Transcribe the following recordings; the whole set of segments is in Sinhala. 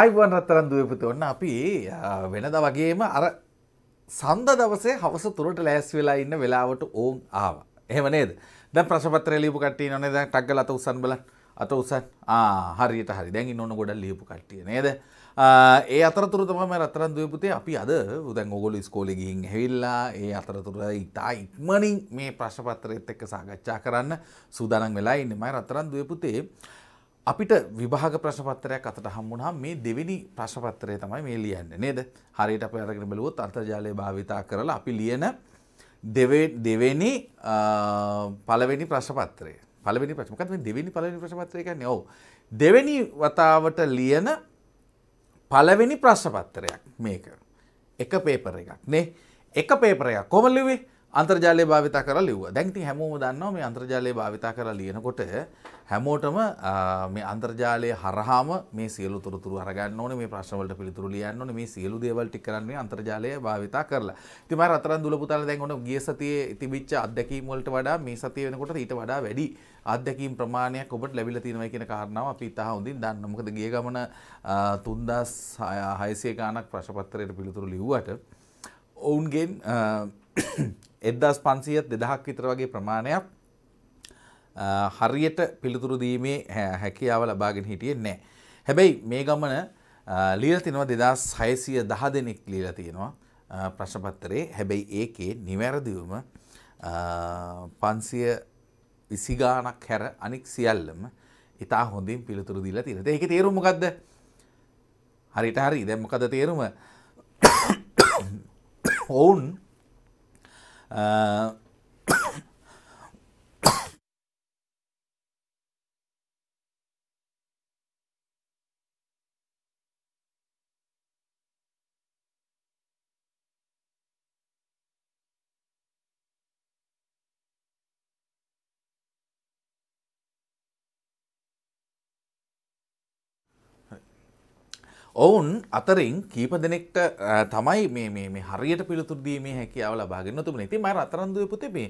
අයිවන් රත්තරන් දුවපුත ඔන්න අපි වෙනද වගේම අර සන්ද දවසේ හවස තුරට ලෑස් වෙලා ඉන්න වෙලාවට ඕන් ආව. එහෙම නේද? දැන් ප්‍රශ්නපත්‍රය ලියපු කට්ටිය ඉන්නවනේ දැන් ටග් ගාලා අත උස්සන් බලන්න. අත උස්සන්. ආ හරියට හරි. දැන් ඉන්න ඕන ගොඩක් ලියපු කට්ටිය නේද? ඒ අතරතුර තමයි රත්තරන් දුවපුතේ අපි අද දැන් ඕගොල්ලෝ ඉස්කෝලේ ගිහින් ඇවිල්ලා ඒ අතරතුර ඉතා ඉක්මනින් මේ ප්‍රශ්නපත්‍රයත් එක්ක සාකච්ඡා කරන්න සූදානම් වෙලා ඉන්නේ. මම රත්තරන් දුවපුතේ අපිට විභාග ප්‍රශ්පත්තරයක් අතට හම්බුණා මේ දෙවෙනි ප්‍රශ්පත්තරය තමයි මේ ලියන්න නේද හරියට අප අරගෙන බලුවොත් අර්ථජාලය භාවිතා කරලා අපි ලියන දෙවෙනි පළවෙනි ප්‍රශ්පත්තරය පළවෙනි ප්‍රශ්මකත් මේ දෙවෙනි පළවෙනි ප්‍රශ්පත්තරය කියන්නේ ඔව් දෙවෙනි වතාවට ලියන පළවෙනි ප්‍රශ්පත්තරයක් මේක එක පේපර් එකක් නේ එක පේපර් එකක් කොහොම ලිව්වේ අන්තර්ජාලය භාවිතා කර ලිව දැන්ති හැමෝම දන්නවා මේ අන්තර්ජාලය භාවිතා කර ලියනකොට හැමෝටම මේ අන්තර්ජාලය හරහාම මේ සියලු තුරතුරු අරගන්න ඕනේ මේ ප්‍රශ්නවලට පිළිතුරු ලියන්න ඕනේ මේ සියලු දේවල් ටික කරන්නේ අන්තර්ජාලය භාවිතා කරලා. ඉතින් මම රත්තරන් දුලපුතාල දැන් ඔන්න ගිය සතියේ තිබිච්ච අත්දැකීම් වලට වඩා මේ සතිය වෙනකොට ඊට වඩා වැඩි අත්දැකීම් ප්‍රමාණයක් ඔබට ලැබිලා තියෙනවා කියන කාරණාව අපි ඉතා හොඳින් දන්නවා. මොකද ගිය ගමන 3600 ගාණක් ප්‍රශ්න පත්‍රයට පිළිතුරු ලිව්වට ඔවුන්ගෙන් එදස් පන්සියත් දෙදහක් විතර වගේ ප්‍රමාණයක් හරියට පිළිතුරු දීමේ හැකියාව ලබාගෙන හිටිය නෑ. හැබැයි මේ ගමන ලීල තිනවා දෙදස් සයිසිය දහ දෙනෙක් ලීල තියෙනවා ප්‍රශ්පත්තරේ හැබැයි ඒකේ නිවැරදිවම පන්සිය විසිගානක් හැර අනික් සියල්ලම ඉතා හොඳින් පිළිතුරු දිල්ලා තියෙන ඒක තේරුමකක්ද හරිට හරි දැම්මකද තේරුම ඔවුන් Uh, ඔවුන් අතරින් කීප දෙනෙක්ට තමයි මේ හරියට පිළිතුරදීමේ හැකියාවල භාගෙන්න්නතුම නති මර අතරන්දුව පුතේ මේ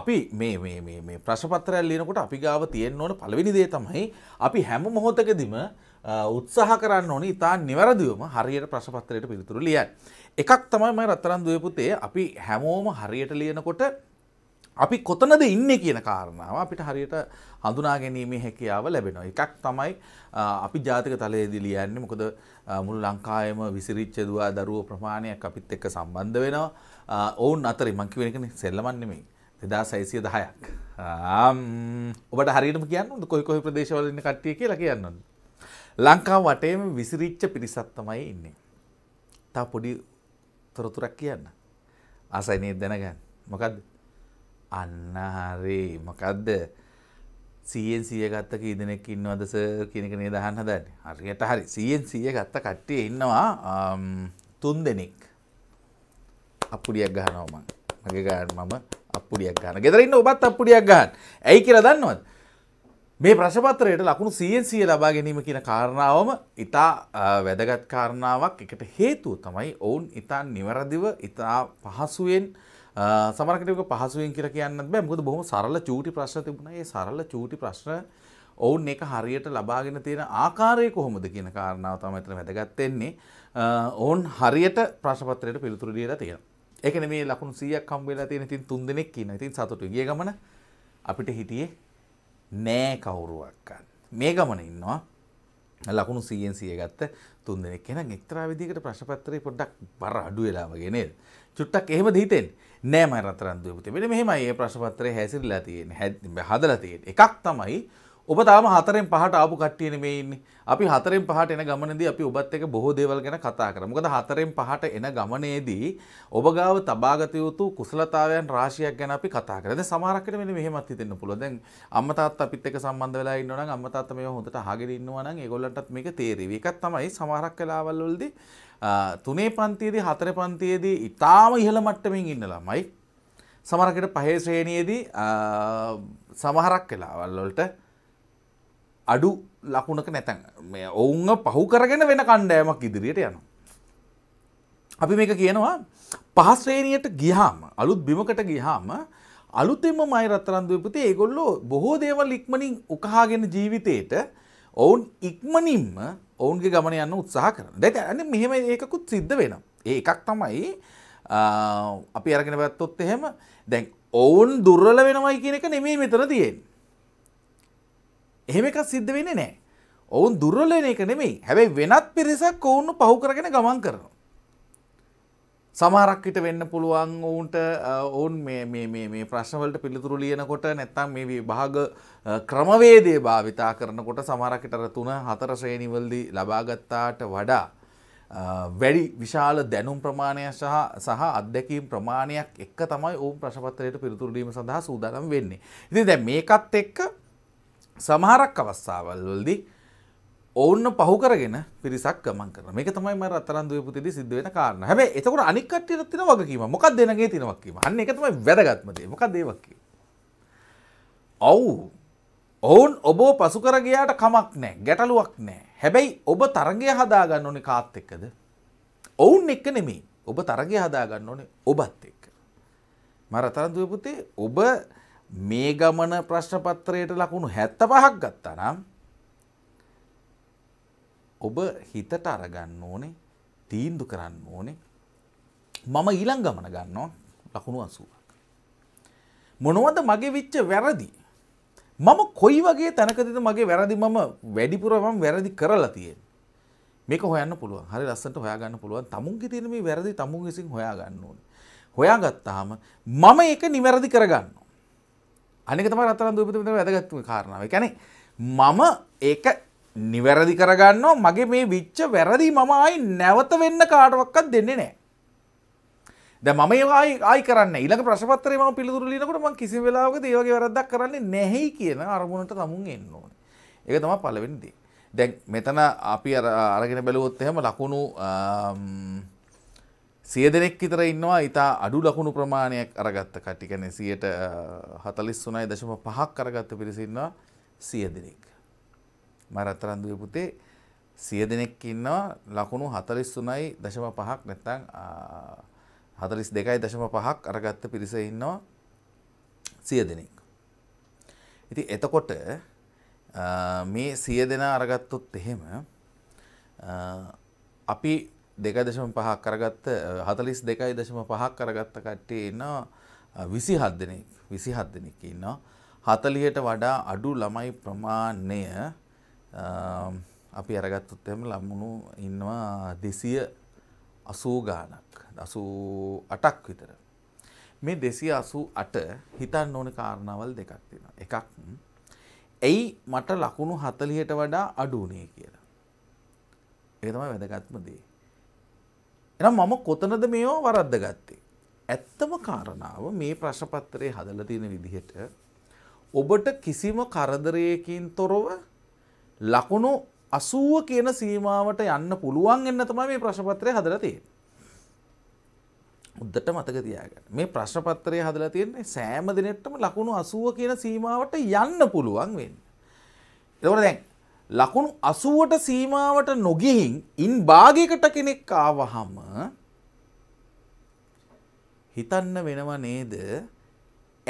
අපි මේ ප්‍රශපත්තරැල් ලියනකොට අපි ගාව තියෙන් ඕන පළවෙනි දේ තමයි අපි හැම මොහොතකදිම උත්සාහ කරන්න ඕනි ඉතා නිවැරදිවම හරියට ප්‍රශපත්තරයට පිළිතුරු ලියන්. එකක් තමයි මයි රත්තරන් දුවපුතේ අපි හැමෝම හරියට ලියනකොට අපි කොතනද ඉන්න කියන කාරණාව අපිට හරියට හඳුනා ගැනීමේ හැකියාව ලැබෙනවා. එකක් තමයි අපි ජාතික තලයේදී ලියන්නේ. මොකද මුළු ලංකාවේම විසිරිච්ච දුවා දරුවෝ ප්‍රමාණයක් අපිත් එක්ක සම්බන්ධ වෙනවා. ඔවුන් අතරේ මං කියවෙන එකනේ සෙල්ලමක් නෙමෙයි. 2610ක්. ඔබට හරියටම කියන්න ඕනද කොයි කොයි ප්‍රදේශවල ඉන්න කට්ටිය කියලා කියන්න ඕනද? ලංකාව වටේම විසිරිච්ච පිරිසක් තමයි ඉන්නේ. තව පොඩි තොරතුරක් කියන්න. ආසයි නේද දැනගන්න. මොකද්ද? අන්න හරි මොකක්ද සීයෙන් සිය ගත්තක ඉදනෙක් ඉන්නවද ස කෙනෙක නේ දහන්න දැන් හරියට හරි සීයෙන් සිය ගත්ත කට්ටිය ඉන්නවා තුන් දෙනෙක් අපපුඩියක් ගහනවම මගේ ගාන් මම අපපුඩියක් ගන්න ගෙදරන්න ඔබත් අපපුඩියක් ගහන් ඇයි කියලා දන්නවත් මේ ප්‍රශපත්‍රයට ලකුණු සීයෙන් සිය ලබා ගැනීම කියන කාරණාවම ඉතා වැදගත් කාරණාවක් එකට හේතුව තමයි ඔවුන් ඉතා නිවරදිව ඉතා පහසුවෙන් සමරකටක පහසුවෙන් කියර කියන්න බෑ මුද බොහම සරල චූටි ප්‍රශ්න තිබුණේ සරල චූටි ප්‍රශ්න ඔවුන් එක හරියට ලබාගෙන තියෙන ආකාරය කොහොමද කියන කාරණාව තම එතන වැදගත්තෙන්නේ ඔවුන් හරියට ප්‍රශ්පත්‍රයට පිළිතුරු දීලා තියෙන. ඒකන මේ ලකුණු සියක් කම්වෙලා තියෙන ඉතින් තුන් දෙනෙක් කියන ඉතින් සතුට ගිය ගමන අපිට හිටියේ නෑ කවුරුවක්කන් මේ ගමන ඉන්නවා ලකුණු සීයෙන් සිය ගත්ත තුන් දෙනෙක් කෙන එක්තරා විදිකට ප්‍රශ්පත්‍රය පොඩ්ඩක් බර අඩු වෙලාවගෙනේද චුට්ටක් එහෙම දීතෙන් නෑම රතරන්දුවපුතේ මෙට මෙහෙමයි ඒ ප්‍රශ්පත්‍රය හැසිරලා තියෙන හැ හදලා තියෙන එකක් තමයි ඔබ තාම හතරෙන් පහට ආපු කට්ටියන මේ ඉන්නේ අපි හතරෙන් පහට එන ගමනදී අපි ඔබත් එක බොහෝ දේවල් ගැන කතා කරමු. මොකද හතරෙන් පහට එන ගමනේදී ඔබ ගාව තබාගත යුතු කුසලතාවයන් රාශියක් ගැන අපි කතා කරා. දැන් සමහරක් විට මෙන්න මෙහෙමත් හිතෙන්න පුළුවන්. දැන් අම්මා තාත්තා අපිත් එක්ක සම්බන්ධ වෙලා ඉන්නවා නම් අම්මා තාත්තා මේව හොඳට අහගෙන ඉන්නවා නම් ඒගොල්ලන්ටත් මේක තේරෙවි. ඒකත් තමයි සමහරක් වෙලාවල් වලදී තුනේ පන්තියේදී හතර පන්තියේදී ඉතාම ඉහළ මට්ටමින් ඉන්න ළමයි සමහරකට පහේ ශ්‍රේණියේදී සමහරක් වෙලාවල් වලට අඩු ලකුණක නැතන් මේ ඔවුන්ව පහු කරගෙන වෙන කණ්ඩෑමක් ඉදිරියට යනවා. අපි මේක කියනවා පහස්ශ්‍රේණියයට ගිහාම අලුත් බිමකට ගිහාම අලුතෙම මයි රත්තරන්දුවපති ඒගොල්ලෝ බොහෝ දේවල් ඉක්මනින් උකහාගෙන ජීවිතයට ඔවුන් ඉක්මනින්ම ඔවුන්ගේ ගමන යන්න උත්සාහ කරන දැට ඇන මෙහෙම ඒකුත් සිද්ධ වෙන ඒ එකක් තමයි අපි අරගෙන පැත්තොත් එහෙම දැන් ඔවුන් දුර්වල වෙනවයි කියන එක නෙමේ මෙතන තියෙන් එහෙම එකක් සිද්ධ වෙන්නේ නෑ ඔවුන් දුර්වලන එක නෙමෙයි හැබැයි වෙනත් පිරිසක් ඔවුන්න පහු කරගෙන ගමන් කරනවා සමාරක්කට වෙන්න පුළුවන් ඔවුන්ට ඔවුන් මේ ප්‍රශ්නවලට පිළිතුරු ලියනකොට නැත්තම් මේ විභාග ක්‍රමවේදය භාවිතා කරනකොට සමාරක්කටර තුන හතර ශ්‍රේණිවල්දි ලබාගත්තාට වඩා වැඩි විශාල දැනුම් ප්‍රමාණය සහ සහ අත්දැකීම් ප්‍රමාණයක් එක්ක තමයි ඔවුන් ප්‍රශපත්තරයට පිළිතුරලීම සඳහා සූදානම් වෙන්නේ. ඉතින් දැන් මේකත් එක්ක සමහරක් අවස්ථාවල් වලදී ඔවුන්න පහුකරගෙන පිරිසක් ගමන් කරන මේක තමයි ම රත්තරන්දුව පුතිදි සිද්ධ වෙන කාරණ හැබ එතකට අනිකට්ටිය තින වගකීම මොකක් දෙනගේ තිනවක්කීම අන්න එක තමයි වැදගත්මදේ මොකක් දේවක්කි. ඔවු ඔවුන් ඔබෝ පසු කරගයාට කමක් නෑ ගැටලුවක් නෑ හැබැයි ඔබ තරගය හදාගන්න ඕනේ කාත් එක්කද. ඔවුන් එක්ක නෙමේ ඔබ තරගය හදාගන්න ඕනේ ඔබත් එක්ක. මරතරන්දුව පුතේ ඔබ මේ ගමන ප්‍රශ්නපත්‍රයට ලකුණු හැත්ත පහක් ගත්තා නම් ඔබ හිතට අරගන්න ඕනේ තීන්දු කරන්න ඕනේ මම ඊළං ගමන ගන්නවා ලකුණු අසුවක්. මොනවද මගේ විච්ච වැරදි. මම කොයි වගේ තැනකදිද මගේ වැරදි මම වැඩිපුරවම් වැරදි කරලා තියෙන්. මේක හොයන්න පුළුව හරි ලස්සට හොයාගන්න පුළුවන් තමුන්ගේ තිරම වැරදි තමුන් විසින් හොයාගන්න ඕන. හොයා ගත්තාහම මම ඒක නිවැරදි කරගන්න. අනික තම රතරන් දුපිත වැදගත්ම කාරණාව කැනෙ මම ඒක නිවැරදි කරගන්නවා මගේ මේ විච්ච වැරදි මම ආයි නැවත වෙන්න කාටවක්වත් දෙන්නේ නෑ. ද මම ආයි ආයි කරන්න ඉලක ප්‍රශපත්තරේ ම පිළිතුරු ලිනකට මං කිසි වෙලාවක දේවගේ වැරද්දක් කරන්නේ නැහැයි කියන අරමුණට තමුන් එන්න ඕන. ඒක තම පලවෙනිදී. දැන් මෙතන අපි අරගෙන බැලුවොත් එහෙම ලකුණු සිය දෙනෙක් විතර ඉන්නවා ඉතා අඩු ලකුණු ප්‍රමාණයක් අරගත්ත කටිකන සියට හතලිස් සුනයි දශම පහක් කරගත්ත පිරිසින්නවා සිය දෙනෙක්. මරත්තරන්දුව පුතේ සිය දෙනෙක් ඉන්නවා ලකුණු හතලිස් තුනයි දශම පහක් නැත්තං හතලිස් දෙකයි දශම පහක් අරගත්ත පිරිස ඉන්නවා සිය දෙනෙක්. ඉති එතකොට මේ සිය දෙෙන අරගත්තොත් එහෙම අපි දෙක දශම පහක් කරගත්ත හතලිස් දෙකයි දශම පහක් කරගත්ත කට්ටේ ඉන්නවා විසි හත් දෙනෙක් විසි හත් දෙනෙක් ඉන්නවා හතලියට වඩා අඩු ළමයි ප්‍රමාණය අපි අරගත්තොත් එම ලම්මුණු ඉන්නවා දෙසිය අසූ ගානක් අසූ අටක් විතර. මේ දෙසිය අසූ අට හිතන්න ඕන කාරණාවල් දෙකක් තිෙන. එකක් ඇයි මට ලකුණු හතලියට වඩා අඩුනේ කියලා. ඒතම වැදගත්ම දේ. එනම් මම කොතනද මේෝ වරද්ද ගත්තේ. ඇත්තම කාරණාව මේ ප්‍රශ්පත්තරය හදල තියෙන විදිහට ඔබට කිසිම කරදරයකින් තොරව ලකුණු අසුව කියන සීමාවට යන්න පුළුවන් එන්න තමයි මේ ප්‍රශ්නපත්‍රය හදලා තියෙන්නේ. උද්දට මතක තියාගන්න. මේ ප්‍රශ්නපත්‍රය හදලා තියෙන්නේ සෑම දිනෙටම ලකුණු 80 කියන සීමාවට යන්න පුළුවන් වෙන්නේ. ඒතකොට දැන් ලකුණු 80ට සීමාවට නොගිහින් ඉන් භාගයකට කෙනෙක් ආවහම හිතන්න වෙනව නේද?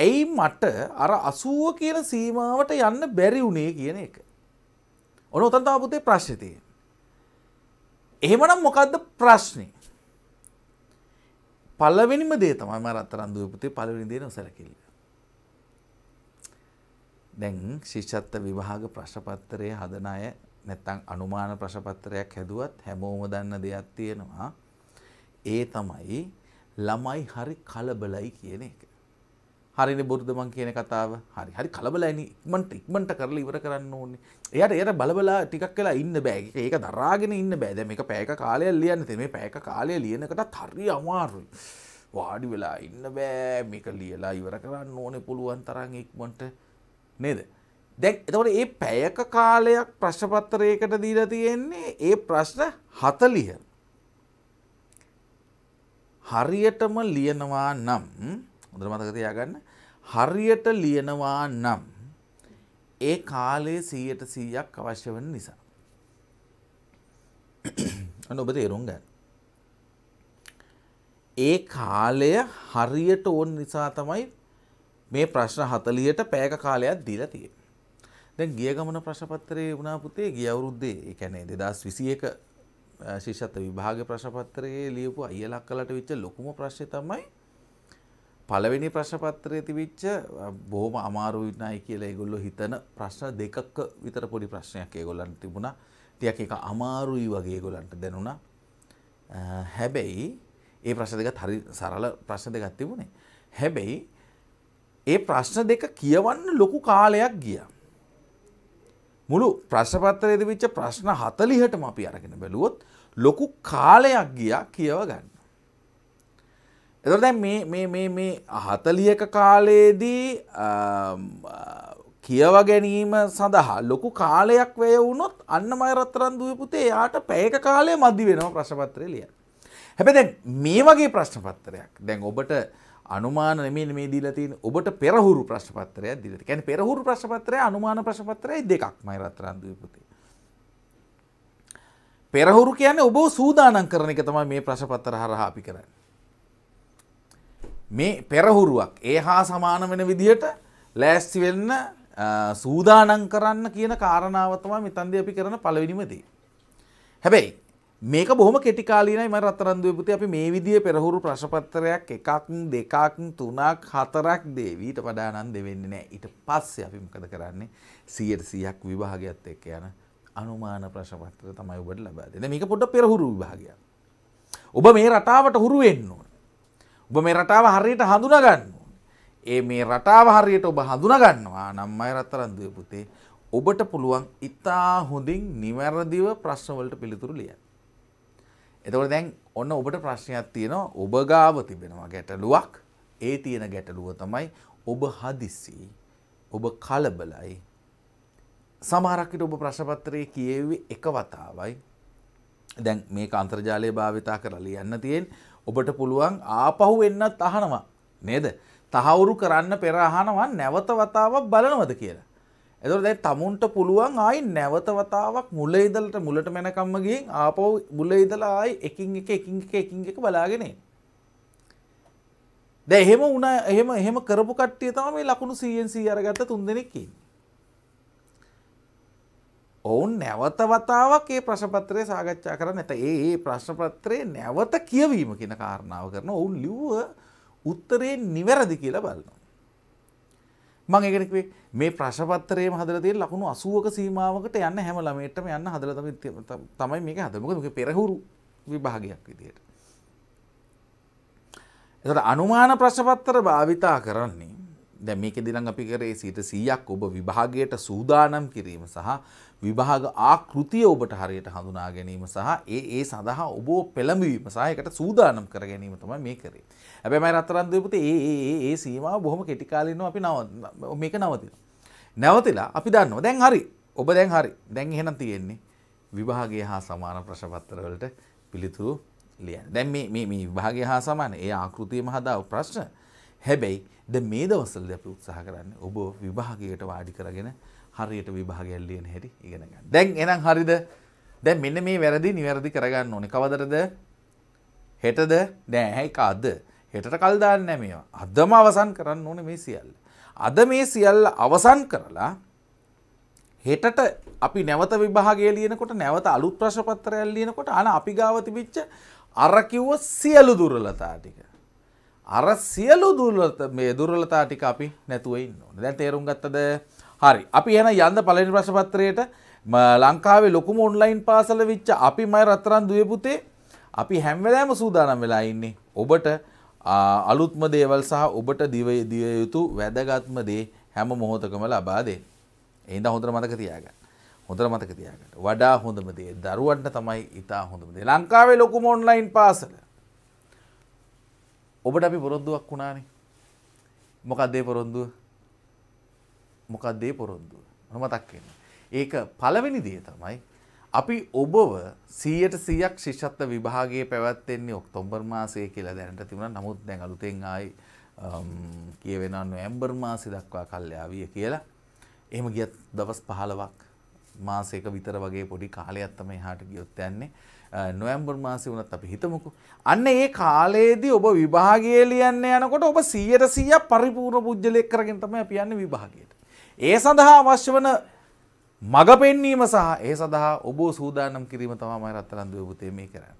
ඇයි මට අර 80 කියන සීමාවට යන්න බැරි උනේ කියන එක. ඔන උතන්තාව පුතේ ප්‍රශ්නතිය. එහෙමනම් මොකක්ද ප්‍රශ්නය. පල්ලවෙනිම දේ තමයි මරත්තරන්දුව පුතේ පලවෙනි දේ නොසැලකිල්ල. දැන් ශිෂ්ෂත්ත විභාග ප්‍රශ්පත්තරය හදන අය නැත්තං අනුමාන ප්‍රශපත්තරයක් හැදුවත් හැමෝම දන්න දෙයක් තියෙනවා ඒ තමයි ළමයි හරි කලබලයි කියන එක. හරිනි බොරුද මං කියන කතාව හරි හරි කලබලයිනි ඉක්මන්ට ඉක්මන්ට කරලා ඉවර කරන්න ඕනේ. එයාට එයාට බලබලා ටිකක් වෙලා ඉන්න බෑ. ඒක දරාගෙන ඉන්න බෑ. දැන් මේක පැයක කාලයක් ලියන්න තියෙන මේ පැයක කාලය ලියනකටත් හරි අමාරුයි. වාඩි වෙලා ඉන්න බෑ. මේක ලියලා ඉවර කරන්න ඕනේ පුළුවන් තරම් ඉක්මන්ට නේද? දැන් එතකොට මේ පැයක කාලයක් ප්‍රශ්න පත්‍රයකට දීලා තියෙන්නේ ඒ ප්‍රශ්න 40. හරියටම ලියනවා නම් හොඳට මතක තියාගන්න හරියට ලියනවා නම් ඒ කාලයේ සීයට සීයක් අවශ්‍ය වන නිසා. අන්න ඔබ තේරුම් ගන්න. ඒ කාලය හරියට ඕන නිසා තමයි මේ ප්‍රශ්න 40ට පැයක කාලයක් දීලා තියෙන්නේ. දැන් ගිය ගමන ප්‍රශ්නපත්‍රයේ වුණා පුතේ ගිය අවුරුද්දේ ඒ කියන්නේ 2021 ශිෂ්‍යත්ව විභාග ප්‍රශ්නපත්‍රයේ ලියපු අයියලක්කලට විච්ච ලොකුම ප්‍රශ්නේ තමයි පළවෙනි ප්‍රශ්නපත්‍රය තිවිච්ච බෝම අමාරු විනායි කියලා ඒගොල්ලෝ හිතන ප්‍රශ්න දෙකක් විතර පොඩි ප්‍රශ්නයක් ඒගොල්ලන්ට තිබුණා. ටිකක් ඒක අමාරුයි වගේ ඒගොල්ලන්ට දැනුණා. හැබැයි ඒ ප්‍රශ්න දෙකත් හරි සරල ප්‍රශ්න දෙකක් තිබුණේ. හැබැයි ඒ ප්‍රශ්න දෙක කියවන්න ලොකු කාලයක් ගියා. මුළු ප්‍රශ්නපත්‍රයේ තිබිච්ච ප්‍රශ්න 40ටම අපි අරගෙන බැලුවොත් ලොකු කාලයක් ගියා කියව ගන්න. එතොට දැන් මේ හතලියක කාලයේදී කියව ගැනීම සඳහා ලොකු කාලයක් වැය වුණොත් අන්න මයරත්තරන් දුවපුතේ යාට පැයක කාලය මදදි වෙනවා ප්‍රශ්පත්තරය ලිය. හැබැ දැන් මේ වගේ ප්‍රශ්නපත්තරයක් දැන් ඔබට අනුමාන මේ මේ දීලතින් ඔබට පෙරහුරු ප්‍රශ්පත්තරය දිලති ැන පෙරහුරු ප්‍රශ්පත්තරය අනුමාන ප්‍රශ්පත්තරය දෙකක් මයිරත්තරන් දපුතේ. පෙරහුරු කියන ඔබ සූදානන් කරන එක තමයි මේ ප්‍රශපත්තර හරහාපි කරන්න. මේ පෙරහුරුවක් ඒ හා සමාන වෙන විදිහට ලෑස්ති වෙන්න සූදානම් කරන්න කියන කාරණාවතම මිතන්ද අපි කරන පලවිනිමදී. හැබැයි මේක බොහොම කෙටිකාලීනයි ම රත්තරන්දුවපුති අපි මේ විදිිය පෙරහුරු ප්‍රශපත්තරයක් එකක් දෙකක් තුනක් හතරක් දේවීට වඩානන් දෙවෙන්නේ නෑ ඉට පස්සේ අපි මකද කරන්නේ සියට සියක් විභාගයක්ත් එක්ක යන අනුමාන ප්‍රශපත්තර තමයි ඔබට ලබාදෙන මේක පොඩ පෙරහුරු විභාගයක්. ඔබ මේ රටාවට හුරුවෙන්න ඕන. ඔබ මේ රටාව හරියට හඳුනගන්න ඒ මේ රටාව හරියට ඔබ හඳුනගන්නවා නම් අය රත්තරන්දය පුතේ ඔබට පුළුවන් ඉතා හොඳින් නිවැරදිව ප්‍රශ්නවලට පිළිතුරු ලිය. එතකොට දැන් ඔන්න ඔබට ප්‍රශ්නයක් තියෙනවා ඔබ ගාව තිබෙනවා ගැටලුවක් ඒ තියෙන ගැටලුව තමයි ඔබ හදිසි ඔබ කලබලයි සමහරක්කට ඔබ ප්‍රශ්පත්‍රයේ කියවි එක වතාවයි දැන් මේ අන්තර්ජාලය භාවිතා කරලා ලියන්න තියෙන් ඔබට පුළුවන් ආපහු එන්නත් අහනවා නේද තහවුරු කරන්න පෙරහනවා නැවත වතාවක් බලනවද කියලා. එතකොට දැන් tamunට පුළුවන් ආයි නැවත වතාවක් මුල ඉදලට මුලට මැනකම්ම ගිහින් ආපහු මුල ඉදලා ආයි එකින් එක එකින් එක එකින් එක බලාගෙන එන්න. දැන් එහෙම වුණා එහෙම එහෙම කරපු කට්ටිය තමයි ලකුණු 100න් 100 අරගත්ත තුන්දෙනෙක් ඉන්නේ. ඔවුන් නැවත වතාවක් ඒ ප්‍රශ්පත්‍රය සාකච්ඡා කරන්න ඇත ඒ ප්‍රශ්නපත්‍රයේ නැවත කියවීම කියන කාරණාව කරන ඔවුන් ලිව්ව උත්තරේ නිවැරදි කියලා බලනවා. මං ඒකටකවේ මේ ප්‍රශපත්තරයේ හදරතිය ලකුණු අසුවක සීමාවකට යන්න හැම ළමේටම යන්න හදල තමයි මේක හදමක පෙරහුරු විභාගයක් විදියට. එතට අනුමාන ප්‍රශ්පත්තර භාවිතා කරන්නේ දැ මේක දිලං අපි කරේ සිට සීයක් ඔබ විභාගයට සූදානම් කිරීම සහ විභාග ආකෘතිය ඔබට හරියට හඳුනා ගැනීම සහ ඒ ඒ සඳහා ඔබ පෙළඹවීම සහ එකට සූදානම් කර ගැනීම තමයි මේ කරේ. හැබැයි මම රත්තරන් දීපුතේ ඒ ඒ ඒ සීමාව බොහොම කෙටි කාලිනව අපි නව මේක නවතිනවා. නැවතිලා අපි දන්නවා දැන් හරි. ඔබ දැන් හරි. දැන් එහෙනම් තියෙන්නේ විභාගය හා සමාන ප්‍රශ්න පත්‍ර වලට පිළිතුරු ලියන්න. දැන් මේ මේ මේ විභාගය හා සමාන ඒ ආකෘතියම හදාව ප්‍රශ්න. හැබැයි ද මේ දවස්වලදී අපි උත්සාහ කරන්නේ ඔබ විභාගයට වාඩි කරගෙන හරියට විභාගයක් ලියන හැටි ඉගෙන ගන්න. දැන් එහෙනම් හරිද? දැන් මෙන්න මේ වැරදි නිවැරදි කරගන්න ඕනේ. කවදටද? හෙටද? නෑ, ඒක අද. හෙටට කල් දාන්න නෑ මේවා. අදම අවසන් කරන්න ඕනේ මේ සියල්ල. අද මේ සියල්ල අවසන් කරලා හෙටට අපි නැවත විභාගය ලියනකොට නැවත අලුත් ප්‍රශ්න පත්‍රයක් ලියනකොට අන අපි ගාව තිබිච්ච අර කිව්ව සියලු දුර්වලතා ටික අර සියලු දුර්වලතා මේ දුර්වලතා ටික අපි නැතුව ඉන්න ඕනේ. දැන් තේරුම් ගත්තද? හරි අපි එන යන්න පලනි ප්‍රශ්පත්‍රයට ලංකාවේ ලොකුම ඔන්ලයින් පාසල විච්ච අපි මයි රත්තරන් දුවපුතේ අපි හැම්වෙලෑම සූදානම් වෙලා ඉන්නේ ඔබට අලුත්ම දේවල් සහ ඔබට දිවය දිය යුතු වැදගත්ම දේ හැම මොහොතකම ලබා දේ. එහින්ද හොඳට මතක තියාගන්න. හොඳට මතක තියාගන්න. වඩා හොඳම දේ දරුවන්ට තමයි ඉතා හොඳම දේ. ලංකාවේ ලොකුම ඔන්ලයින් පාසල. ඔබට අපි පොරොන්දුවක් වුණානේ. මොකක්ද ඒ පොරොන්දුව? මොකක්දේ පොරොද්දුව මතක් වෙන. ඒක පළවෙනි දේ තමයි අපි ඔබව සීයට සීයක් ශිෂත්ව විභාගේ පැවැත්වෙන්නේ ඔක්තොම්බර් මාසේ කියලා දැනට තිබුණ නමුත් දැන් අලුතෙන් ආයි කියවෙනන්න ඇම්බර් මාසි දක්වා කල්්‍යාවිය කියලා එහම ගියත් දවස් පහලවක් මාසේක විතර වගේ පොඩි කාලයක්ත්තම හාට ගියොත් යන්නේ නොයම්බර් මාසි වනත් අපි හිතමුකු. අන්න ඒ කාලයේදී ඔබ විභාගය ලියන්න යනකොට ඔබ සීයට සීය පරිපූර්ණ පුද්ජලෙක් කරගෙන් තම පියන්න විභාගයට. ඒ සඳහා අවශ්‍ය වන මඟ පෙන්වීම සහ ඒ සඳහා ඔබ සූදානම් කිරීම තමයි රත්තරන්දුවේ පුතේ මේ කරන්නේ.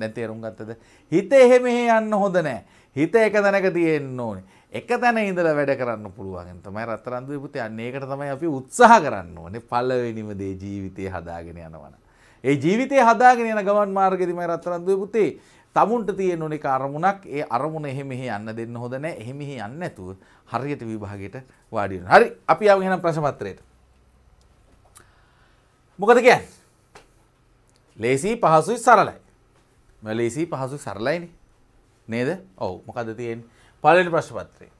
දැන් තේරුම් ගත්තද? හිත එහෙ මෙහෙ යන්න හොඳ නෑ. හිත එක තැනක තියෙන්න ඕනේ. එක තැන ඉඳලා වැඩ කරන්න පුළුවන්. තමයි රත්තරන්දුවේ පුතේ අන්න ඒකට තමයි අපි උත්සාහ කරන්න ඕනේ. පළවෙනිම දේ ජීවිතේ හදාගෙන යනවා. ඒ ජීවිතේ හදාගෙන යන ගමන් මාර්ගයේදීමයි රත්තරන්දුවේ පුතේ තමුන්ට තියෙන ඕනේ අරමුණක් ඒ අරමුණ එහෙ මෙහෙ යන්න දෙන්න හොඳ නෑ. එහෙ මෙහෙ යන්න නැතුව හරියට විභාගයට වාඩින හරි අපි ආව හෙනම් ප්‍රශපත්‍රයට මොකද කියන් ලේසි පහසුයි සරලයි ම ලේසි පහසු සරලයිනි නේද ඔවු මොකද තියෙන් පලනි ප්‍රශ්පත්‍රය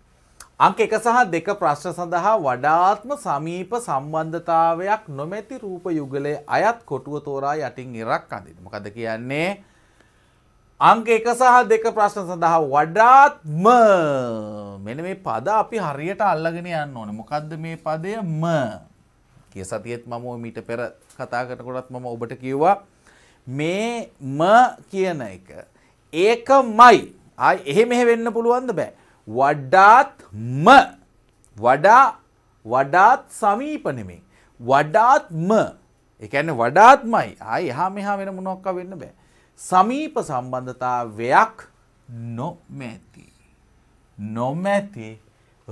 අංක එක සහ දෙක ප්‍රශ්න සඳහා වඩාත්ම සමීප සම්බන්ධතාවයක් නොමැති රූප යුගලේ අයත් කොටුව තෝරා යටින් ඉරක් අඳින මොකද කියන්නේ අංක එක සහ දෙක ප්‍රශ්න සඳහා වඩාත්ම මෙන මේ පද අපි හරියට අල්ලගෙන යන්න ඕන මොකක්ද මේ පදය ම කිය සතියත් මම මීට පෙර කතා කරකොටත් මම ඔබට කිව්වා මේ ම කියන එක ඒක මයි ආයි එහෙ මෙහෙ වෙන්න පුළුවන්ද බෑ වඩාත් ම වඩා වඩාත් සමීප නෙමේ වඩාත් ම ඒ කියන්නේ වඩාත්මයි ආයි එහා මෙහා වෙන මොනක්ක වෙන්න බෑ සමීප සම්බන්ධතාවයක් නොමැති. නොමැති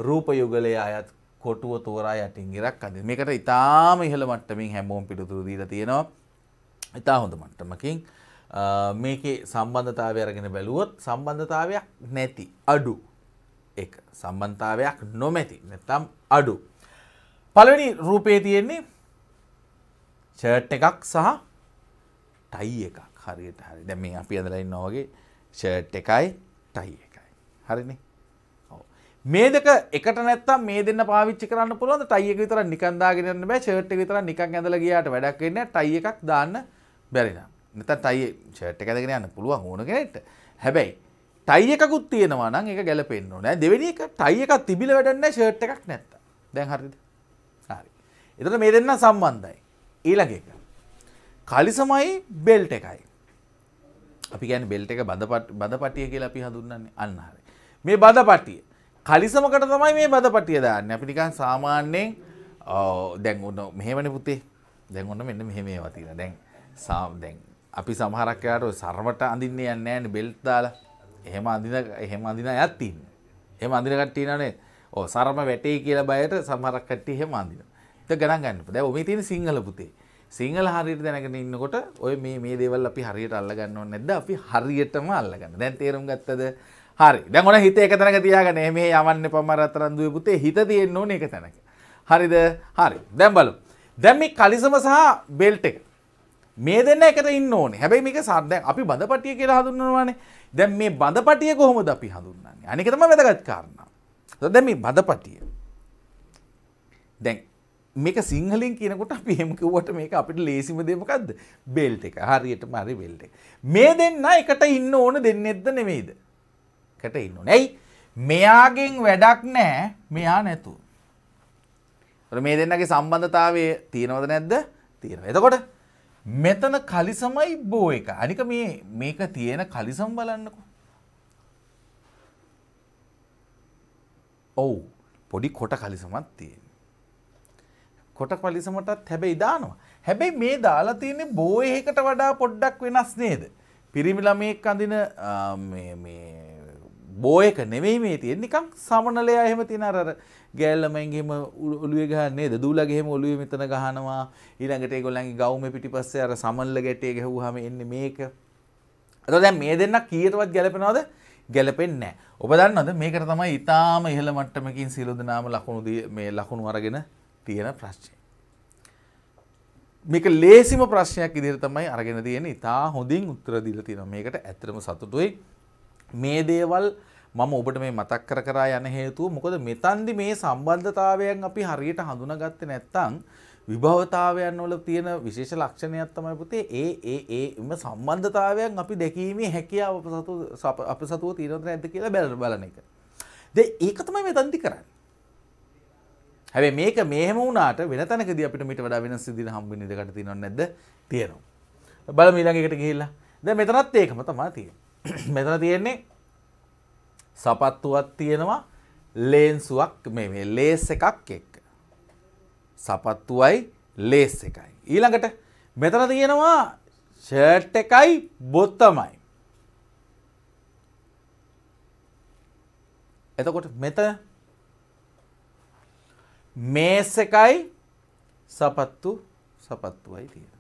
රූපයුගලය අයත් කොටුව තෝරා යටින් ඉරක් අද මේකට ඉතාම ඉහළ මට්ටමින් හැමෝම් පිළිතුරු දීලා තියෙනවා. ඉතා හොඳ මට්ටමකින් මේකේ සම්බන්ධතාවය අරගෙන බැලුවොත් සම්බන්ධතාවයක් නැති අඩු එක සම්බන්ධතාවයක් නොමැති නැත්තම් අඩු. පළවෙනි රූපේ තියෙන්නේ චර්ට් එකක් සහ ටයි එකක්. හරියට හරි දැන් මේ අපි ඇඳලා ඉන්නා වගේ ෂර්ට් එකයි ටයි එකයි. හරිනේ. ඔව්. මේ දෙක එකට නැත්තම් මේ දෙන්න පාවිච්චි කරන්න පුළුවන්. ටයි එක විතරක් නිකන් දාගෙන යන්න බෑ. ෂර්ට් එක විතරක් නිකන් ඇඳලා ගියාට වැඩක් වෙන්නේ නැහැ. ටයි එකක් දාන්න බැරි නම්. නැත්තම් ටයි ෂර්ට් එක ඇඳගෙන යන්න පුළුවන් ඕන කෙනෙක්ට. හැබැයි ටයි එකකුත් තියෙනවා නම් ඒක ගැලපෙන්න ඕනේ. දෙවෙනි එක ටයි එකක් තිබිලා වැඩක් නැහැ ෂර්ට් එකක් නැත්තම්. දැන් හරිද? හරි. එතකොට මේ දෙන්න සම්බන්ධයි. ඊළඟ එක. කලිසමයි බෙල්ට් එකයි. අපි ගැන බෙල්ට එක බඳ පටිය කියලා අපි හඳුන්නන්නේ අන්නහර. මේ බද පටිය. කලිසමකට තමයි මේ බද පටිය දාන්න අපිනිකන් සාමාන්‍යයෙන් දැන් ඔන්න මෙහෙමන පුතේ දැන් ඔන්න මෙන්න මෙහෙමේ වතින දැන් සාම් දැන් අපි සමහරක්කයාට සරමට අඳින්නේ යන්න ෑන බෙල්ට් දාලා එහෙම අඳින එහෙම අඳින යත්තින්න. එහෙම අඳින කට්ටියනනේ ඕ සරම වැටේ කියලා බයට සමහරක් කට්ටිය එහෙම අඳිනවා. ඒක ගණන් ගන්න පුළුවන්. දැන් ඔමේ තියෙන සිංහල පුතේ. සිංහල හරියට දැනගෙන ඉන්නකොට ඔය මේ මේ දේවල් අපි හරියට අල්ලගන්න ඕනේ නැද්ද අපි හරියටම අල්ලගන්න දැන් තේරුම් ගත්තද හරි දැන් ඔන හිත එක තැනක තියාගෙන මේ යවන්න පමරතරන් දුවේ පුතේ හිත තියෙන්න ඕනේ එක තැනක හරිද හරි දැන් බලමු දැන් මේ කලිසම සහ බෙල්ට් එක මේ දෙන්න එකට ඉන්න ඕනේ. හැබැයි මේක දැන් අපි බඳපටිය කියලා හඳුන්වනවානේ. දැන් මේ බඳපටිය කොහොමද අපි හඳුන්වන්නේ? අනික තමයි වැදගත් කාරණා. දැන් මේ බඳපටිය. දැන් මේක සිංහලින් කියනකොට පිහෙම කිව්වට මේක අපිට ලේසිම දෙමකක්ද බෙල්ට එක හරියට මරි බෙල්ට මේ දෙන්න එකට ඉන්න ඕන දෙන්නෙද්ද නෙමෙයිද කට ඉන්න නැයි මෙයාගෙන් වැඩක් නෑ මෙයා නැතු මේ දෙන්නගේ සම්බන්ධතාවය තියෙනවද නැද්ද තියෙන එතකොට මෙතන කලිසමයි බෝ එක අනික මේ මේක තියෙන කලිසම් බලන්නකු ඔවු පොඩි කොට කලිසමත් තියෙන කොට පලිසමටත් හැබැයි දානවා. හැබැයි මේ දාලා තියෙන්නේ බෝය එකකට වඩා පොඩ්ඩක් වෙනස් නේද. පිරිමි ළමයෙක් අඳින බෝයක නෙවෙයි මේ තියෙන්නේ නිකන් සමනලයා එහෙම තියෙන අර අර ගෑල්ළමෙන් එහෙම ඔළුවේ ගහන්නේ නේද? දූලගේ එහෙම ඔළුවේ මෙතන ගහනවා. ඊළඟට ඒගොල්ලන්ගේ ගවුමේ පිටිපස්සේ අර සමනල ගැටේ ගැහුවාම එන්නේ මේක. එතකොට දැන් මේ දෙන්න කීයටවත් ගැලපෙනවද? ගැලපෙන්නේ නැහැ. ඔබ දන්නවද මේකට තමයි ඊටාම ඉහළ මට්ටමකින් සියලු දෙනාම ලකුණු මේ ලකුණු අරගෙන තියෙන ප්‍රශ්නය. මේක ලේසිම ප්‍රශ්නයක් ඉදිරියට තමයි අරගෙන තියෙන්නේ. ඉතා හොඳින් උත්තර දීලා තියෙනවා. මේකට ඇත්තටම සතුටුයි. මේ දේවල් මම ඔබට මේ මතක් කර කර යන හේතුව මොකද මෙතෙන්දි මේ සම්බන්ධතාවයන් අපි හරියට හඳුනාගත්තේ නැත්නම් විභවතාවයන් වල තියෙන විශේෂ ලක්ෂණයක් තමයි පුතේ ඒ ඒ ඒ එම සම්බන්ධතාවයන් අපි දැකීමේ හැකියාව අප සතුව අප සතුව තියෙනවද නැද්ද කියලා බලන එක. දැන් ඒක තමයි මෙතෙන්දි කරන්නේ. හැබැයි මේක මෙහෙම වුණාට වෙන තැනකදී අපිට මීට වඩා වෙනස් විදිහට හම්බ වෙන ඉඩකට තියෙනව නැද්ද? තියෙනවා. බලමු ඊළඟ එකට ගිහිල්ලා. දැන් මෙතනත් ඒකම තමයි තියෙන්නේ. මෙතන තියෙන්නේ සපත්තුවක් තියෙනවා ලේන්සුවක් මේ මේ ලේස් එකක් එක්ක. සපත්තුවයි ලේස් එකයි. ඊළඟට මෙතන තියෙනවා ෂර්ට් එකයි බොත්තමයි. එතකොට මෙතන මේස් එකයි සපත්තු සපත්තුවයි තියෙන.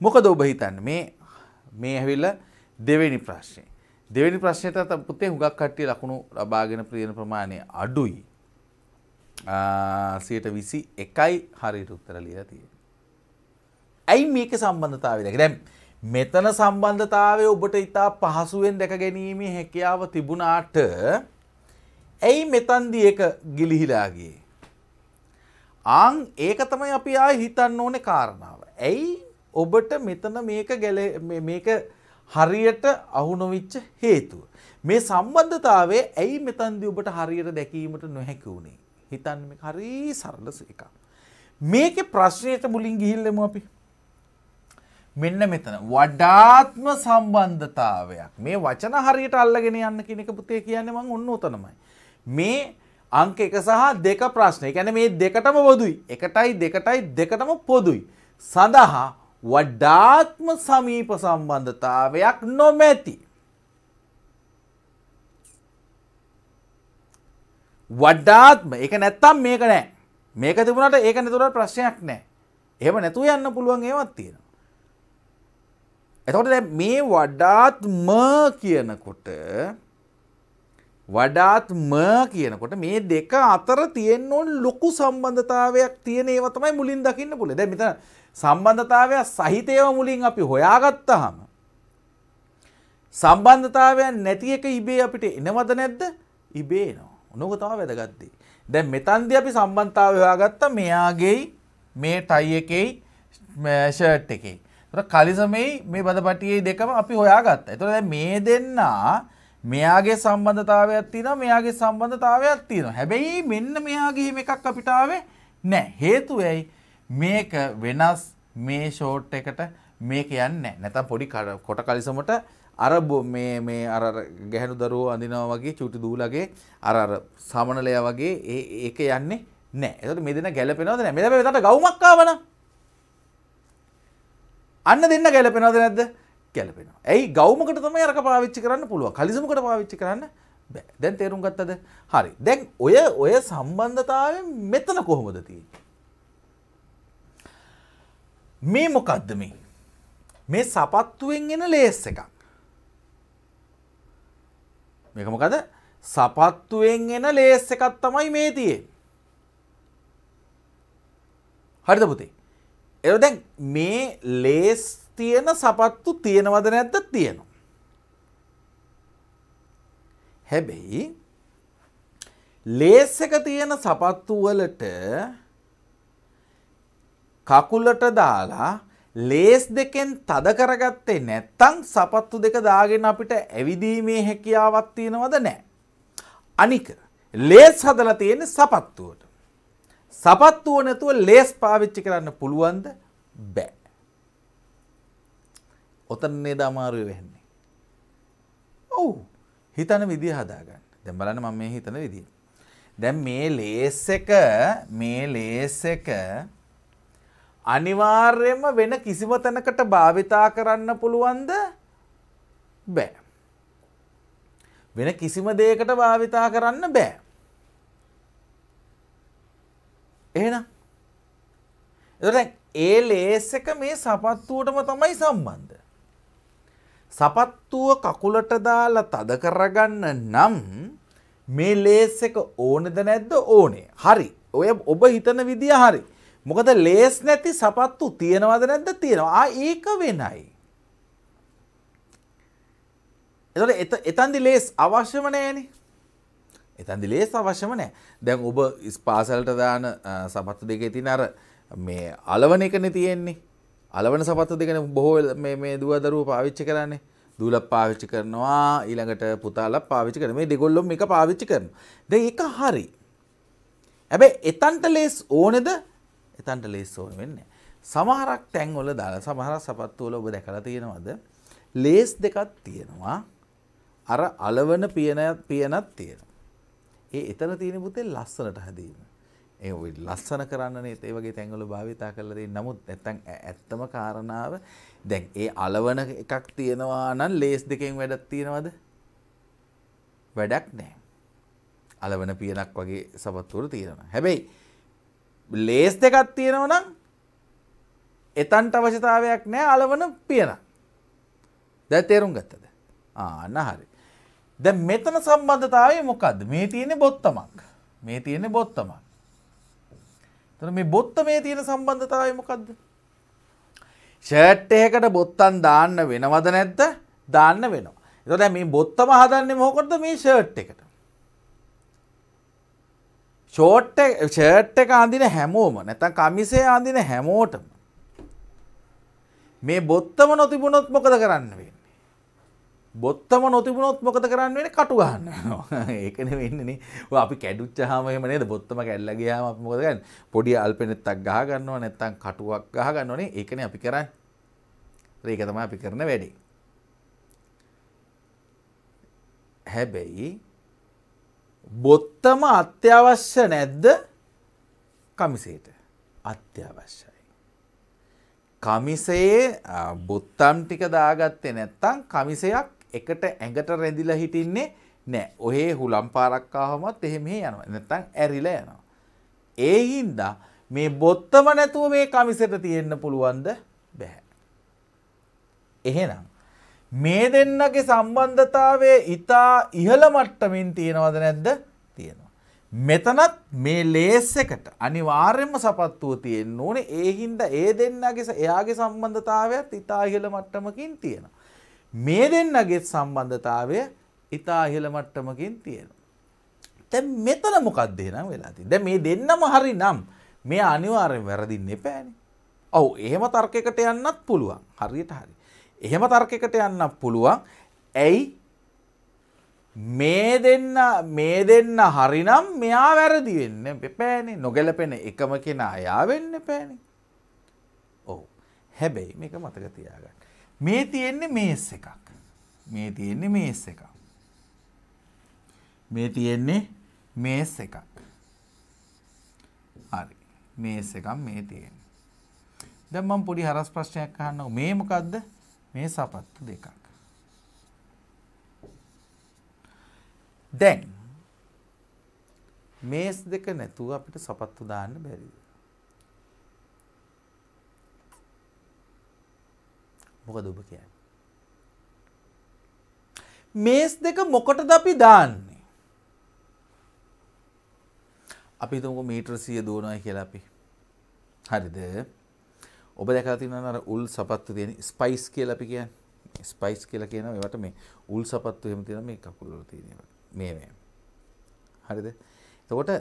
මොකද ඔබ හිතන්න මේ මේ ඇවිල්ල දෙවෙනි ප්‍රශ්නය. දෙවැනි ප්‍රශ්නයට පුතේ හුඟක් කට්ටිය ලකුණු ලබාගෙන ප්‍රියන ප්‍රමාණය අඩුයි. සයට විසි එකයි හරියට උත්තර ලියලා තියෙන. ඇයි මේක සම්බන්ධතාවය දැක දැම් මෙතන සම්බන්ධතාවය ඔබට ඉතා පහසුවෙන් දැක ගැනීමේ හැකියාව තිබුණාට ඇයි මෙතන්දි එක ගිලිහිලාගේ ආං ඒක තමයි අපි ආය හිතන්න ඕන කාරණාව. ඇයි ඔබට මෙතන මේක මේක හරියට අහුනොවිච්ච හේතුව. මේ සම්බන්ධතාවේ ඇයි මෙතන්දි ඔබට හරියට දැකීමට නොහැකි වුණේ. හිතන්න මේ හරි සරල එකක්. මේක ප්‍රශ්නයට මුලින් ගිහිල්ලමු අපි. මෙන්න මෙතන වඩාත්ම සම්බන්ධතාවයක් මේ වචන හරියට අල්ලගෙන යන්න කෙනෙක පුතේ කියන්නේ මං ඔන්න උතනමයි. මේ අංක එක සහ දෙක ප්‍රශ්න. ඒ කියන්නේ මේ දෙකටම පොදුයි. එකටයි දෙකටයි දෙකටම පොදුයි. සඳහා වඩාත්ම සමීප සම්බන්ධතාවයක් නොමැති. වඩාත්ම ඒක නැත්තම් මේක නෑ. මේක තිබුණට ඒක නැතුවට ප්‍රශ්නයක් නෑ. එහෙම නැතුව යන්න පුළුවන් ඒවත් තියෙනවා. එතකොට දැන් මේ වඩාත්ම කියනකොට වඩාත්ම කියනකොට මේ දෙක අතර තියෙන්න ඕන ලොකු සම්බන්ධතාවයක් තියෙන ඒවා තමයි මුලින් දකින්න පුළුවන්. දැන් මෙතන සම්බන්ධතාවය සහිත ඒවා මුලින් අපි හොයාගත්තාම සම්බන්ධතාවයන් නැති එක ඉබේ අපිට එනවද නැද්ද? ඉබේ එනවා. ඕනක තමයි වැදගත් දේ. දැන් මෙතනදී අපි සම්බන්ධතාවය හොයාගත්තා මෙයාගේයි මේ ටයි එකේයි ෂර්ට් එකේයි. ඒතර කලිසමෙයි මේ බදපටියේ දෙකම අපි හොයාගත්තා. ඒතර දැන් මේ දෙන්නා මෙයාගේ සම්බන්ධතාවයක් තියෙනවා මෙයාගේ සම්බන්ධතාවයක් තියෙනවා. හැබැයි මෙන්න මෙයාගේ හිම එකක් අපිට ආවේ නැහැ. හේතුව ඇයි? මේක වෙනස් මේ ෂෝට් එකට මේක යන්නේ නැහැ. නැත්තම් පොඩි කොට කලිසමට අර මේ මේ අර ගැහණු දරුවෝ අඳිනවා වගේ චූටි දූලගේ අර අර සමනලය වගේ ඒක යන්නේ නැහැ. ඒකට මේ දෙන ගැළපෙනවද නැහැ? මේ දැන් මෙතන ගවුමක් ආවනම් අන්න දෙන්න ගැලපෙනවද නැද්ද? ගැලපෙනවා. ඇයි ගෞමකට තමයි අරක පාවිච්චි කරන්න පුළුවන්. කලිසමකට පාවිච්චි කරන්න බෑ. දැන් තේරුම් ගත්තද? හරි. දැන් ඔය ඔය සම්බන්ධතාවය මෙතන කොහොමද මේ මොකද්ද මේ? මේ සපත්තුවෙන් එන ලේස් එකක්. මේක මොකද? සපත්තුවෙන් එන ලේස් එකක් තමයි මේ තියෙන්නේ. හරිද පුතේ? එතකොට දැන් මේ ලේස් තියෙන සපත්තු තියෙනවද නැද්ද තියෙනවා. හැබැයි ලේස් එක තියෙන සපත්තු වලට කකුලට දාලා ලේස් දෙකෙන් තද කරගත්තේ නැත්තම් සපත්තු දෙක දාගෙන අපිට ඇවිදීමේ හැකියාවක් තියෙනවද නැහැ. අනික ලේස් හදලා තියෙන සපත්තුවට. සපත්තුව නැතුව ලේස් පාවිච්චි කරන්න පුළුවන්ද? බෑ. ඔතන නේද අමාරුව වෙන්නේ. ඔව් හිතන විදිය හදාගන්න. දැන් බලන්න මම මේ හිතන විදිය. දැන් මේ ලේස් එක මේ ලේස් එක අනිවාර්යයෙන්ම වෙන කිසිම තැනකට භාවිතා කරන්න පුළුවන්ද? බෑ. වෙන කිසිම දෙයකට භාවිතා කරන්න බෑ. එහෙනම් එතකොට ඒ ලේස් එක මේ සපත්තුවටම තමයි සම්බන්ධ. සපත්තුව කකුලට දාලා තද කරගන්න නම් මේ ලේස් එක ඕනෙද නැද්ද ඕනේ. හරි. ඔය ඔබ හිතන විදිය හරි. මොකද ලේස් නැති සපත්තු තියෙනවද නැද්ද තියෙනවා. ආ ඒක වෙනයි. එතකොට එතෙන්දි ලේස් අවශ්‍යම නැහැනේ. එතෙන්දි ලේස් අවශ්‍යම නැහැ. දැන් ඔබ ස්පාසලට දාන සපත්තු දෙකේ තියෙන අර මේ අලවණ එකනේ තියෙන්නේ. අලවන සපත්ත දෙකන බොහෝ මේ දුව දරුව පාවිච්චි කරන්නේ දූලක් පාවිච්චි කරනවා ඊළඟට පුතාලක් පාවිච්චි කරන මේ දෙගොල්ලොම එක පාවිච්චි කරන ද එක හරි ඇබැයි එතන්ට ලේස් ඕනෙද එතන්ට ලේස් ඕන වෙන්න සමහරක් තැන්වල දාලා සමහර සපත්තුවල ඔබ දැකලා තියෙනවද ලේස් දෙකක් තියෙනවා අර අලවන පියන පියනක් තියෙනවා ඒ එතන තියෙන පුතේ ලස්සනට හැදීම ඒ ලස්සන කරන්නනේ ඒ වගේ තැන්වල භාවිතා කරලා දෙන්නේ. නමුත් නැත්තම් ඇත්තම කාරණාව දැන් ඒ అలවන එකක් තියනවා නම් ලේස් දෙකෙන් වැඩක් තියනවද? වැඩක් නැහැ. అలවන පියනක් වගේ සපත්තු වල තියනවා. හැබැයි ලේස් දෙකක් තියනවා නම් එතන්ට අවශ්‍යතාවයක් නැහැ అలවන පියනක්. දැන් තේරුම් ගත්තද? ආ නහරි. දැන් මෙතන සම්බන්ධතාවය මොකද්ද? මේ තියෙන්නේ බොත්තමක්. මේ තියෙන්නේ බොත්තමක්. එතන මේ බොත්තමේ තියෙන සම්බන්ධතාවය මොකද්ද? ෂර්ට් එකකට බොත්තම් දාන්න වෙනවද නැද්ද? දාන්න වෙනවා. එතකොට දැන් මේ බොත්තම හදන්නේ මොකටද මේ ෂර්ට් එකට? ෂෝට් එක ෂර්ට් එක අඳින හැමෝම නැත්නම් කමිසය අඳින හැමෝටම මේ බොත්තම නොතිබුණොත් මොකද කරන්න වෙන්නේ? බොත්තම නොතිබුණොත් මොකද කරන්න වෙන කටු ගන්න ඒකන වෙන්නනේ අපි කැඩුච්චහම එහෙම නේද බොත්තම කැල්ලගේහම අපි මොකද ගන්න පොඩි අල්පෙනෙත්තක් ගහ ගන්නවා නැත්තම් කටුවක් ගහ ගන්නවනේ ඒකනේ අපි කරන්නේ ඒක තමයි අපි කරන වැඩේ හැබැයි බොත්තම අත්‍යවශ්‍ය නැද්ද කමිසේට අත්‍යවශ්‍යයි කමිසයේ බොත්තම් ටික දාගත්තේ නැත්තං කමිසයක් එකට ඇඟට රැඳිලා හිටින්නේ නෑ ඔහේ හුලම් පාරක්කාහමත් එහෙමේ යන නැතං ඇරිල යනවා. ඒ හින්දා මේ බොත්තම නැතුව මේ කමිසට තියෙන්න පුළුවන්ද බැහැ. එහෙනම් මේ දෙන්නගේ සම්බන්ධතාවය ඉතා ඉහළ මට්ටමින් තියෙනවද නැද්ද තියෙනවා. මෙතනත් මේ ලේස් එකට අනිවාර්යෙන්ම සපත්තුව තියෙන්න ඕනේ ඒ හින්දා ඒ දෙන්නගේ එයාගේ සම්බන්ධතාවයත් ඉතා ඉහළ මට්ටමකින් තියෙනවා. මේ දෙන්නගේ සම්බන්ධතාවය ඉතා ඉහළ මට්ටමකින් තියෙනවා. දැන් මෙතන මොකක්ද එහෙනම් වෙලා තියෙන්නේ? දැන් මේ දෙන්නම හරි නම් මේ අනිවාර්යෙන් වැරදින්න එපානේ. ඔව් එහෙම තර්කයකට යන්නත් පුළුවන්. හරියට හරි. එහෙම තර්කයකට යන්නත් පුළුවන්. ඇයි මේ දෙන්න මේ දෙන්න හරිනම් මෙයා වැරදි වෙන්න එපෑනේ. නොගැලපෙන එකම කෙනා එයා වෙන්න එපෑනේ. ඔව්. හැබැයි මේක මතක තියාගන්න. මේ තියෙන්නේ මේස් එකක්. මේ තියෙන්නේ මේස් එකක්. මේ තියෙන්නේ මේස් එකක්. හරි. මේස් එකක් මේ තියෙන්නේ. දැන් මම පොඩි හරස් ප්‍රශ්නයක් අහන්නම්. මේ මොකද්ද? මේ සපත්තු දෙකක්. දැන් මේස් දෙක නැතුව අපිට සපත්තු දාන්න බැරිද? මොකද ඔබ කියන්නේ? මේස් දෙක මොකටද අපි දාන්නේ? අපි හිතමුකෝ මීටර 100 දුවනවා කියලා අපි. හරිද? ඔබ දැකලා තියෙනවා අර උල් සපත්තු තියෙන ස්පයිස් කියලා අපි කියන්නේ. ස්පයිස් කියලා කියනවා ඒවට මේ උල් සපත්තු එහෙම තියෙනවා මේ කකුල් වල තියෙන ඒවා. මේ මේ. හරිද? එතකොට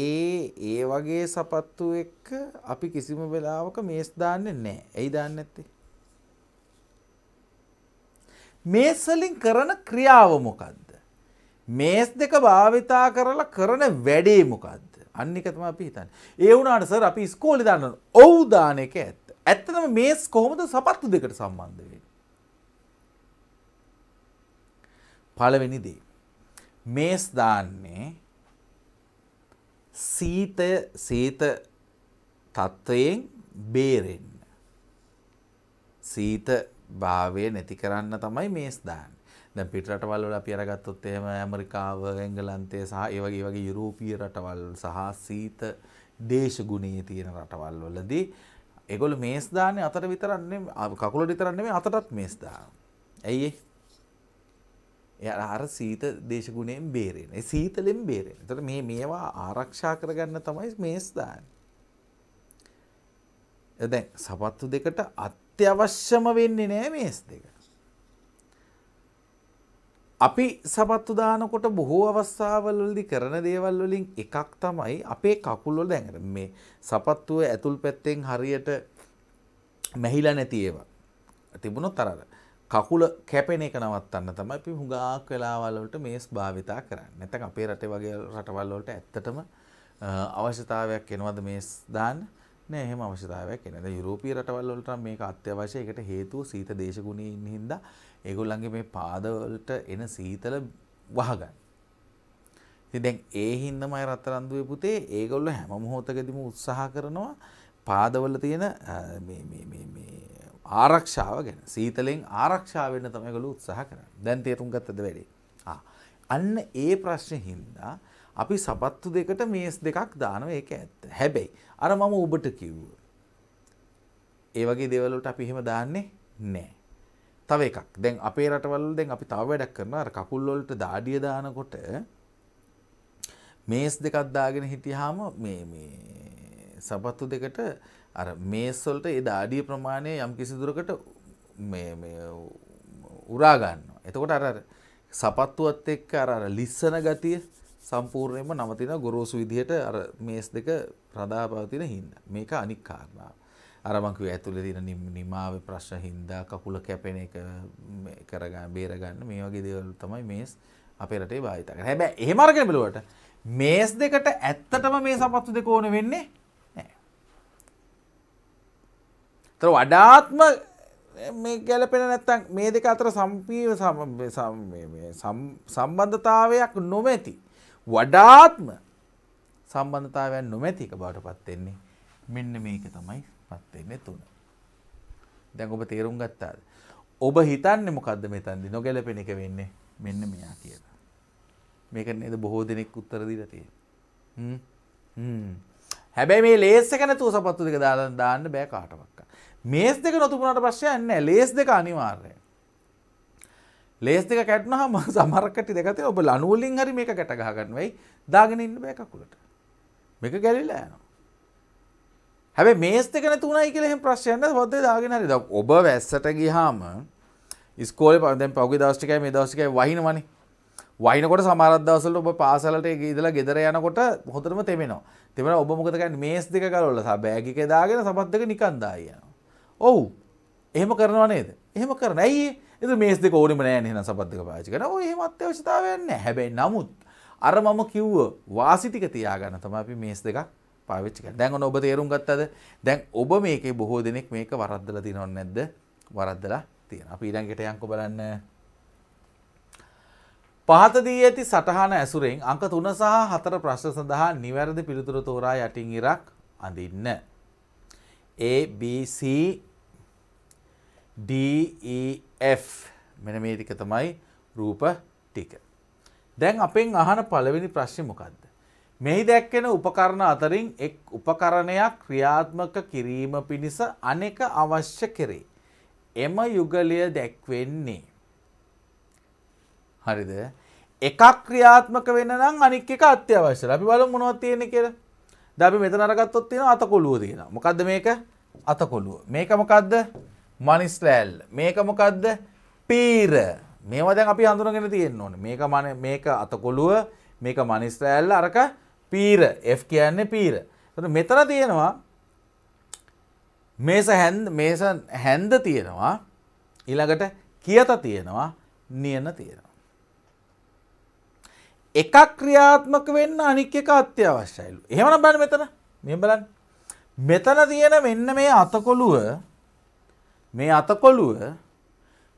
ඒ ඒ වගේ සපත්තු එක්ක අපි කිසිම වෙලාවක මේස් දාන්නේ නැහැ. ඇයි දාන්නේ නැත්තේ? මේසලින් කරන ක්‍රියාව මොකක්ද. මේස් දෙක භාවිතා කරලා කරන වැඩේ මොකක්ද. අන්නික තම අපි හිතන්. ඒ වුණාට සර් අපි ස්කෝලි දන්න ඔවුදාන එක ඇත්ත. ඇත්තනම මේස් කොහොමද සපත්තු දෙකට සම්බන්ධ වෙන්නේ. පළවෙනි දේ. මේස් දාන්නේ සීත සීත තත්ත්වයෙන් බේරෙන්න. සීත භාවය නැති කරන්න තමයි මේස් දාන්න. දැන් පිටරටවල් වල අපි අරගත්තොත් එහෙම ඇමරිකාව, එංගලන්තය සහ ඒ වගේ වගේ යුරෝපීය රටවල් සහ සීත දේශගුණයේ තියෙන රටවල් වලදී ඒගොල්ලෝ මේස් දාන්නේ අතට විතරක් නෙමෙයි කකුලට විතරක් නෙමෙයි අතටත් මේස් දානවා. ඇයි ඒ? එයා අර සීත දේශගුණයෙන් බේරෙන. ඒ සීතලෙන් බේරෙන. එතකොට මේ මේවා ආරක්ෂා කරගන්න තමයි මේස් දාන්නේ. දැන් සපත්තු දෙකට අත් අත්‍යවශ්‍යම වෙන්නේ නෑ මේස් දෙක. අපි සපත්තු දානකොට බොහෝ අවස්ථාවලදී කරන දේවල් වලින් එකක් තමයි අපේ කකුල් වල දැන් මේ සපත්තුව ඇතුල් පැත්තෙන් හරියට මැහිලා නැති ඒවා. තිබුණොත් අර කකුල කැපෙන එක නවත්තන්න තමයි අපි හුඟක් වෙලාවල් වලට මේස් භාවිතා කරන්නේ. නැත්නම් අපේ රටේ වගේ රටවල් වලට ඇත්තටම අවශ්‍යතාවයක් එනවද මේස් දාන්න? නෑ එහෙම අවශ්‍යතාවයක් එන්නේ. දැන් යුරෝපීය රටවල් වලට නම් මේක අත්‍යවශ්‍යයි. ඒකට හේතුව සීත දේශගුණීන් හින්දා ඒගොල්ලන්ගේ මේ පාදවලට එන සීතල වහගන්න. ඉතින් දැන් ඒ හින්දාම අය රත්තරන්දුවේ පුතේ ඒගොල්ලෝ හැම මොහොතකදීම උත්සාහ කරනවා පාදවල තියෙන මේ මේ මේ මේ ආරක්ෂාව ගැන සීතලෙන් ආරක්ෂා වෙන්න තමයි ඒගොල්ලෝ උත්සාහ කරන්නේ. දැන් තේරුම් ගත්තද වැඩේ? ආ අන්න ඒ ප්‍රශ්නේ හින්දා අපි සපත්තු දෙකට මේස් දෙකක් දානව ඒක ඇත්ත. හැබැයි අර මම ඔබට කිව්ව. ඒ වගේ දේවල් වලට අපි එහෙම දාන්නේ නැහැ. තව එකක්. දැන් අපේ රටවල දැන් අපි තව වැඩක් කරනවා අර කකුල් වලට දාඩිය දානකොට මේස් දෙකක් දාගෙන හිටියාම මේ මේ සපත්තු දෙකට අර මේස් වලට ඒ දාඩිය ප්‍රමාණය යම් කිසි දුරකට මේ මේ උරා ගන්නවා. එතකොට අර අර සපත්තුවත් එක්ක අර අර ලිස්සන ගතිය සම්පූර්ණයෙන්ම නවතින ගොරෝසු විදිහට අර මේස් දෙක රඳා පවතින හින්දා. මේක අනික් කාරණාව. අර මං කිව්වා ඇතුලේ තියෙන නිමාවේ ප්‍රශ්න හින්දා කකුල කැපෙන එක කරගන්න බේරගන්න මේ වගේ දේවල් තමයි මේස් අපේ රටේ භාවිත කරන්නේ. හැබැයි එහෙම අරගෙන බලුවට මේස් දෙකට ඇත්තටම මේ සපත්තු දෙක ඕන වෙන්නේ නැහැ. ତර වඩාත්ම මේ ගැලපෙන නැත්තම් මේ දෙක අතර සම්පීව සම්බන්ධතාවයක් නොමැති වඩාත්ම සම්බන්ධතාවයන් නොමැති එක බවට පත් වෙන්නේ මෙන්න මේක තමයි පත් වෙන්නේ තුන. දැන් ඔබ තේරුම් ගත්තාද? ඔබ හිතන්නේ මොකද්ද මෙතනදී නොගැලපෙන එක වෙන්නේ මෙන්න මෙයා කියලා. මේක නේද බොහෝ දෙනෙක් උත්තර දීලා තියෙන්නේ. හ්ම්. හැබැයි මේ ලේස් එක නැතුව සපත්තු දෙක දාලා දාන්න බෑ කාටවත්. මේස් දෙක නොතුපුනට ප්‍රශ්නයක් නැහැ. ලේස් දෙක අනිවාර්යයි. ලේස් දෙක කැටනහම සමරකටි දෙකත ඔබ ලනුවලින් හරි මේක කැට ගහගන්නවයි දාගෙන ඉන්න බෑකකුලට මේක ගැලිලා යනවා හැබැයි මේස් දෙක නැතුණයි කියලා එහෙම ප්‍රශ්නයක් නැහැ හොද්දේ දාගෙන හරි ඔබ වැස්සට ගියාම ඉස්කෝලේ දැන් පහුගිය දවස් ටිකයි මේ දවස් ටිකයි වහිනවනේ වහිනකොට සමහර දවස්වල ඔබ පාසලට ඉඳලා ගෙදර යනකොට හොඳටම තෙමෙනවා තෙමෙනවා ඔබ මොකද කරන්නේ මේස් දෙක ගලවලා බෑග් එකේ දාගෙන සබත් දෙක නිකන් දායි යනවා ඔව් එහෙම කරනව නේද එහෙම කරන ඇයි ඒ එද මේස් දෙක ඕනිම නෑ එහෙනම් සපත් දෙක පාවිච්චි කරනවා. ඔය එහෙම අත්‍යවශ්‍යතාවයක් නෑ. හැබැයි නමුත් අර මම කිව්ව වාසි ටික තියාගන්න තමයි අපි මේස් දෙකක් පාවිච්චි කරන්නේ. දැන් ඔන්න ඔබ තේරුම් ගත්තද? දැන් ඔබ මේකේ බොහෝ දෙනෙක් මේක වරද්දලා තියෙනව නැද්ද? වරද්දලා තියෙනවා. අපි ඊළඟට යන්කෝ බලන්න. පහත දී ඇති සටහන ඇසුරෙන් අංක 3 සහ 4 ප්‍රශ්න සඳහා නිවැරදි පිළිතුර තෝරා යටින් ඉරක් අඳින්න. A B C D E F මෙන මේ ටික තමයි රූප ටික. දැන් අපෙන් අහන පළවෙනි ප්‍රශ්නේ මොකද්ද? මෙහි දැක්වෙන උපකරණ අතරින් එක් උපකරණයක් ක්‍රියාත්මක කිරීම පිණිස අනෙක අවශ්‍ය කෙරේ. එම යුගලය දැක්වෙන්නේ. හරිද? එකක් ක්‍රියාත්මක වෙන්න නම් අනික් එක අත්‍යවශ්‍යයි. අපි බලමු මොනවද තියෙන්නේ කියලා. දැන් අපි මෙතන අරගත්තොත් තියෙනවා අතකොළුව තියෙනවා. මොකද්ද මේක? අතකොළුව. මේක මොකද්ද? මනිස් ලෑල්ල. මේක මොකක්ද පීර මේවා දැන් අපි හඳුනගෙන තියෙන්න ඕන මේක මන මේක අතකොළුව මේක මනිස් ලෑල්ල අරක පීර F කියන්නේ පීර. මෙතන තියෙනවා මේස හැන්ද මේස හැන්ද තියෙනවා ඊළඟට කියත තියෙනවා නියන තියෙනවා. එකක් ක්‍රියාත්මක වෙන්න අනික් එක අත්‍යවශ්‍යයිලු. එහෙමනම් බලන්න මෙතන. මේ බලන්න. මෙතන තියෙන මෙන්න මේ අතකොළුව මේ අතකොළුව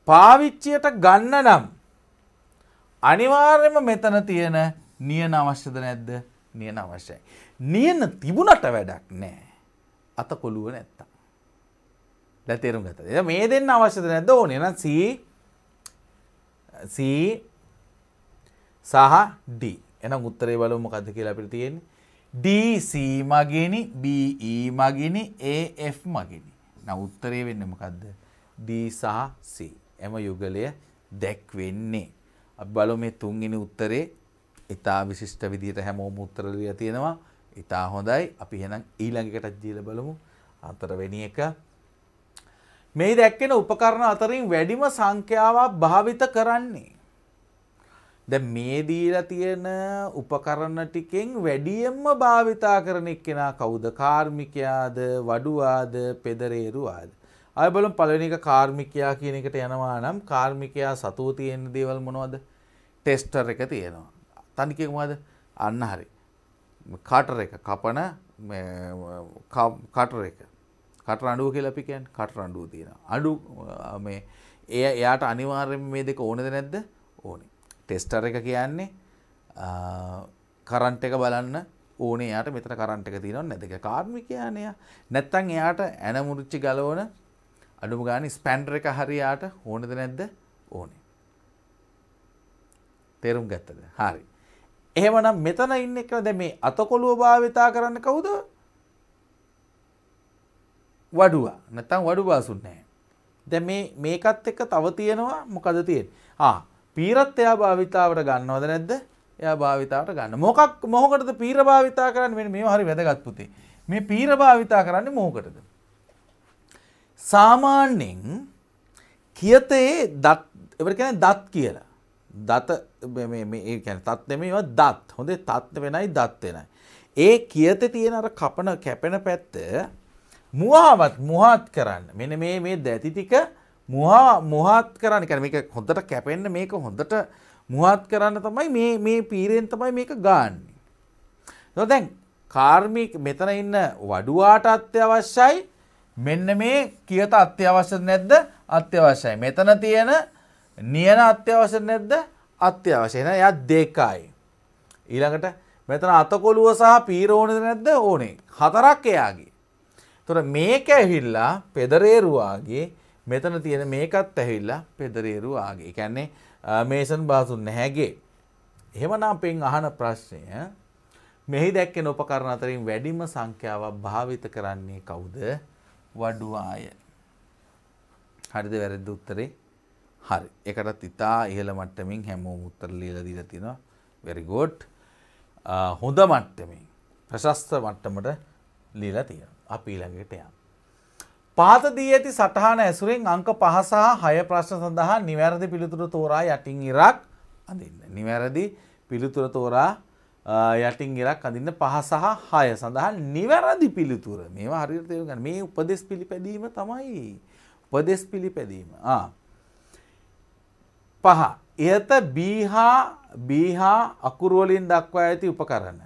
පාවිච්චියට ගන්න නම් අනිවාර්යම මෙතන තියෙන නියන අවශ්‍යද නැද්ද නියන අවශ්‍යයි. නියන තිබුණට වැඩක් නෑ අතකොළුව නැත්තම්. දැතේරුම් ගත එ මේ දෙන්න අවශ්‍යද නැද්ද ඕන එන සහ D එනම් උත්තරේ බලව මොකද කියලා අපිට තියෙන්නේ DC මගෙනි BE මගෙනි AF මගෙනි නම් උත්තරේ වෙන්නේ මොකද්ද? දී සහ සී. එම යුගලය දැක්වෙන්නේ. අපි බලමු මේ තුන්වෙනි උත්තරේ ඊටා විශිෂ්ට විදිහට හැමෝම උත්තර දීලා තියෙනවා. ඊටා හොඳයි. අපි එහෙනම් ඊළඟ එකටත් දීලා බලමු. හතරවෙනි එක මේ දැක්කෙන උපකරණ අතරින් වැඩිම සංඛ්‍යාවක් භාවිත කරන්නේ ද මේ දීලා තියෙන උපකරණ ටිකෙන් වැඩියෙන්ම භාවිතා කරන එක්කෙනා කවුද කාර්මිකයාද වඩුවාද පෙදරේරුවාද අය බලමු පළවෙනි එක කාර්මිකයා කියන එකට යනවා නම් කාර්මිකයා සතුව තියෙන දේවල් මොනවද ටෙස්ටර් එක තියෙනවා තනිකේ මොකද අන්න හරි කටර් එක කපන කටර් එක කටර අඬුව කියලා අපි කියන්නේ කටර අඬුව තියෙනවා අඬු මේ එයා එයාට අනිවාර්යයෙන් මේ දෙක ඕනේද නැද්ද ඕනේ ටෙස්ටර් එක කියන්නේ කරන්ට් එක බලන්න ඕනේ යාට මෙතන කරන්ට් එක තියෙනව නැද්ද කියලා කාර්මිකයානේ නැත්තම් එයාට ඇන මුරිච්චි ගලවන අඩුම ගානේ ස්පැන්ඩර් එක හරියට ඕනේද නැද්ද ඕනේ තේරුම් ගත්තද හරි එහෙමනම් මෙතන ඉන්න එක දැන් මේ අතකොළුව භාවිතා කරන්න කවුද වඩුවා නැත්තම් වඩු බාසුන් නැහැ දැන් මේ මේකත් එක්ක තව තියෙනවා මොකද තියෙන්නේ ආ පීරත් එයා භාවිතාවට ගන්නවද නැද්ද? එයා භාවිතාවට ගන්න. මොකක් මොහොකටද පීර භාවිතා කරන්නේ? මෙන්න මේව හරි වැදගත් පුතේ. මේ පීර භාවිතා කරන්නේ මොහොකටද? සාමාන්‍යයෙන් කියතේ දත් ඒවට කියන්නේ දත් කියලා. දත මේ මේ ඒ කියන්නේ තත් නෙමෙයි ඒවා දත්. හොඳේ තත් වෙනයි දත් වෙනයි. ඒ කියතේ තියෙන අර කපන කැපෙන පැත්ත මුවාවත් මුහාත් කරන්න. මෙන්න මේ මේ දැති ටික මහා මොහත් කරන්න කැන මේක හොඳට කැපෙන්න්න මේක හොඳට මුහත් කරන්න තමයි මේ මේ පීරෙන් තමයි මේක ගාන්නේ. නොදැන් කාර්මික මෙතන ඉන්න වඩුවාට අත්‍යවශ්‍යයි මෙන්න මේ කියත අත්‍යවශ්‍ය නැද්ද අත්‍යවශ්‍යයි. මෙතන තියෙන නියන අත්‍යවශ්‍ය නැද්ද අත්‍යවශ්‍යන ය දෙකයි. ඊළඟට මෙතන අතකොළුව සහ පීරෝණද නැද්ද ඕනේ හතරක් එයාගේ. තොර මේක ඇහිල්ලා පෙදරේරුවාගේ මෙතන තියෙන මේකත් ඇහිල්ලා පෙදරේරු ආගේ කැන්නේ මේසන් බාසුන් නැහැගේ. එහෙමනම් පෙන් අහන ප්‍රශ්නය මෙහි දැක්කෙන උපකරණ අතරින් වැඩිම සංඛ්‍යාවක් භාවිත කරන්නේ කවුද වඩුවාය. හරිද වැරද්ද උත්තරේ හරි එකටත් ඉතා ඉහළ මට්ටමින් හැමෝම උත්තර ලියලා දීලා තිනවා very good හොඳ මට්ටමින් ප්‍රශස්ත මට්ටමට ලියලා තියෙනවා අපි ඊළඟට යමු පහත දී ඇති සටහන ඇසුරෙන් අංක පහ සහ හය ප්‍රශ්න සඳහා නිවැරදි පිළිතුර තෝරා යටින් ඉරක් අඳින්න. නිවැරදි පිළිතුර තෝරා යටින් ඉරක් අඳින්න පහ සහ හය සඳහා නිවැරදි පිළිතුර මේවා හරියට තේරුම් ගන්න. මේ උපදේශ පිළිපැදීම තමයි. උපදේශ පිළිපැදීම. ආ. පහ. එයත බීහා බීහා අකුරු වලින් දක්වා ඇති උපකරණ.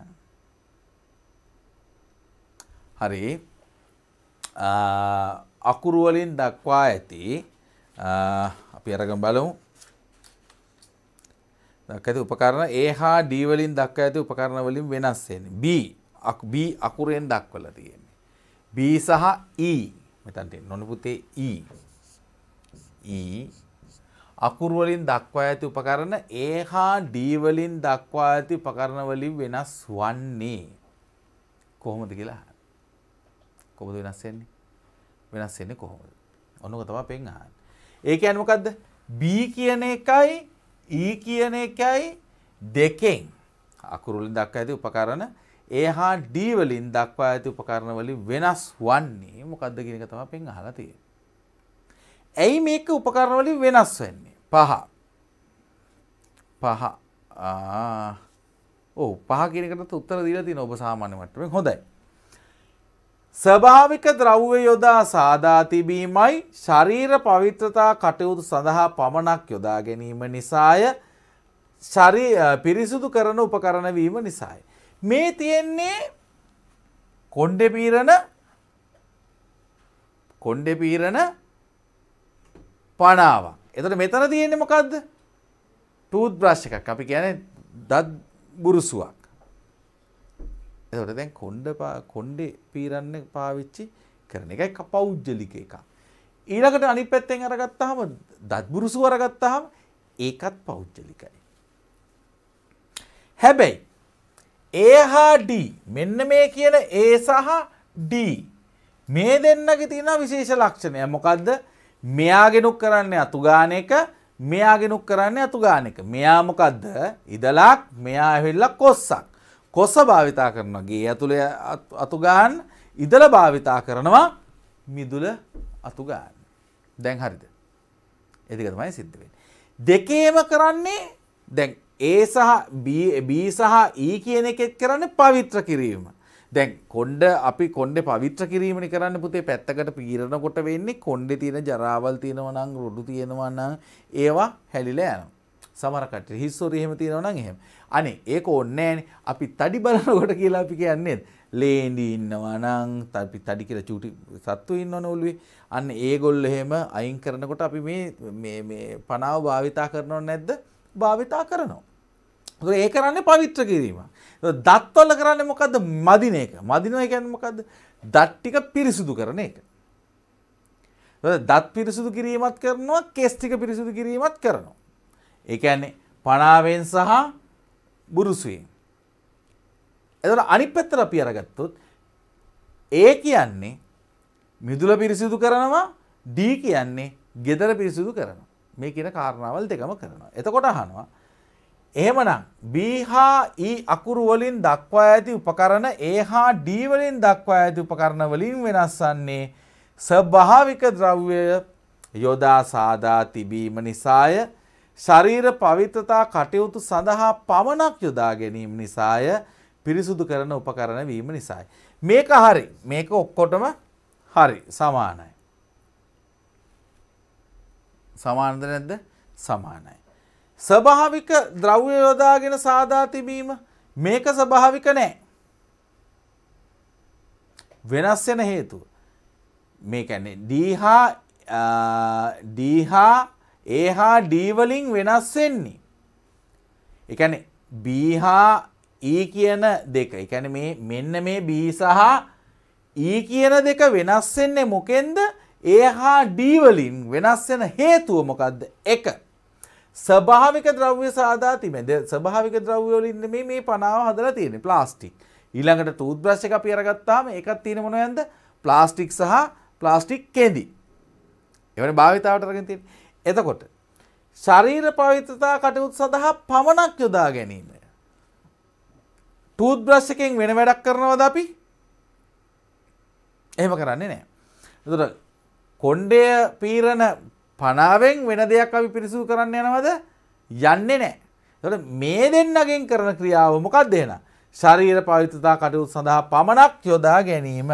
හරි අකුරුවලින් දක්වා ඇති අපි අරගම් බලමු දක් ඇති උපකරණ ඒ හා ඩීවලින් දක්වා ඇති උපකරණවලින් වෙනස්යෙන් B B අකුරෙන් දක්වලා තියෙන්නේ B සහ E මෙතනට නොන පුතේ E E අකුරුවලින් දක්වා ඇති උපකරණ ඒ හා ඩීවලින් දක්වා ඇති උපකරණවලින් වෙනස් වන්නේ කොහොමද කියලා කොහොමද වෙනස් වෙන්නේ වෙනස් වෙන්නේ කොහොමද? ඔන්නක තමයි පෙන් අහන්නේ. ඒ කියන්නේ මොකද්ද? B කියන එකයි E කියන එකයි දෙකෙන් අකුරු වලින් දක්වා ඇති උපකරණ A හා D වලින් දක්වා ඇති උපකරණ වලින් වෙනස් වන්නේ මොකද්ද කියන එක තමයි පෙන් අහලා තියෙන්නේ. ඇයි මේක උපකරණ වලින් වෙනස් වෙන්නේ? පහ. පහ. ආ. ඔව් පහ කියන එකටත් උත්තර දීලා තියෙනවා ඔබ සාමාන්‍ය මට්ටමේ. හොඳයි. ස්වභාවික ද්‍රව්‍ය යොදා සාදා තිබීමයි ශරීර පවිත්‍රතා කටයුතු සඳහා පමණක් යොදා ගැනීම නිසාය පිරිසුදු කරන උපකරණ වීම නිසායි. මේ තියෙන්නේ කොණ්ඩෙ පීරණ කොණ්ඩෙ පීරණ පණාවක්. එතකොට මෙතන තියෙන්නේ මොකද්ද? ටූත් බ්‍රෂ් එකක්. අපි කියන්නේ දත් බුරුසුවක්. එතකොට දැන් කොණ්ඩ කොණ්ඩේ පීරන්න පාවිච්චි කරන එකයි පෞද්ගලික එකක්. ඊළඟට අනිත් පැත්තෙන් අරගත්තාම දත්බුරුසු අරගත්තාම ඒකත් පෞද්ගලිකයි. හැබැයි A හා D මෙන්න මේ කියන A සහ D මේ දෙන්නගේ තියෙන විශේෂ ලක්ෂණය මොකද්ද? මෙයාගෙනුක් කරන්නේ අතුගාන එක, මෙයාගෙනුක් කරන්නේ අතුගාන එක. මෙයා මොකද්ද? ඉදලක්, මෙයා ඇවිල්ලා කොස්සක්. කොස්ස භාවිතා කරනවා ගේ ඇතුළේ අතුගාන් ඉදල භාවිතා කරනවා මිදුල අතුගාන් දැන් හරිද එදික තමයි සිද්ධ වෙන්නේ. දෙකේම කරන්නේ දැන් ඒ සහ B සහ E කියන එකෙත් කරන්නේ පවිත්‍ර කිරීම. දැන් කොණ්ඩ අපි කොණ්ඩේ පවිත්‍ර කිරීමනි කරන්න පුතේ පැත්තකට පීරනකොට වෙන්නේ කොණ්ඩේ තියෙන ජරාවල් තියෙනවා නම් රුඩු තියෙනවා නම් ඒවා හැලිලා යනවා. සමහර කට්ටිය හිස්සොරි එහෙම තියෙනවා නම් එහෙම. අනේ ඒක ඕනේ අපි තඩි බලනකොට කියලා අපි කියන්නේ ලේන්ඩි ඉන්නවා නම් අපි තඩි කියලා චූටි සත්තු ඉන්නවනේ ඔළුවේ. අන්න ඒගොල්ලෝ එහෙම අයින් කරනකොට අපි මේ මේ මේ පනාව භාවිතා කරනව නැද්ද? භාවිතා කරනවා. ඒ කරන්නේ පවිත්‍ර කිරීම. දත්වල කරන්නේ මොකද්ද? මදින එක. මදිනවා කියන්නේ මොකද්ද? දත් ටික පිරිසුදු කරන එක. දත් පිරිසුදු කිරීමත් කරනවා, කෙස් ටික පිරිසුදු කිරීමත් කරනවා. ඒන්නේ පනාවෙන් සහ බුරුසුවෙන්. එදට අනිපැත්තර අපි අරගත්තොත් ඒ කියන්නේ මිදුල පිරිසිදු කරනවා ඩී කියන්නේ ගෙදර පිරිසිදු කරන මේ කියන කාරණාවල් දෙකම කරනවා. එතකොට අහනවා එහෙමනම් B හා E අකුරු වලින් දක්වා ඇති උපකරණ A හා D වලින් දක්වා ඇති උපකරණ වලින් වෙනස් වන්නේ ස්වභාවික ද්‍රව්‍ය යොදා සාදා තිබීම නිසාය ශරීර පවිත්‍රතා කටයුතු සඳහා පමණක් යොදා ගැනීම නිසාය පිරිසුදු කරන උපකරණ වීම නිසායි. මේක හරි මේක ඔක්කොටම හරි සමානයි. සමානද නැද්ද සමානයි. ස්වභාවික ද්‍රව්‍ය යොදාගෙන සාදා තිබීම මේක ස්වභාවික නෑ. වෙනස් වෙන හේතුව. මේ කියන්නේ D හා D හා ඒ හා ඩීවලින් වෙනස් වෙන්නේ. එකන බීහා ඒ e කියන දෙක එකන මේ මෙන්න මේ බී සහ ඒ e කියන දෙක වෙනස්වෙන්නේ මොකෙන්ද ඒ හා ඩීවලින් වෙනස්වෙන හේතුව මොකක්ද එක. ස්භාවික ද්‍රව්‍ය සාධාතිමද ස්භාවික ද්‍රව්‍යවලින් මේ මේ පනාව හදලා තියෙන ප්ලාස්ටික් ඊළඟට තූද්්‍රශ් එක පියරගත්තාම එකත් තියෙන මොනොයන්ද ප්ලාස්ටික් සහ ප්ලාස්ටික් කෙදී. එවන භාවිතාවට රගතින් එතකොට ශරීර පවිත්‍රතා කටයුතු සඳහා පමණක් යොදා ගැනීම. ටූත් බ්‍රස් එකෙන් වෙන වැඩක් කරනවද අපි? එහෙම කරන්නේ නැහැ. එතකොට කොණ්ඩය පීරන පනාවෙන් වෙන දෙයක් අපි පිරිසුදු කරන්න යනවද? යන්නේ නැහැ. එතකොට මේ දෙන්නගෙන් කරන ක්‍රියාව මොකක්ද එහෙනම්? ශරීර පවිත්‍රතා කටයුතු සඳහා පමණක් යොදා ගැනීම.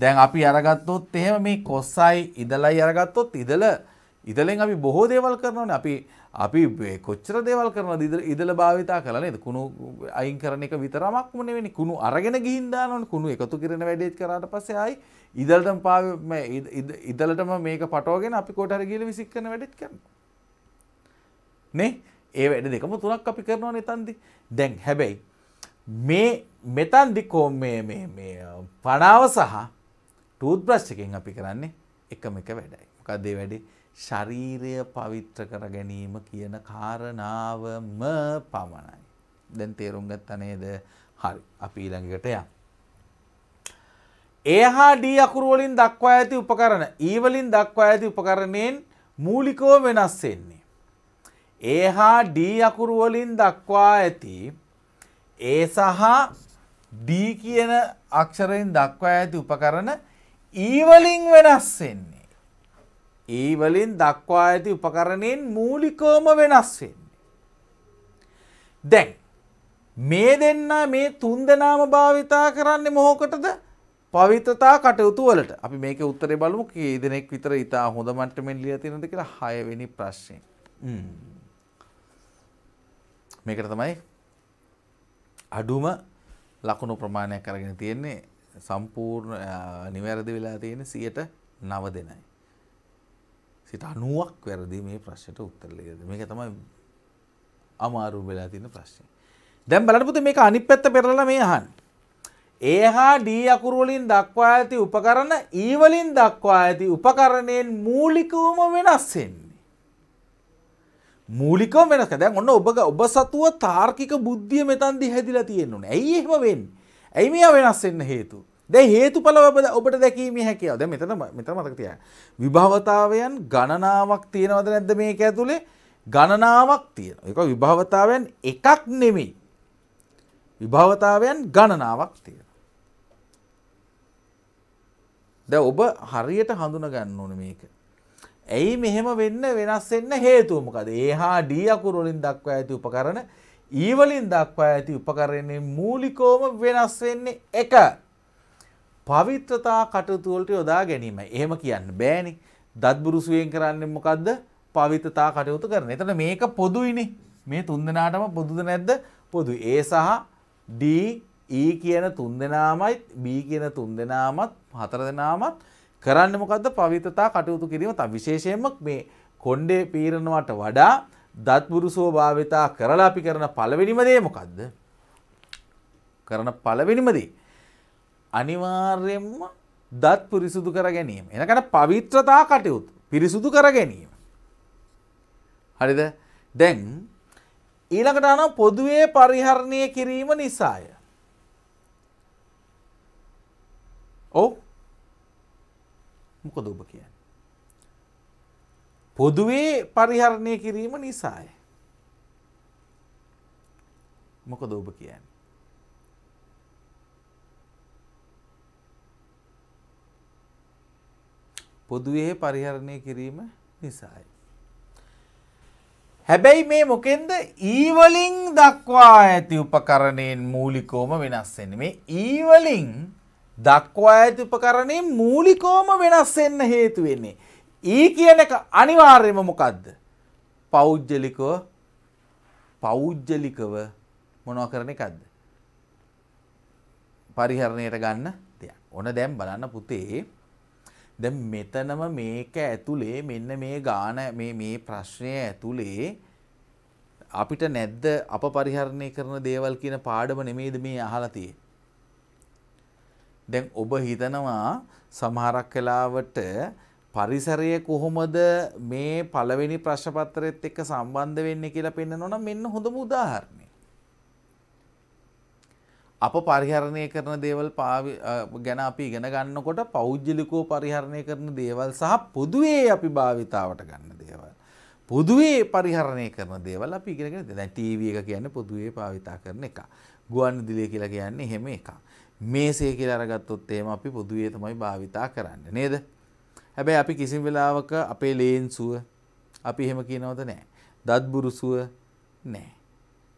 දැන් අපි අරගත්තොත් එහෙම මේ කොස්සයි ඉදලයි අරගත්තොත් ඉදල ඉදලෙන් අපි බොහෝ දේවල් කරනවන අපි අපි කොච්චර දේවල් කරන ඉදල භාවිතා කලනද කුණු අයින් කරන එක විතරමක්ම නෙවෙනි කුණු අරගෙන ගිහින්දානවන කුණු එකතු කරන වැඩේත් කරට පස්සේ ආයි ඉදලටම පා ඉදලටම මේක පටෝගෙන අපි කොටර ගිල විසික් කරන වැඩෙත් කරන නේ ඒ වැඩ දෙකම තුනක් අපි කරනවා නතන්දි දැන් හැබැයි මේ මෙතන්දි කෝ පනාව සහ ටූත් බ්‍රශ් එකෙන් අපි කරන්නේ එකම එක වැඩයි මොකක්දේ වැඩේ ශරීරය පවිත්‍ර කර ගැනීම කියන කාරණාවම පමණයි. දැන් තේරුම් ගත්තා නේද? හරි. අපි ඊළඟට යමු. ඒ හා D අකුරු වලින් දක්වා ඇති උපකරණ E වලින් දක්වා ඇති උපකරණයෙන් මූලිකව වෙනස් වෙන්නේ. ඒ හා D අකුරු වලින් දක්වා ඇති ඒ සහ D කියන අක්ෂරයෙන් දක්වා ඇති උපකරණ E වලින් වෙනස් වෙන්නේ. ඒ වලින් දක්වා ඇති උපකරණයෙන් මූලිකවම වෙනස් වෙන්නේ. දැන් මේ දෙන්න මේ තුන්දනාම භාවිතා කරන්නේ මොහොකටද පවිතතා කටයුතු වලට අපි මේක උත්තරේ බලමු කී දෙනෙක් විතර ඉතා හොඳ මට්ටමින් ලියලා තියෙනවද කියලා 6 වෙනි ප්‍රශ්නේ. මේකට තමයි අඩුම ලකුණු ප්‍රමාණයක් අරගෙන තියෙන්නේ සම්පූර්ණ නිවැරදි වෙලා තියෙන 109 දෙනයි. සිට අනුවක් වැරදි මේ ප්‍රශ්යට උත්තරලේද මේක තමයි අමාරු වෙලා තියෙන ප්‍රශ්නය. දැන් බලන්න පුතේ මේක අනිත් පැත්ත පෙරලලා මේ අහන්න. ඒ හා ඩී අකුරු වලින් දක්වා ඇති උපකරණ ඊ e වලින් දක්වා ඇති උපකරණයෙන් මූලිකවම වෙනස් වෙන්නේ. මූලිකවම වෙනස්. දැන් ඔන්න ඔබ ඔබ සතුව තාර්කික බුද්ධිය මෙතනදී හැදිලා තියෙන්න ඕනේ. ඇයි එහෙම වෙන්නේ? ඇයි මෙයා වෙනස් වෙන්න හේතුව? දැ හේතුඵල ඔබට දැකීමේ හැකියාව. දැන් මෙතන මෙතන මතක තියාගන්න. විභවතාවයන් ගණනාවක් තියෙනවද නැද්ද මේක ඇතුලේ? ගණනාවක් තියෙනවා. ඒක විභවතාවයන් එකක් නෙමෙයි. විභවතාවයන් ගණනාවක් තියෙනවා. දැන් ඔබ හරියට හඳුනා ගන්න ඕනේ මේක. ඇයි මෙහෙම වෙන්න වෙනස් වෙන්න හේතුව මොකද? A හා D අකුරු වලින් දක්වා ඇති උපකරණ E වලින් දක්වා ඇති උපකරණේ මූලිකවම වෙනස් වෙන්නේ එක. පවිත්‍රතා කටයුතුවලට යොදා ගැනීම එහෙම කියන්න බෑනි දත්බුරුසුවෙන් කරන්න මොකක්ද පවිත්‍රතා කටයුතු කරන එතන මේක පොදුයිනි මේ තුන්දනාටම පොදුද නැද්ද පොදු ඒ සහ D E කියන තුන්දෙනාමයි B කියන තුන්දෙනාමත් හතර දෙනාමත් කරන්න මොකද්ද පවිත්‍රතා කටයුතු කිරීම තව විශේෂයෙන්ම මේ කොණ්ඩේ පීරනවට වඩා දත්බුරුසුව භාවිතා කරලා අපි කරන පළවෙනිම දේ මොකද්ද කරන පළවෙනිම දේ අනිවාර්යෙන්ම දත් පිරිසුදු කර ගැනීම. එනකට පවිත්‍රතා කටයුතු පිරිසුදු කර ගැනීම. හරිද දැන් ඊළඟට අන පොදුවේ පරිහරණය කිරීම නිසාය. ඔව් මොකද ඔබ කියන්නේ? පොදුවේ පරිහරණය කිරීම නිසාය. මොකද ඔබ කියන්නේ? පොදුවේ පරිහරණය කිරීම නිසායි. හැබැයි මේ මොකෙන්ද ඊවලින් දක්වා ඇති උපකරණයෙන් මූලිකෝම වෙනස් වෙන්න. මේ ඊවලින් දක්වා ඇති උපකරණයෙන් මූලිකෝම වෙනස් වෙන්න හේතු වෙන්නේ. ඊ කියන එක අනිවාර්යයෙන්ම මොකද්ද? පෞද්ගලිකව පෞද්ගලිකව මොනවා කරන එකක්ද? පරිහරණයට ගන්න දෙයක්. ඕන දැන් බලන්න පුතේ දැ මෙතනම මේක ඇතුළේ මෙන්න මේ ගාන මේ මේ ප්‍රශ්නය ඇතුළේ අපිට නැද්ද අප පරිහරණය කරන දේවල් කියන පාඩම නෙමේද මේ අහලතිය. දැන් ඔබ හිතනවා සමහරක් කලාවට පරිසරය කොහොමද මේ පළවෙනි ප්‍රශ්පත්තරෙත් එක්ක සම්බන්ධ වෙන්න කියලා පෙන්න්න නොන මෙන්න හොඳ උදාහරණය. අප පරිහරණය කරන දේවල් ගැන අපි ඉගෙන ගන්නකොට පෞද්ජලිකෝ පරිහරණය කරන දේවල් සහ පොදුවේ අපි භාවිතාවට ගන්න දේවල්. පොදුවේ පරිහරණය කරන දේවල් අපි ඉගෙනගෙන දැන් ටීවී එක කියන්නේ පොදුවේ භාවිතා කරන එක. ගුවන් විදුලිය කියලා කියන්නේ එහෙම එකක්. මේසේ කියලා අරගත්තොත් එහෙම අපි පොදුවේ තමයි භාවිතා කරන්නේ නේද? හැබැයි අපි කිසිම වෙලාවක අපේ ලේන්සුව අපි එහෙම කියනවද නැහැ. දත්බුරුසුව නැහැ.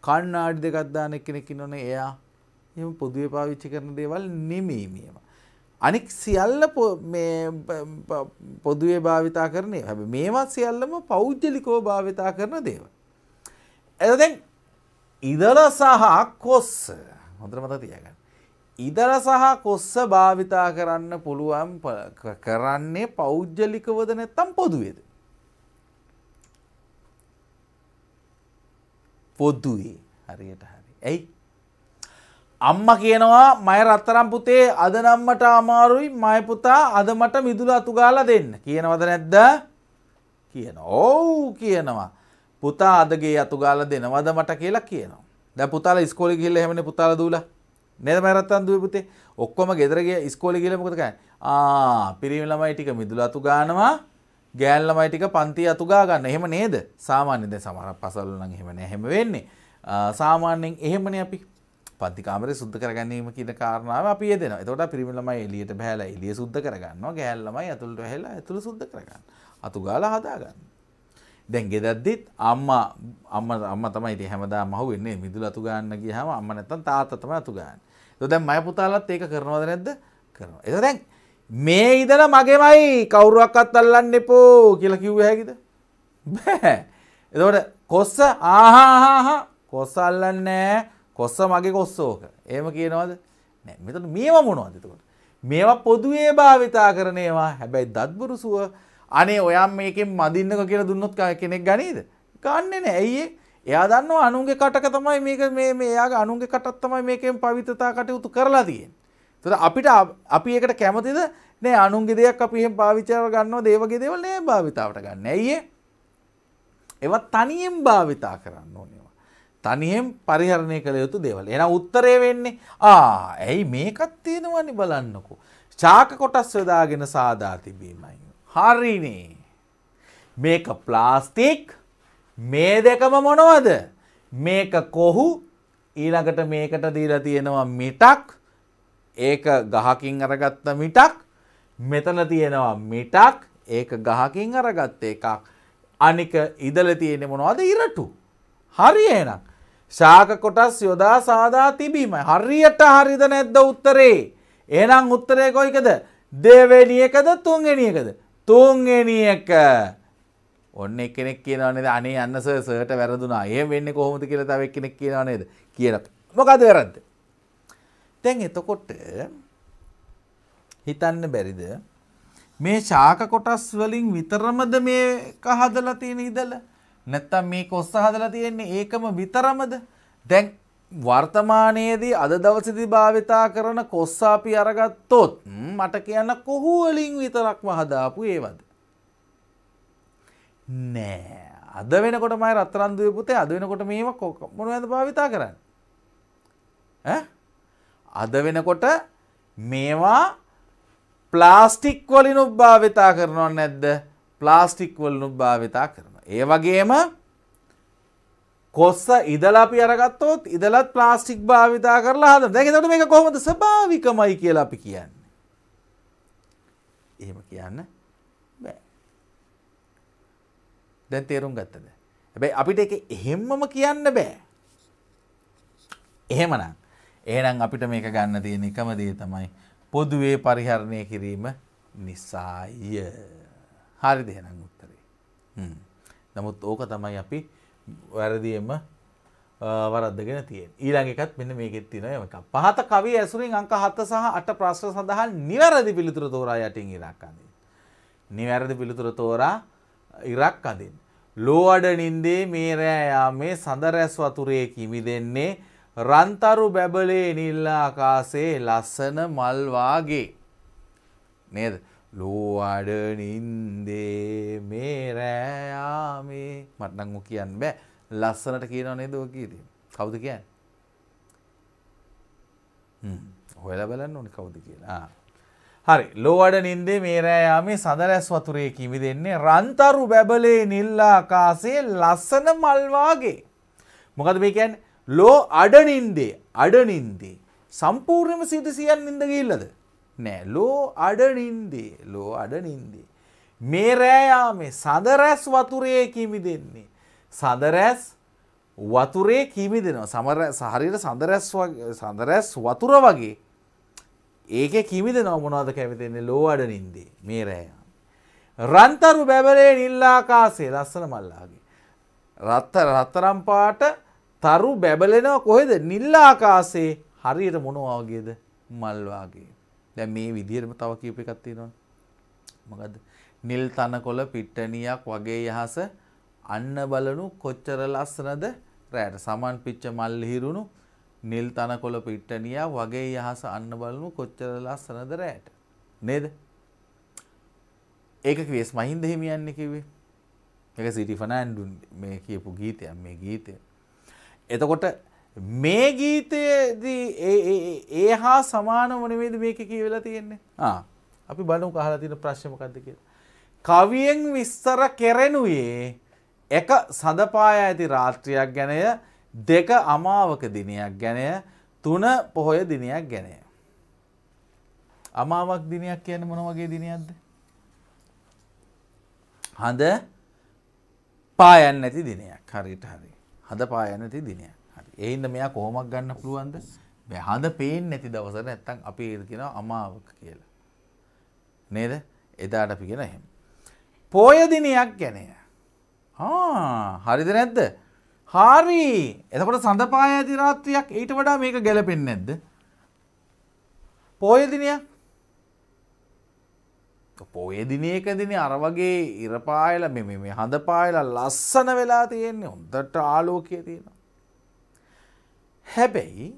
කණ්ණාඩි දෙකක් දාන එක්කෙනෙක් ඉන්නවනේ එයා එහෙම පොදුවේ පාවිච්චි කරන දේවල් නෙමෙයි මේවා. අනික් සියල්ල මේ පොදුවේ භාවිතා කරන්නේ. හැබැයි මේවා සියල්ලම පෞද්ගලිකව භාවිතා කරන දේවල්. එතෙන් ඉදර සහ කොස්ස හොඳට මතක තියාගන්න. ඉදර සහ කොස්ස භාවිතා කරන්න පුළුවන් කරන්නේ පෞද්ගලිකවද නැත්නම් පොදුවේද? පොදුවේ හරියට හරි. ඇයි? අම්ම කියනවා මය රත්තරම් පුතේ අද නම්මට අමාරුයි මය පුතා අද මට මිදුල අතුගාලා දෙන්න කියනවද නැද්ද කියන ඔව් කියනවා පුතා අදගේ අතුගාලා දෙනවද මට කියලා කියනවා දැන් පුතාලා ඉස්කෝලේ ගිහිල්ලා එහෙමනේ පුතාලා දූලා නේද මය රත්තරම් දුවේ පුතේ ඔක්කොම ගෙදර ගියා ඉස්කෝලේ ගිහිල්ලා මොකද කරන්නේ ආ පිරිමි ළමයි ටික මිදුල අතුගානවා ගෑන් ළමයි ටික පන්ති අතුගා ගන්න එහෙම නේද සාමාන්‍ය දැන් සමහර පසල් නම් එහෙම නෑ එහෙම වෙන්නේ සාමාන්‍යයෙන් එහෙමනේ අපි පත්තිකාමර සුද්ද කරගැනීම කියන කාරණාව අපි දෙන එතකොට පිරිමිලමයි එලියට බැහැලා එලිය සුද්ද කරගන්නවා ගෑල්ලමයි ඇතුළට හැලා ඇතුළ සුද්ද කරගන්න අතු ගාලා හදාගන්න දැන් ගෙදද්දිත් අම්මා අම්ම අම්ම තමයි ඉතින් හැමදාම අහුවෙන්නේ මිදුල අතු ගන්න ගියාම අම්මා නැත්තම් තාත්තා තමයි අතු ගන්න. ඒක දැන් මය පුතාලත් ඒක කරනවද නැද්ද? කරනවා. ඒක දැන් මේ ඉඳලා මගේමයි කවුරුවක්වත් අල්ලන්න එපෝ කියලා කිව්ව හැකිද? බෑ. එතකොට කොස්ස ආහා ආහා කොස්ස අල්ලන්නේ නැහැ. කොස්ස මගේ කොස්සෝක ඒම කියනවද මෙතට මේම මොනවද එතකොට. මේවා පොදුවේ භාවිතා කරනේවා හැබැයි දත්බුරු සුව අනේ ඔයම් මේකෙන් මදින්නක කියලා දුන්නොත් කෙනෙක් ගනීද. ගන්න නෑ ඇයිඒ එයා දන්න අනුන්ගේ කටක තමයි මේක මේ මේයාගේ අනුන්ගේ කටත් තමයි මේකෙන් පවිතතා කටයුතු කරලා තියෙන්. තුර අපිට අපි ඒකට කැමතිද නෑ අනුන්ගේ දෙයක් අපිහෙම භාවිචාව ගන්නවා දේවගේ දෙවල් නෑ භාවිතාවට ගන්න ඇයිඒ ඒවත් තනියෙන් භාවිතා කරන්න ඕනේ තනියෙන් පරිහරණය කළ යුතු දේවල්. එන උත්තරේ වෙන්නේ ආ ඇයි මේකත් තියෙනවනි බලන්නකෝ. චාක කොටස් යොදාගෙන සාදා තිබීමයි. හරිනේ. මේක ප්ලාස්ටික් මේ දෙකම මොනවද? මේක කොහු ඊළඟට මේකට දීලා තියෙනවා මිටක්. ඒක ගහකින් අරගත්ත මිටක්. මෙතන තියෙනවා මිටක්. ඒක ගහකින් අරගත්ත එකක්. අනික ඉදල තියෙන මොනවද ඉරටු. හරි එහෙනම් ශාක කොටස් යොදා සාදා තිබීම. හරියට හරිද නැද්ද උත්තරේ? එහෙනම් උත්තරේ කොයිකද? දෙවෙනි එකද තුන්වෙනි එකද? තුන්වෙනි එක. ඔන්න එක්කෙනෙක් කියනවා නේද අනේ අන්න සර් සර්ට වැරදුනා. එහෙම වෙන්නේ කොහොමද කියලා තව එක්කෙනෙක් කියනවා නේද? කියලා. මොකද වැරද්ද? දැන් එතකොට හිතන්න බැරිද? මේ ශාක කොටස් වලින් විතරමද මේක හදලා තියෙන ඉදලා? නැත්තම් මේක ඔස්සේ හදලා තියෙන්නේ ඒකම විතරමද? දැන් වර්තමානයේදී අද දවසේදී භාවිතා කරන කොස්ස අපි අරගත්තොත් මට කියන්න කොහු වලින් විතරක්ම හදාපු ඒවද? නෑ. අද වෙනකොට මම රත්තරන් දුවේ පුතේ අද වෙනකොට මේව මොනවද භාවිතා කරන්නේ? ඈ? අද වෙනකොට මේවා ප්ලාස්ටික් වලිනුත් භාවිතා කරනව නැද්ද? ප්ලාස්ටික් වලිනුත් භාවිතා කරනවා. ඒ වගේම කොස්ස ඉදලාපි අරගත්තොත් ඉදලත් ප්ලාස්ටික් භාවිතා කරලා හද දැගෙනට මේ කොහොමද ස්භාවිකමයි කියලා අපි කියන්න. එහෙම කියන්න දැන් තේරුම් ගත්තද. ඇැබයි අපිට එක එහෙම්මම කියන්න බෑ. එහෙමනම් ඒනම් අපිට මේක ගන්න තියෙන එකම දේ තමයි පොදුවේ පරිහරණය කිරීම නිසාය. හරි දෙහෙනම් උත්තරේ. හම්. නමුත් ඕක තමයි අපි වැරදියෙන්ම වරද්දගෙන තියෙන් ඊළඟ එකත් මෙන්න මේකෙත් තින එක පහත කවී ඇසුරින් අංක හත්ත සහ අට ප්‍රශ්න සඳහන් නිවැරදි පිළිතුර තෝරා යටින් ඉරක් අඳින්. නිවැරදි පිළිතුර තෝරා ඉරක් අඳින්. ලෝවඩ නින්දේ මේ රෑයාමේ සඳරැස් වතුරේ කිමි දෙන්නේ රන්තරු බැබලේ නිල්ලා ආකාසේ ලස්සන මල්වාගේ. නේද ලෝවඩනින්දේ මේ රෑයාමේ මටනං කියන්න බෑ ලස්සනට කියනවනේ දෝකීද කවුද කියන් හොල බලන්න ඕනි කවුද කියලා හරි ලෝවඩ නින්දේ මේ රෑයාමේ සඳරැස් වතුරේ කිමි දෙන්නේ රන්තරු බැබලේ නිල්ලාකාසේ ලස්සන මල්වාගේ මොකද මේකැන් ලෝ අඩනින්දේ අඩනින්දේ සම්පූර්ණයම සිට සියන් නින්ද ගිල්ලද නෑ ලෝ අඩනින්දේ ලෝ අඩනින්දේ. මේ රෑයාමේ සඳරැස් වතුරේ කිමි දෙන්නේ. සඳරැස් වතුරේ කිමි දෙනවා සමර සහරියට සඳරැස් සඳරැස් වතුර වගේ ඒක කිමි දෙනව මොනවද කැවිතෙන්නේ ලෝ අඩනින්දේ මේ රෑයා. රන්තරු බැබලේ නිල්ලාකාසේ ලස්සන මල්ලාගේ. රත්ත රත්තරම් පාට තරු බැබලෙනව කොහෙද නිල්ලාකාසේ හරියට මොනවාගේද මල්වාගේ. දැන් මේ විදිහටම තව කීප එකක් තියෙනවා. මොකද්ද? නිල් තනකොළ පිට්ටනියක් වගේ යහස අන්න බලනු කොච්චර ලස්සනද රැට සමන් පිච්ච මල්හිරුණු නිල් තනකොළ පිට්ටනියා වගේ යහස අන්න බලනු කොච්චර ලස්සනද රැට නේද? ඒක කිව්වේස් මහින්ද හිමියන්නේ කිව්වේ. ඒක සිටි ෆනෑන්ඩුන් මේ කියපු ගීතයක් මේ ගීතය. එතකොට මේ ගීතයේදී ඒ හා සමාන මොනවේද මේක කියවෙලා තියෙන්නේ. ආ අපි බලමු අහලා තියෙන ප්‍රශ්නේ මොකද්ද කියලා. කවියෙන් විස්තර කෙරෙනුයේ එක සඳපායා ඇති රාත්‍රියක් ගැනය, දෙක අමාවක දිනයක් ගැනය, තුන පොහොය දිනයක් ගැනය. අමාවක් දිනයක් කියන්නේ මොන වගේ දිනයක්ද? හඳ පායන් නැති දිනයක්. හරියට හරි. හඳ පායන් නැති දිනයක්. ඒ හින්දා මෙයා කොහොමද ගන්න පුළුවන්ද? මේ හඳ පේන්නේ නැති දවසට නැත්තම් අපි කියනවා අමාවක කියලා. නේද? එදාට අපි කියන එහෙම. පොය දිනයක් ගැන. ආ හරිද නැද්ද? හරි. එතකොට සඳපාය ඇති රාත්‍රියක් ඊට වඩා මේක ගැලපෙන්නේ නැද්ද? පොය දිනයක්. පොය දිනයක දින අර වගේ ඉර පායලා මේ මේ හඳ පායලා ලස්සන වෙලා තියෙන්නේ. හොඳට ආලෝකය තියෙනවා. හැබැයි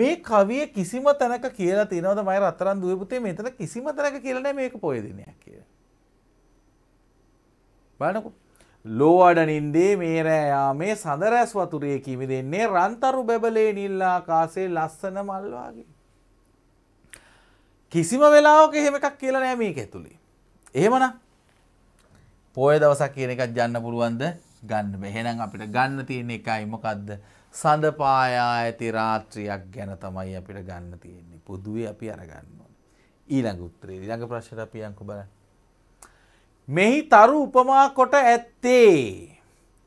මේ කවිය කිසිම තැනක කියලා තිනවද මයි රත්තරන් දුවපුතේ මෙතන කිසිම තැනක කියලනෑ මේක පොයදිනයක් කිය. බලනකු ලෝවඩනින්දේ මේරෑයා මේ සඳරැස් වතුරය කිමි දෙන්නේ රන්තරු බැබලේ නිල්ලා කාසේ ලස්සන මල්වාගේ. කිසිම වෙලාවක එහෙම එකක් කියලා නෑ මේක ඇතුළි. එහෙමන පොය දවසක් කියන එකත් ජන්න පුළුවන්ද ගන්න බැහෙනම් අපිට ගන්න තියෙන එකයි මොකක්ද සඳපායා ඇති රාත්‍රියක් ගැන තමයි අපිට ගන්න තියෙන්නේ පොදුවේ අපි අරගන්න ඕන. ඊළඟ උත්තරේ ඊළඟ ප්‍රශ්නට අපි යන්කු බලන්න. මෙහි තරු උපමා කොට ඇත්තේ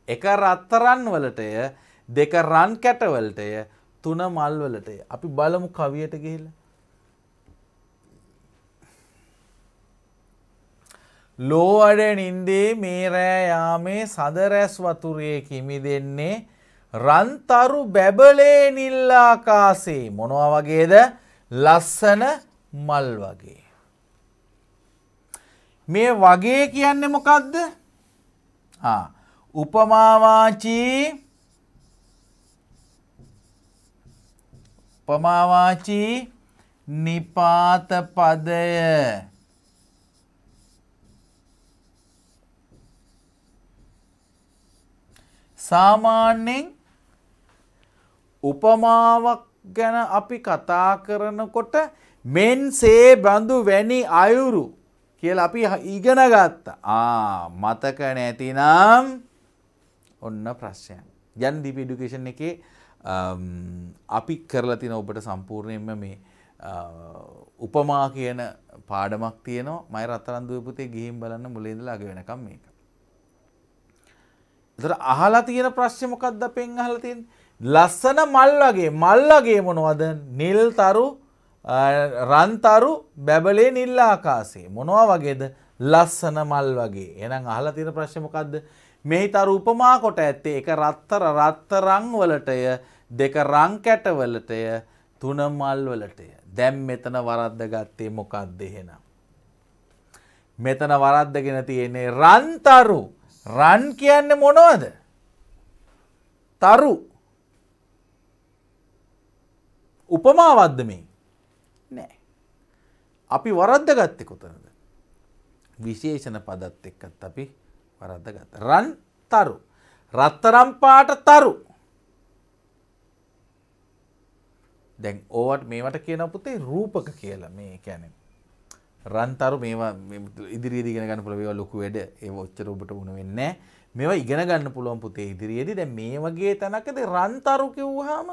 එක රත්තරන් වලටය දෙක රන් කැටවලටය තුන මල් වලටය අපි බලමු කවියට ගිහිල්ල. ලෝවඩ නින්දේ මේ රෑයාමේ සදරැස් වතුරය කිමි දෙන්නේ රන්තරු බැබලේ නිල්ලාකාසේ මොනවා වගේද ලස්සන මල් වගේ. මේ වගේ කියන්නේ මොකක්ද උපමාවාචී උපමාවාචී නිපාත පදය සාමාන්‍යෙන් උපමාවක් ගැන අපි කතා කරනකොට මෙන් සේ බඳු වැනි අයුරු කියලා අපි ඉගෙන ගත්තා. ආ මතක නැතිනම් ඔන්න ප්‍රශ්නයක්. යන් දීප এডুকেෂන් එකේ අපි කරලා තියෙන ඔබට සම්පූර්ණයෙන්ම මේ උපමා කියන පාඩමක් තියෙනවා. මම රත්තරන් දුවේ පුතේ ගිහින් බලන්න මුලින් ඉඳලා අග වෙනකම් මේක. ඒතර අහලා තියෙන ප්‍රශ්නේ මොකක්ද අපෙන් අහලා තියෙන්නේ? ලස්සන මල් වගේ මල් වගේ මොනවද නිල්තරු රන්තරු බැබලේ නිල් ආකාසේ මොනවා වගේද ලස්සන මල් වගේ එහෙනම් අහලා තියෙන ප්‍රශ්නේ මොකද්ද මෙහිතර උපමා කොට ඇත්තේ එක රත්තර රත්තරන් වලටය දෙක රන් කැටවලටය තුන මල් වලටය දැන් මෙතන වරද්ද ගත්තේ මොකද්ද එහෙනම් මෙතන වරද්දගෙන තියෙන්නේ රන්තරු රන් කියන්නේ මොනවද තරු උපමාවද්ද මේ නෑ. අපි වරද්ද ගත්තෙ කොතනද. විශේෂණ පදත් එක්කත් අපි වරද්ද ගත්ත. රන් තරු. රත්තරම්පාට තරු. දැන් ඕවට මේවට කියන පුතේ රූපක කියලා මේ කැනෙ. රන්තරු මේවා ඉදිරියේදීගෙන ගන්න පුළුවන් ඒවා ලොකු වැඩ ඒ ඔච්චර ඔබට වුණ වෙන්නේ නැහැ. මේවා ඉගෙන ගන්න පුළුවන් පුතේ ඉදිරියේදී දැන් මේ වගේ තැනකදී රන්තරු කිව්වහම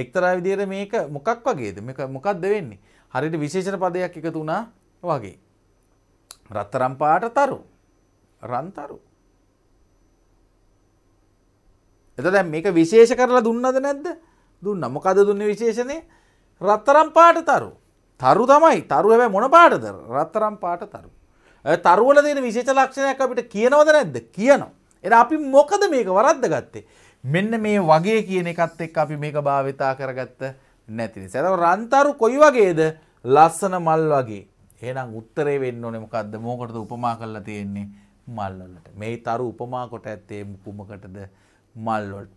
එක්තරා විදියට මේක මොකක් වගේද මේක මොකක්ද වෙන්නේ? හරියට විශේෂණ පදයක් එකතු වුණා වගේ. රත්තරම් පාට තරු. රන්තරු. එතකොට මේක විශේෂ කරලා දුන්නද නැද්ද? දුන්නා. මොකද දුන්නේ විශේෂනේ? රත්තරම් පාට තරු. තරු තමයි. තරු හැබැයි මොන පාටද? රත්තරම් පාට තරු. තරුවල තියෙන විශේෂ ලක්ෂණයක් අපිට කියනවද නැද්ද? කියනවා. එතන අපි මොකද මේක වරද්ද ගත්තේ? මෙන්න මේ වගේ කියන එකත් එක් අපි මේක භාවිතා කරගත්ත නැතිනි. සැතව රන්තරු කොයි වගේද ලස්සන මල් වගේ. එහෙනම් උත්තරේ වෙන්න ඕනේ මොකද්ද? මෝකටද උපමා කරලා තියෙන්නේ මල් වලට. මේ තරු උපමා කොට ඇත්තේ කුමකටද? මල් වලට.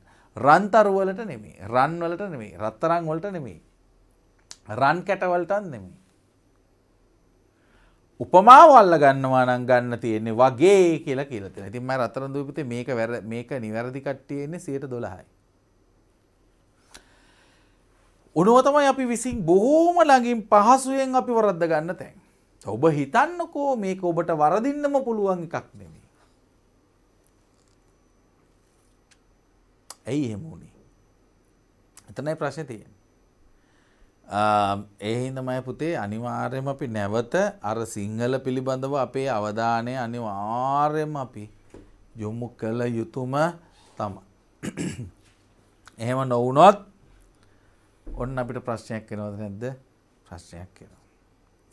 රන්තරු වලට නෙමෙයි. රන් වලට නෙමෙයි. රත්තරන් වලට නෙමෙයි. රන් කැට වලටත් නෙමෙයි. උපමාව අල්ල ගන්නවා නම් ගන්න තියෙන්නේ වගේ කියලා කියලා තියෙනවා. ඉතින් මම රත්තරන් දූපතේ මේක මේක නිවැරදි කට්ටිය ඉන්නේ 112යි. ඔනුව තමයි අපි විසින් බොහෝම ළඟින් පහසුවෙන් අපි වරද්ද ගන්න තැන්. ඔබ හිතන්නකෝ මේක ඔබට වරදින්නම පුළුවන් එකක් නෙමෙයි. ඇයි එහෙම වුනේ? එතනයි ප්‍රශ්නේ තියෙන්නේ. ඒහින්දමය පුතේ අනිවාර්යම අපි නැවත අර සිංහල පිළිබඳව අපේ අවධානය අනිවාර්යම අපි යොමු කළ යුතුම තම. එහෙම නොවුනොත් ඔන්න අපිට ප්‍රශ්නයක් කෙනවද නැද්ද ප්‍රශ්නයක් කෙන.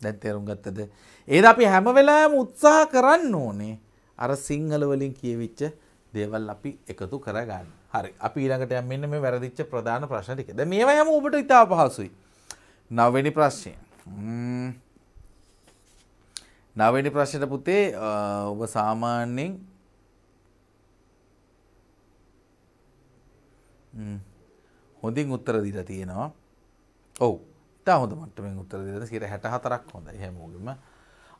දැන් තේරුම් ගත්තද. ඒද අපි හැම වෙලාම උත්සාහ කරන්න ඕනේ අර සිංහලවලින් කියවිච්ච දේවල් අපි එකතු කරගන්න. හරි අපි ඊළඟට මෙන්න මේ වැරදිච්ච ප්‍රධාන ප්‍රශ්න ටික. දැන් මේවා හැම ඔබට ඉතා පහසුයි. නවවෙනි ප්‍රශ්නය. නවවෙනි ප්‍රශ්නයට පුතේ ඔබ සාමාන්‍යයෙන් හොඳින් උත්තර දීලා තියෙනවා. ඔව්. ඉතා හොඳ මට්ටමින් උත්තර දීලා තියෙනවා. 64ක් හොඳයි හැමෝගෙම.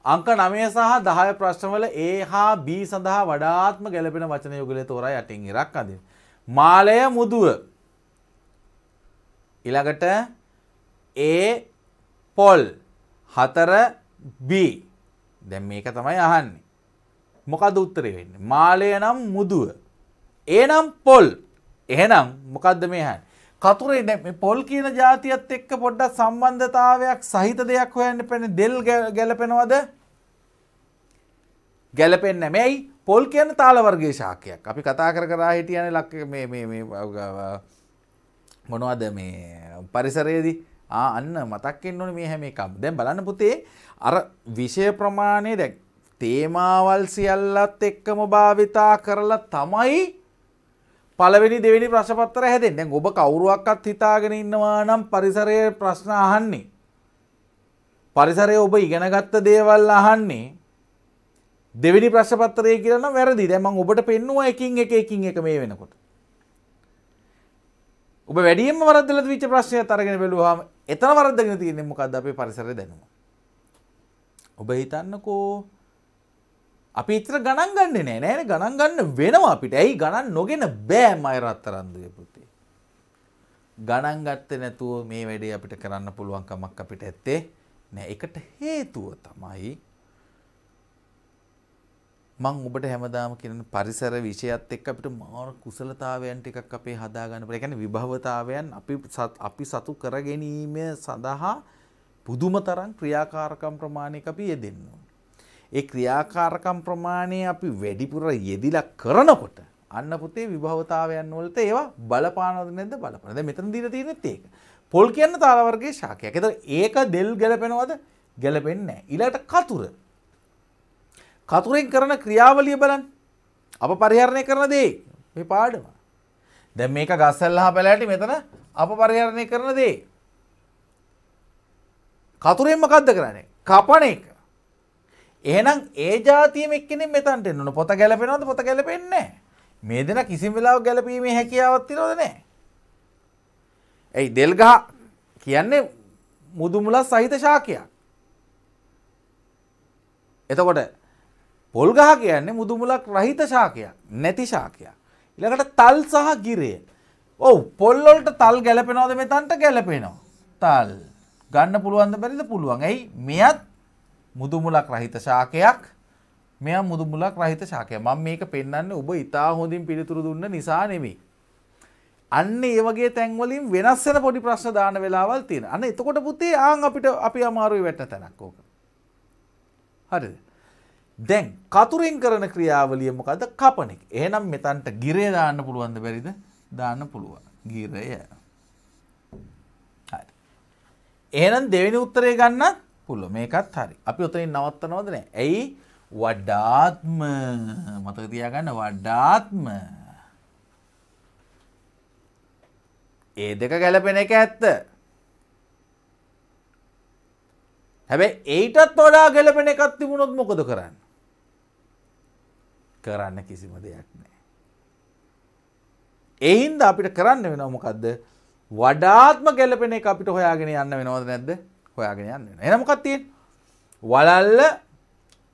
අංක 9 සහ 10 ප්‍රශ්නවල A හා B සඳහා වඩාත්ම ගැළපෙන වචන යුගලය තෝරා යටින් ඉරක් අඳින්න. මාලය මුදුව. ඊළඟට A පොල් හතර B දැන් මේක තමයි අහන්නේ. මොකද උත්තරේ වෙන්නේ? මාලය නම් මුදුව. A නම් පොල්. එහෙනම් මොකද්ද මේ අහන්නේ? කතුරේ මේ පොල් කියන જાතියත් එක්ක පොඩ්ඩක් සම්බන්ධතාවයක් සහිත දෙයක් හොයන්න පෙන්නේ දෙල් ගැලපෙනවද? ගැලපෙන්නේ නැහැ. මේයි පොල් කියන තාල වර්ගයේ ශාකයක්. අපි කතා කර කර හිටියනේ ලක් මේ මේ මේ මොනවද මේ පරිසරයේදී ආ අන්න මතක් වෙන්න ඕනේ මේ හැම එකක්ම. දැන් බලන්න පුතේ අර විෂය ප්‍රමාණය දැන් තේමාවල් සියල්ලත් එක්කම භාවිතා කරලා තමයි පළවෙනි දෙවෙනි ප්‍රශ්න පත්‍රය හැදෙන්නේ. දැන් ඔබ කවුරුවක්වත් හිතාගෙන ඉන්නවා නම් පරිසරයේ ප්‍රශ්න අහන්නේ. පරිසරයේ ඔබ ඉගෙනගත්ත දේවල් අහන්නේ. දෙවිනි ප්‍රශ්පත්තරය කියලන වැරදි දැමං ඔබට පෙන්නවා එකින් එක එකින් එක මේ වෙනකොට. ඔබ වැඩියම වරදල විච ප්‍රශ්ය තරගෙන බැලුවාම එතන වරදගෙන තියෙන්නේ මොකක්ද අපේ පරිසරය දැනුම. ඔබ හිතන්නකෝ අපි ඉතර ගණන් ගන්නේ නෑ නෑනේ ගණන් ගන්න වෙනවා අපිට. ඇයි ගණන් නොගෙන බෑ මය රත්තරන්දුවේ පුතේ. ගණන් ගත්තේ නැතුව මේ වැඩේ අපිට කරන්න පුළුවන් කමක් අපිට ඇත්තේ නෑ. ඒකට හේතුව තමයි මං ඔබට හැමදාම කියන පරිසර විෂයත් එක්ක අපිට මාර කුසලතාවයන් ටිකක් අපේ හදාගන්න පුළුවන්. ඒ කියන්නේ විභවතාවයන් අපි අපි සතු කර ගැනීම සඳහා පුදුම තරම් ක්‍රියාකාරකම් ප්‍රමාණයක අපි යෙදෙන්න ඒ ක්‍රියාකාරකම් ප්‍රමාණය අපි වැඩිපුර යෙදිලා කරනකොට අන්න පුතේ විභවතාවයන් වලට ඒවා බලපානවද නැද්ද බලපාන. දැන් මෙතන දීලා තියෙනෙත් ඒක. පොල් කියන්න තාල වර්ගයේ ශාකයක්. ඒතර ඒක දෙල් ගැලපෙනවද? ගැලපෙන්නේ නැහැ. ඊළඟට කතුරු කතුරෙන් කරන ක්‍රියාවලිය බලන් අප පරිහරණය කරන දේ මේ පාඩම. දැ මේක ගස්සල්ලහා පැලෑටි මෙතන අප පරිහරණය කරන දේ. කතුරෙන්ම කද්ද කරන්නේ කපන එක. එහනම් ඒ ජාතිය මෙක්කෙන මෙතන්ට එන්නන පොත ගැලපෙනවද පොත ගැලපෙන්නේ මේ දෙන කිසිම වෙලාව ගැලපීමේ හැකියාවත්ති නොද නෑ. ඇයි දෙල්ගහ කියන්නේ මුදුමුල සහිත ශාකයක්. එතකොට පොල් ගහ කියන්නේ මුදුමුලක් රහිත ශාකයක් නැති ශාකයක්. ඊළඟට තල් සහ ගිරය. ඔව් පොල් වලට තල් ගැලපෙනවද මෙතනට ගැලපෙනවා. තල් ගන්න පුළුවන්ද බැරිද පුළුවන්. ඇයි මෙයත් මුදුමුලක් රහිත ශාකයක්. මෙයා මුදුමුලක් රහිත ශාකයක්. මම මේක පෙන්වන්නේ ඔබ ඉතා හොඳින් පිළිතුරු දුන්න නිසා නෙමෙයි. අන්න ඒ වගේ තැන්වලින් වෙනස් වෙන පොඩි ප්‍රශ්න දාන වෙලාවල් තියෙනවා. අන්න එතකොට පුතේ ආන් අපිට අපි අමාරුවේ වැටෙන තැනක් ඕක. හරිද? දැන් කතුරෙන් කරන ක්‍රියාවලිය මොකද කපන එක. එහෙනම් මෙතනට ගිරේ දාන්න පුළුවන්ද බැරිද? දාන්න පුළුවන්. ගිරය. හරි. එහෙනම් දෙවෙනි උත්තරේ ගන්න පුළුවන්. මේකත් හරි. අපි උතරින් නවත්තනවද නැහැ. ඇයි? වඩාත්ම මතක තියාගන්න වඩාත්ම ඒ දෙක ගැලපෙන එක ඇත්ත. හැබැයි ඒටත් වඩා ගැලපෙන එකක් තිබුණොත් මොකද කරන්නේ? කරන්න කිසිම දෙයක් නෑ. එහින්ද අපිට කරන්න වෙන මොකක්ද වඩාත්ම ගැලපෙන එක අපිට හොයාගෙන යන්න වෙනවද නැද්ද හොයාගෙන යන්න වෙන එනමකත්තියෙන් වලල්ල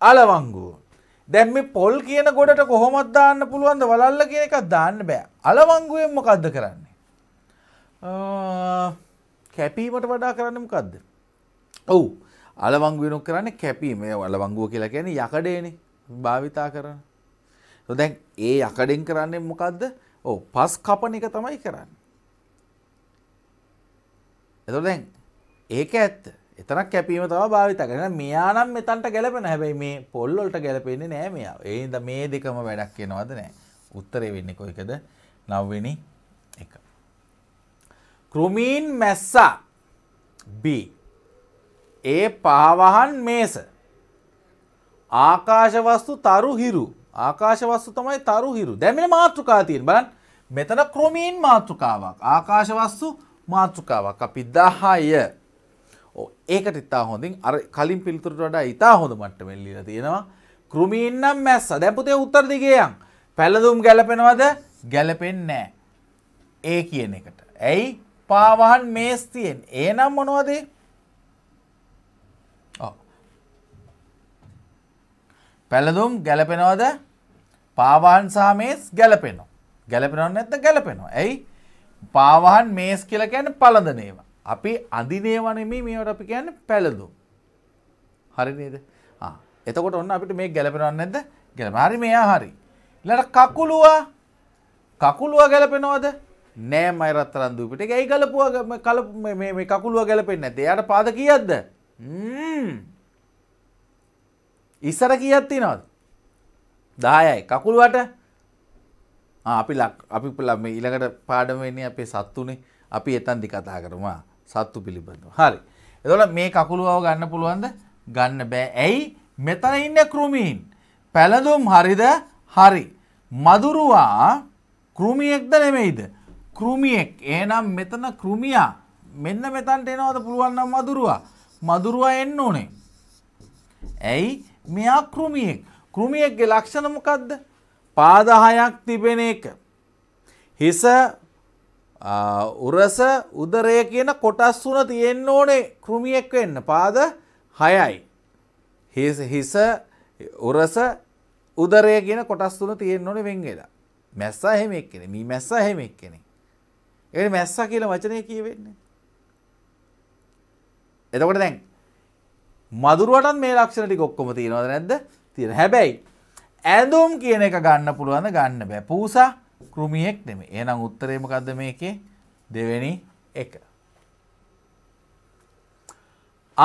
අලවංගුව දැම්ම පොල් කියන ගොඩට කොහොමත් දාන්න පුළුවන්ද වලල්ල කියන එකක් දාන්න බෑ අලවංගුවෙන් මොකක්ද කරන්නේ කැපීමට වඩා කරන්න මොකක්ද ඔවු අලවංගුවනොක් කරන්නේ කැපීම වලවංගුව කියලා කියන යකඩේනේ භාවිතා කරන දැන් ඒ යකඩෙන් කරන්නේ මොකද්ද? ඔව් පස් කපන එක තමයි කරන්නේ. එතකොට දැන් ඒක ඇත්ත. එතනක් කැපීම තමයි භාවිත කරන්නේ. මෙයා නම් මෙතනට ගැලපෙන. හැබැයි මේ පොල් වලට ගැලපෙන්නේ නෑ මෙයා. ඒ හින්දා මේ දෙකම වැඩක් වෙනවද නෑ. උත්තරේ වෙන්නේ කොයිකද? 9 වෙනි එක. කෘමීන් මැස්සා B ඒ පාවහන් මේස ආකාශ වස්තු තරු හිරු ආකාශවස්තු තමයි තරුහිරු. දැන් මෙන්න මාත්‍රිකා තියෙන. බලන්න මෙතන ක්‍රමීන් මාත්‍රිකාවක්. ආකාශවස්තු මාත්‍රිකාවක්. අපි 10. ඔව් ඒකට ඉතා හොඳින් අර කලින් පිළිතුරට වඩා ඉතා හොඳ මට්ටමෙන් ලියලා තියෙනවා. ක්‍රමීන් නම් මැස්ස. දැන් පුතේ උත්තර දිගේ යන්. පැලදුම් ගැලපෙනවද? ගැලපෙන්නේ නැහැ. ඒ කියන එකට. ඇයි? පාවහන් මේස් තියෙන. එහෙනම් මොනවද ඒ? පැළඳුම් ගැලපෙනවද පාවාන් සහ මේස් ගැලපෙනවා. ගැලපෙනව නැත්නම් ගැලපෙනවා. ඇයි? පාවාන් මේස් කියලා කියන්නේ පළඳන ඒවා. අපි අඳින ඒවා නෙමෙයි මේවට අපි කියන්නේ පැළඳුම්. හරි නේද? ආ. එතකොට ඔන්න අපිට මේ ගැලපෙනවද නැද්ද? ගැලපෙනවා. හරි මෙයා හරි. ඊළඟට කකුලුවා කකුලුවා ගැලපෙනවද? නෑ මයිරත්තරන් දූපිට. ඒක ඇයි ගලපුවා කල මේ මේ කකුලුවා ගැලපෙන්නේ නැත්තේ. එයාට පාද කීයක්ද? හ්ම්. ඉස්සර කියක් තිනවද දායයි කකුළුවට අපි ලක් අපි පලම ඉළඟට පාඩමවෙන්නේ අපේ සත්තුනේ අපි එතන්දි කතා කරමා සත්තු පිළිබඳව හරි එදොල මේ කකුළුවාව ගන්න පුළුවන්ද ගන්න බෑ ඇයි මෙතන ඉන්න කෘමීන් පැළඳුම් හරිද හරි මදුරුවා කෘමියෙක්ද නෙමෙයිද කෘමියෙක් ඒනම් මෙතන කෘමියා මෙන්න මෙතන්ට එනවද පුළුවන්නම් මදුරුවා මදුරුවා එන්න ඕනේ ඇයි මෙයා කෘමියෙක් කෘමියෙක්ගේ ලක්ෂණ මොකක්ද පාදහයක් තිබෙන එක. හිස උරස උදරය කියන කොටස් වුන තියෙන්න ඕනේ කෘමියෙක් වෙන්න පාද හයයි. හිස උරස උදරය කියන කොටස් තුන තියෙන්න ඕනේ වෙන්ගෙලා. මැස්ස එහෙම එක්කෙනෙක්. මේ මැස්ස එහෙම එක්කෙනෙක්. ඒ මැස්ස කියලා වචනය කියවෙන්නේ. එතකොට දැන් මදුරුවටත් මේ ලක්ෂණ ටික ඔක්කොම තියෙනවද නැද්ද? තියෙන. හැබැයි ඇඳුම් කියන එක ගන්න පුළුවන් ගන්න බෑ. පූසා කෘමියෙක් නෙමෙයි. එහෙනම් උත්තරේ මොකද්ද මේකේ? දෙවෙනි එක.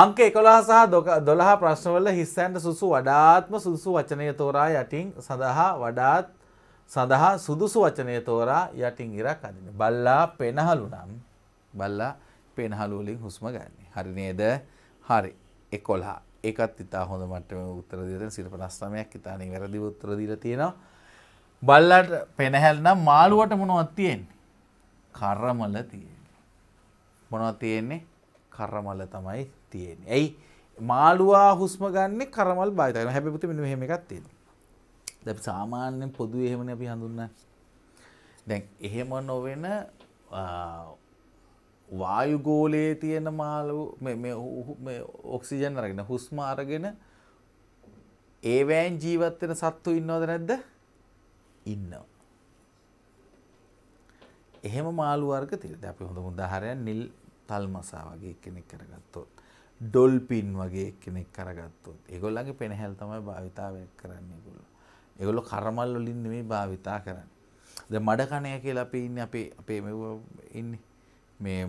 අංක 11 සහ 12 ප්‍රශ්නවල හිස්සන්ට සුසු වඩාත්ම සුසු වචනය තෝරා යටින් සඳහා වඩාත් සඳහා සුදුසු වචනය තෝරා යටින් ඉරක් අදින්න. බල්ලා පෙනහළු නම් බල්ලා පෙනහළු වලින් හුස්ම ගන්න. හරි නේද? හරි. එකොලා ඒකත් ඉතා හොඳ මටම උත්තර දිරන සිට පනස්නමයක් ඉතාන වැරදි උත්තර දිල තියෙනවා බල්ලට පෙනහැල්නම් මාළුවට මොනවත් තියෙන්නේ කරමල තියෙන මොනවත් තියෙන්නේ කරමල තමයි තියෙන ඇයි මාළුවා හුස්ම ගන්න කරමල් බාතන හැපපුති මෙ හෙම එකක් තියෙන දැ සාමාන්‍යෙන් පොදු එහෙමන අපි හඳුන්න දැන් එහෙම නොවෙන වායුගෝලයේ තියෙන මාලු ඔක්සිජන් අරගෙන හුස්ම අරගෙන ඒවෑන් ජීවත්වෙන සත්තු ඉන්නවද නැද්ද ඉන්නවා. එහෙම මාළු වර්ග තිරද අපි හොඳ මුදාහරයන් නිල් තල් මසා වගේ කෙනෙක් කරගත්තොත් ඩොල්පින් වගේ කෙනෙක් කරගත්තොත් ඒගොල්ලගේ පෙනහැල් තමයි භාවිතාව කරන්නේ ගොල්ල එගොලො කරමල් වලින් නෙමේ භාවිතා කරන්න ද මඩ කණය කියලා අපි ඉන්න අපේ අපේ මෙ ඉන්නේ මේ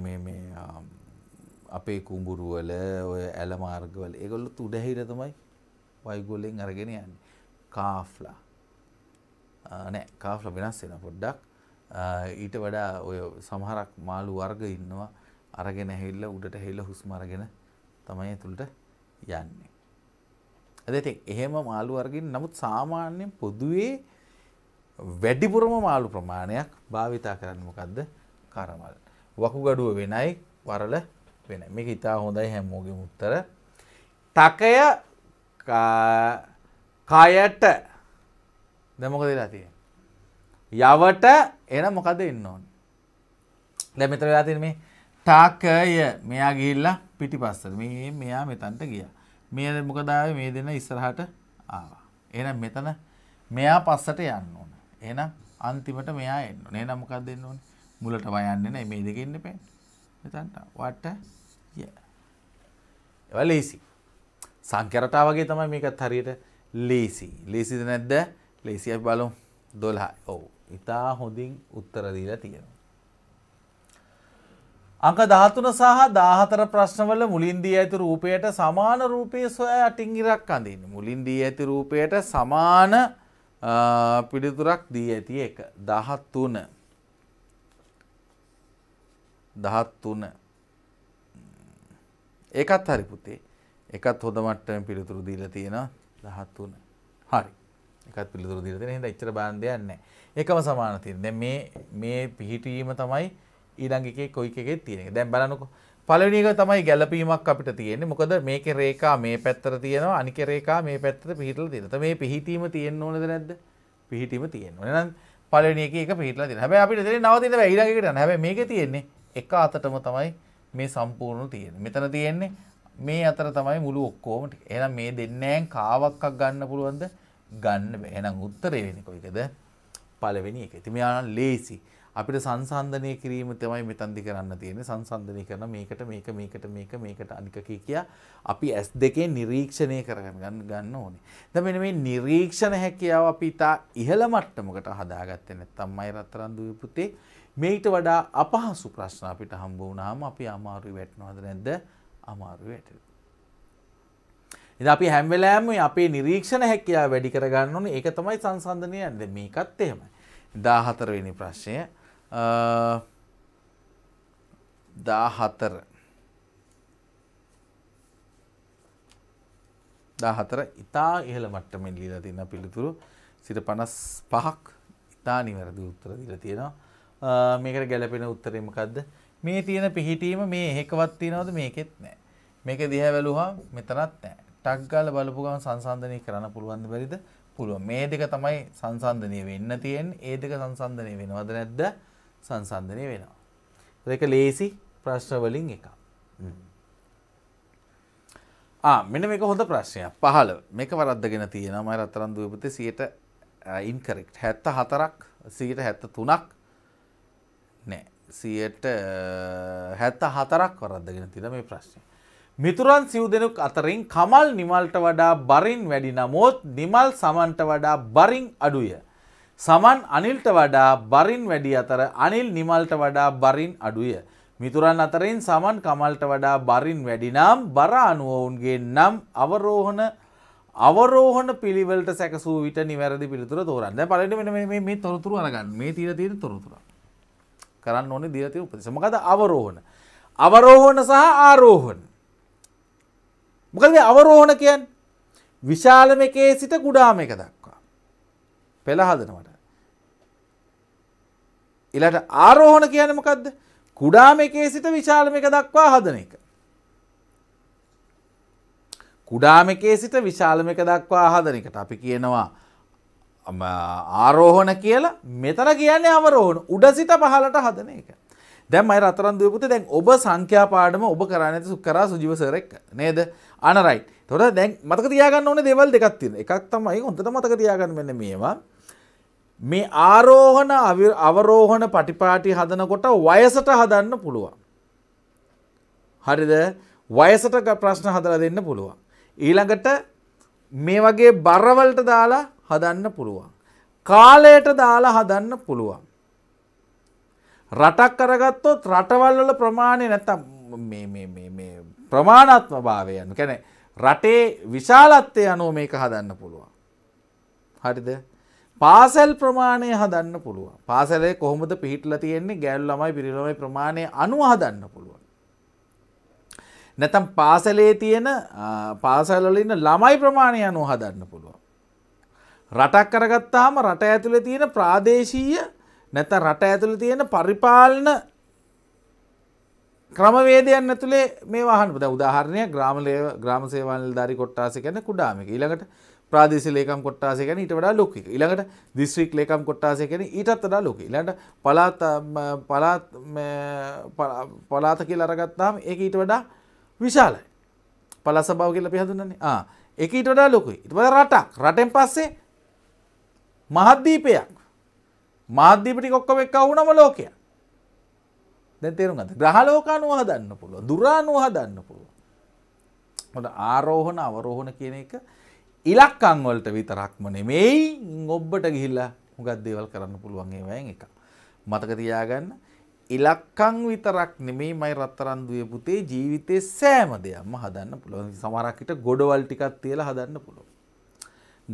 අපේ කුඹුරුවල ඔය ඇල මාර්ගවල ඒගොල්ලො තුඩැහිර තමයි වයිගොල්ලෙන් අරගෙන යන්න කාෆ්ලා නෑ කාෆ්ල වෙනස් වෙන පොඩ්ඩක් ඊට වඩා ඔය සමහරක් මාළු වර්ග ඉන්නවා අරගෙන හෙල්ල උඩට හෙල්ල හුස්ම අරගෙන තමයි ඇතුළට යන්නේ. ඇදති එහෙම මාළු වර්ගින් නමුත් සාමාන්‍යයෙන් පොදුවේ වැඩිපුරම මාළු ප්‍රමාණයක් භාවිතා කරන්න මොකක්ද කරමල්. වකුගඩුව වෙනයි වරල වෙන මේ ඉතා හොඳයි හැමෝගේ මුත්තර තකය කායට දැමොක දෙලා තිය යවට එන මොකද ඉන්න ඕන් දැ මෙතර වෙලා තින මේ ටාකය මෙයා ගිල්ලා පිටි පස්සර මේ මෙයා මෙතන්ට ගිය මේ මොකදාව මේ දෙන්න ඉස්සරහට ආවා එනම් මෙතන මෙයා පස්සට යන්න ඕන එනම් අන්තිමට මෙයා එන්න නේනමකක් දෙන්න ඕනේ මුලට වයන්න නෑ මේ දෙක ඉන්න පෙන් මෙතන්ට වට ය ඒවා ලේසි සංකරටා වගේ තමයි මේකත් හරියට ලේසි ලේසිද නැද්ද ලේසි අපි බලමු 12 ඔව් ඉතා හොඳින් උත්තර දීලා තියෙනවා අංක 13 සහ 14 ප්‍රශ්නවල මුලින් දී ඇති රූපයට සමාන රූපයේ සොයා යටින් ඉරක් අඳින්න. මුලින් දී ඇති රූපයට සමාන පිළිතුරක් දී ඇති එක 13 දහත්තුන ඒකත් හරි පුතේ එකත් හොඳ මට්ටම පිළිතුරු දීලා තියෙනවා දහත්තුන හරි එකත් පිළිතුරු දීලා තියෙන හින්දා එච්චර බාන්දයක් නැහැ ඒකම සමාන තියෙන දැන් මේ මේ පිහිටීම තමයි ඊළඟ එකේ කොයි එකේ තියෙන එක දැන් බලන්නකෝ පළවෙනි එක තමයි ගැළපීමක් අපිට තියෙන්නේ මොකද මේකේ රේඛා මේ පැත්තට තියෙනවා අනිකේ රේඛා මේ පැත්තට පිහිටලා තියෙනවා මේ පිහිටීම තියෙන්න ඕනද නැද්ද පිහිටීම තියෙනවා එහෙනම් පළවෙනි එකේ එක පිහිටලා තියෙනවා හැබැයි අපිට දෙන්නේ නවතින්න බෑ ඊළඟ එකට යන හැබැයි මේකේ තියෙන්නේ එක අතටම තමයි මේ සම්පූර්ණ තියෙන්නේ. මෙතන තියෙන්නේ මේ අතර තමයි මුළු ඔක්කොම ටික. එහෙනම් මේ දෙන්නෑන් කාවක්ක් ගන්න පුළුවන්ද? ගන්න බෑ. එහෙනම් උත්තරේ වෙන්නේ කොයිකද? පළවෙනි එක. ඉතින් මෙයා නම් ලේසි. අපිට සංසන්දනය කිරීම තමයි මෙතනදි කරන්න තියෙන්නේ. සංසන්දනය කරන මේකට මේක මේකට මේක මේකට අනික කියා අපි S2 නිරීක්ෂණය කරගන්න ගන්න ඕනේ. දැන් මෙන්න මේ නිරීක්ෂණ හැකියාව අපි ඉතා ඉහළ මට්ටමකට හදාගත්තේ නැත්නම් මයි රත්තරන් දුවේ පුතේ මේට වඩා අපහසු ප්‍රශ්න අපිට හම්බ වුණාම අපි අමාරුයි වැටෙනවද නැද්ද? අමාරුයි වැටෙනවා. ඉතින් අපි හැම වෙලාවෙම අපේ නිරීක්ෂණ හැකියාව වැඩි කරගන්න ඕනේ. ඒක තමයි සංසන්දනය යන්නේ. මේකත් එහෙමයි. 14 වෙනි ප්‍රශ්නය. අ 14 දාහතර ඉතා ඉහළ මට්ටමෙන් ලීලා තියෙන පිළිතුරු සිට පනස් පහක් ඉතා නිවැරදි උත්තර දීලා තියෙනවා මේකට ගැලපෙන උත්තරේ මොකද්ද? මේ තියෙන පිහිටීම මේ එකවත් තියනවද මේකෙත් නැහැ. මේක දිහා වැළුවා මෙතනත් නැහැ. ටක් ගාලා බලපු ගමන් සංසන්දනය කරන්න පුළුවන්ද බැරිද? පුළුවන්. මේ දෙක තමයි සංසන්දනය වෙන්න තියෙන්නේ. ඒ දෙක සංසන්දනය වෙනවද නැද්ද? සංසන්දනය වෙනවා. ඒක ලේසි ප්‍රශ්න වලින් එකක්. ආ මෙන්න මේක හොඳ ප්‍රශ්නයක්. 15. මේක වරද්දගෙන තියෙනවා. මම රත්තරන් දුවපතේ 100ට ඉන්කරෙක්ට්. 74ක් 173ක් නෑ සියට හැත්ත හතරක් වරද්දගෙන තින මේ ප්‍රශ්නය. මිතුරන් සිව් දෙනෙක් අතරින් කමල් නිමල්ට වඩා බරින් වැඩි නමුත් නිමල් සමන්ට වඩා බරින් අඩුය. සමන් අනිල්ට වඩා බරින් වැඩි අතර අනිල් නිමල්ට වඩා බරින් අඩුය. මිතුරන් අතරින් සමන් කමල්ට වඩා බරින් වැඩිනම් බර අනුවවුන්ගේ නම් අවරෝහණ අවරෝහණ පිළිවලට සැකසූ විට නිවැරදි පිළිතුර තෝරන්න පලට මෙ මේ තොරතුරු අරගන්න මේ තීර තීර තොරතුරා. කරන්න ඕනේ දීලා තියෙන උපදේශ. මොකද අවරෝහණ. අවරෝහණ සහ ආරෝහණ. මොකද මේ අවරෝහණ කියන්නේ? විශාලම එකේ සිට කුඩාම එක දක්වා. පෙළ හදනවට. ඊළඟට ආරෝහණ කියන්නේ මොකද්ද? කුඩාම එකේ සිට විශාලම එක දක්වා හදන එක. කුඩාම එකේ සිට විශාලම එක දක්වා හදන එකට අපි කියනවා ආරෝහණ කියලා මෙතන කියන්නේ අවරෝහණ උඩ සිට පහලට හදන එක. දැන් මම රතරන් දුවේ පුතේ දැන් ඔබ සංඛ්‍යා පාඩම ඔබ කරන්නේ නැති සුක්කරා සුජීව සර් එක්ක නේද? අන රයිට්. එතකොට දැන් මතක තියාගන්න ඕනේ දේවල් දෙකක් තියෙනවා. එකක් තමයි හොඳට මතක තියාගන්න මෙන්න මේවා. මේ ආරෝහණ අවරෝහණ පටිපාටි හදනකොට වයසට හදන්න පුළුවන්. හරිද? වයසට ප්‍රශ්න හදලා දෙන්න පුළුවන්. ඊළඟට මේ වගේ බරවලට දාලා හදන්න පුළුවන්. කාලයට දාලා හදන්න පුළුවන්. රටක් කරගත්තොත් රටවල්වල ප්‍රමාණය නැත්තම් ප්‍රමාණත්ම භාවය යන්න කැන රටේ විශාලත්වය අනුව මේක හදන්න පුළුවන්. හරිද පාසැල් ප්‍රමාණය හදන්න පුළුව පාසලේ කොහොමද පිහිටල තියෙන්නේ ගැල් ළමයි පිරිලොමයි ප්‍රමාණය අනුව හදන්න පුළුවන්. නැතම් පාසලේ තියෙන පාසල්වලඉන්න ළමයි ප්‍රමාණය අනුව හදන්න පුළුවන්. රටක් කරගත්තාම රට ඇතුළ තියෙන ප්‍රාදේශීය නැත රට ඇතුළ තියෙන පරිපාලන ක්‍රමවේදයන් ඇතුළේ මේ වාහන ද උදාහරණය ග්‍රාමලය ග්‍රාම සේවල් ධරි කොට්ටාස කැන කුඩාමික ඊළඟට ප්‍රාදේශ ලේකම් කොට්ටාස කැන ඊට වඩා ලොක ඉළඟට දිස්ත්‍රික් ලේකම් කොට්ටාස කැන ඊටත් වඩා ලොක ඉලට පලාත් පලාත් පලාත කියල අරගත්තාම ඒ ඊට වඩා විශාලයි පලසභාව කියල පිහඳුන්නේ එක ඊට වඩා ලොකුයි ඉට රටක් රටෙන් පස්සේ මහද්දීපයක් මාධ්‍යපටි කොක්කම එක් වුනම ලෝකය දැතේරු ගත ග්‍රහලෝකානුව හදන්න පුළුව දුරානුව හදන්න පුළුව හොට ආරෝහණ අවරෝහණ කියන එක ඉලක්කංවලට විතරක්ම නෙමෙයි ඔබ්බට ගිහිල්ලා හුගත් දේවල් කරන්න පුළුවන් ඒවයින් එක මතක තියාගන්න ඉලක්කං විතරක් නෙමෙයි මයි රත්තරන් දුවේ පුතේ ජීවිතේ සෑම දෙයක්ම හදන්න පුළුවන් සමහරක් හිට ගොඩවල් ටිකක් තියලා හදන්න පුළුවන්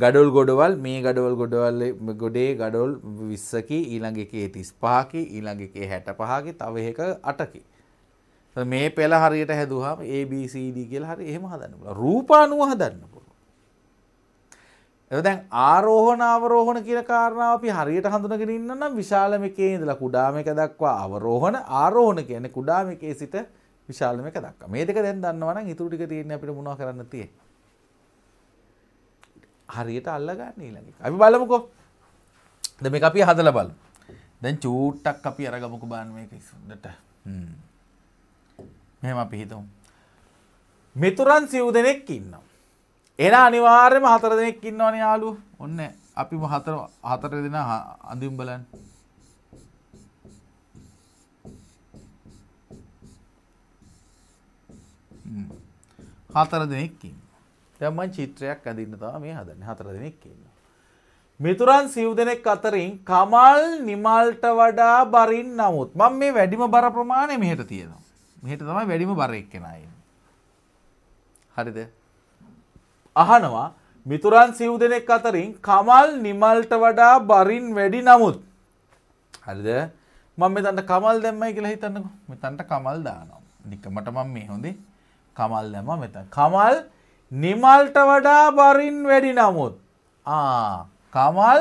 ගඩොල් ගොඩවල් මේ ගඩවල් ගොඩවල් ගොඩේ ගඩොල් විස්සකි ඊළඟ එකේ තිස් පහකි ඊළඟ එකේ හැට පහකි තව එක අටකි. මේ පෙළ හරියට හැදුවාම ABCD කියලා හරි එහෙම හදන්න පුළුවන්. රූපානුව හදන්න පුළුවන්. ඒක දැන් ආරෝහණ අවරෝහණ කියන කාරණාව අපි හරියට හඳුනගෙන ඉන්න නම් විශාලම එකේ ඉඳලා කුඩාම එක දක්වා අවරෝහණ ආරෝහණ කියන්නේ කුඩාම එකේ සිට විශාලම එක දක්වා. මේ දෙක දැන් දන්නවා නම් ඊටු ටික තියෙන්නේ අපිට මොනවා කරන්න තියෙන්නේ. හරියට අල්ලගන්න ඊළඟ අපි බලමුකෝ ද මේ අපි හදල බල දැන් චූට්ටක් අපි අරගමක බාන් මේක ඉසුන්දට මෙහෙම අපි හිතමු මිතුරන් සිව් දෙනෙක් ඉන්නවා එන අනිවාර්යම හතර දෙනෙක් ඉන්නවනේ යාළු ඔන්න අපි හතර හතර දෙනා අඳුම් බලන්න හතර දෙනෙක් ඉන්න දැම්මන් චිත්‍රයක් ඇඳන්න තම මේ හදන්න හතර දෙනෙක් ඉන්න. මිතුරන් සිව් දෙනෙක් අතරින් කමල් නිමල්ට වඩා බරින් නමුත් මං මේ වැඩිම බර ප්‍රමාණය මෙහට තියෙනවා මෙහට තමයි වැඩිම බර එක්කෙනයි. හරිද අහනවා මිතුරන් සිව් දෙනෙක් අතරින් කමල් නිමල්ට වඩා බරින් වැඩි නමුත් හරිද මං මෙතන්ට කමල් දැම්මයි කියලා හිතන්නකෝ මෙතන්ට කමල් දානවා නිකමට මං මේ හොඳේ කමල් දැම්ම මෙතන් කමල් නිමල්ට වඩා බරින් වැඩි නමුත් කමල්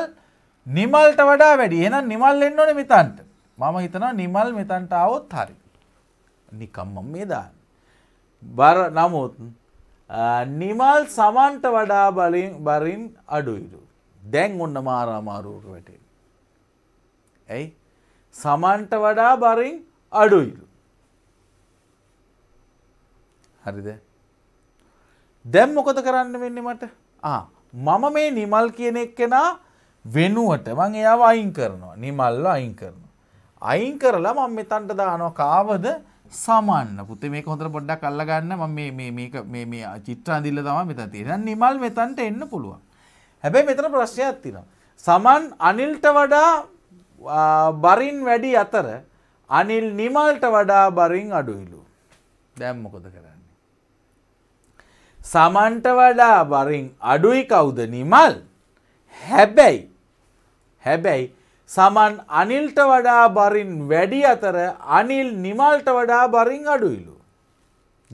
නිමල්ට වඩා වැඩි එන නිමල් එන්න ඕන මෙතන්ට මම හිතනවා නිමල් මෙතන්ට આવොත් හරි නිකම්මම් මේ දාන්න බර නමුත් නිමල් සමන්ට වඩා බලින් බරින් අඩුයිරු දැන් ඔන්න මාරාමාරුවට වැටේ ඇයි සමන්ට වඩා බරින් අඩුයිරු හරිද දැම් මොකද කරන්න වෙන්න මට මම මේ නිමල් කියන එක් කෙනා වෙනුවට මං එයාව අයින් කරනවා නිමල්ල අයින් කරනවා. අයින් කරලා මං මෙතන්ට දානවා කාවද සමන්න පුතේ මේක හොඳට පොඩ්ඩක් අල්ලගන්න මම මේ මේ මේක මේ මේ චිත්‍ර අඳිල්ල තමයි මෙතන තියෙන්නේ. නිමල් මෙතනට එන්න පුළුවන්. හැබැයි මෙතන ප්‍රශ්නයක් තියෙනවා. සමන් අනිල්ට වඩා බරින් වැඩි අතර අනිල් නිමල්ට වඩා බරින් අඩුයිලු. දැන් මොකද කරන්නේ? සමන්ට වඩා වරින් අඩුයි කවුද නිමල් හැබැයි හැබැයි සමන් අනිල්ට වඩා බරින් වැඩි අතර අනිල් නිමල්ට වඩා බරින් අඩුයිලු.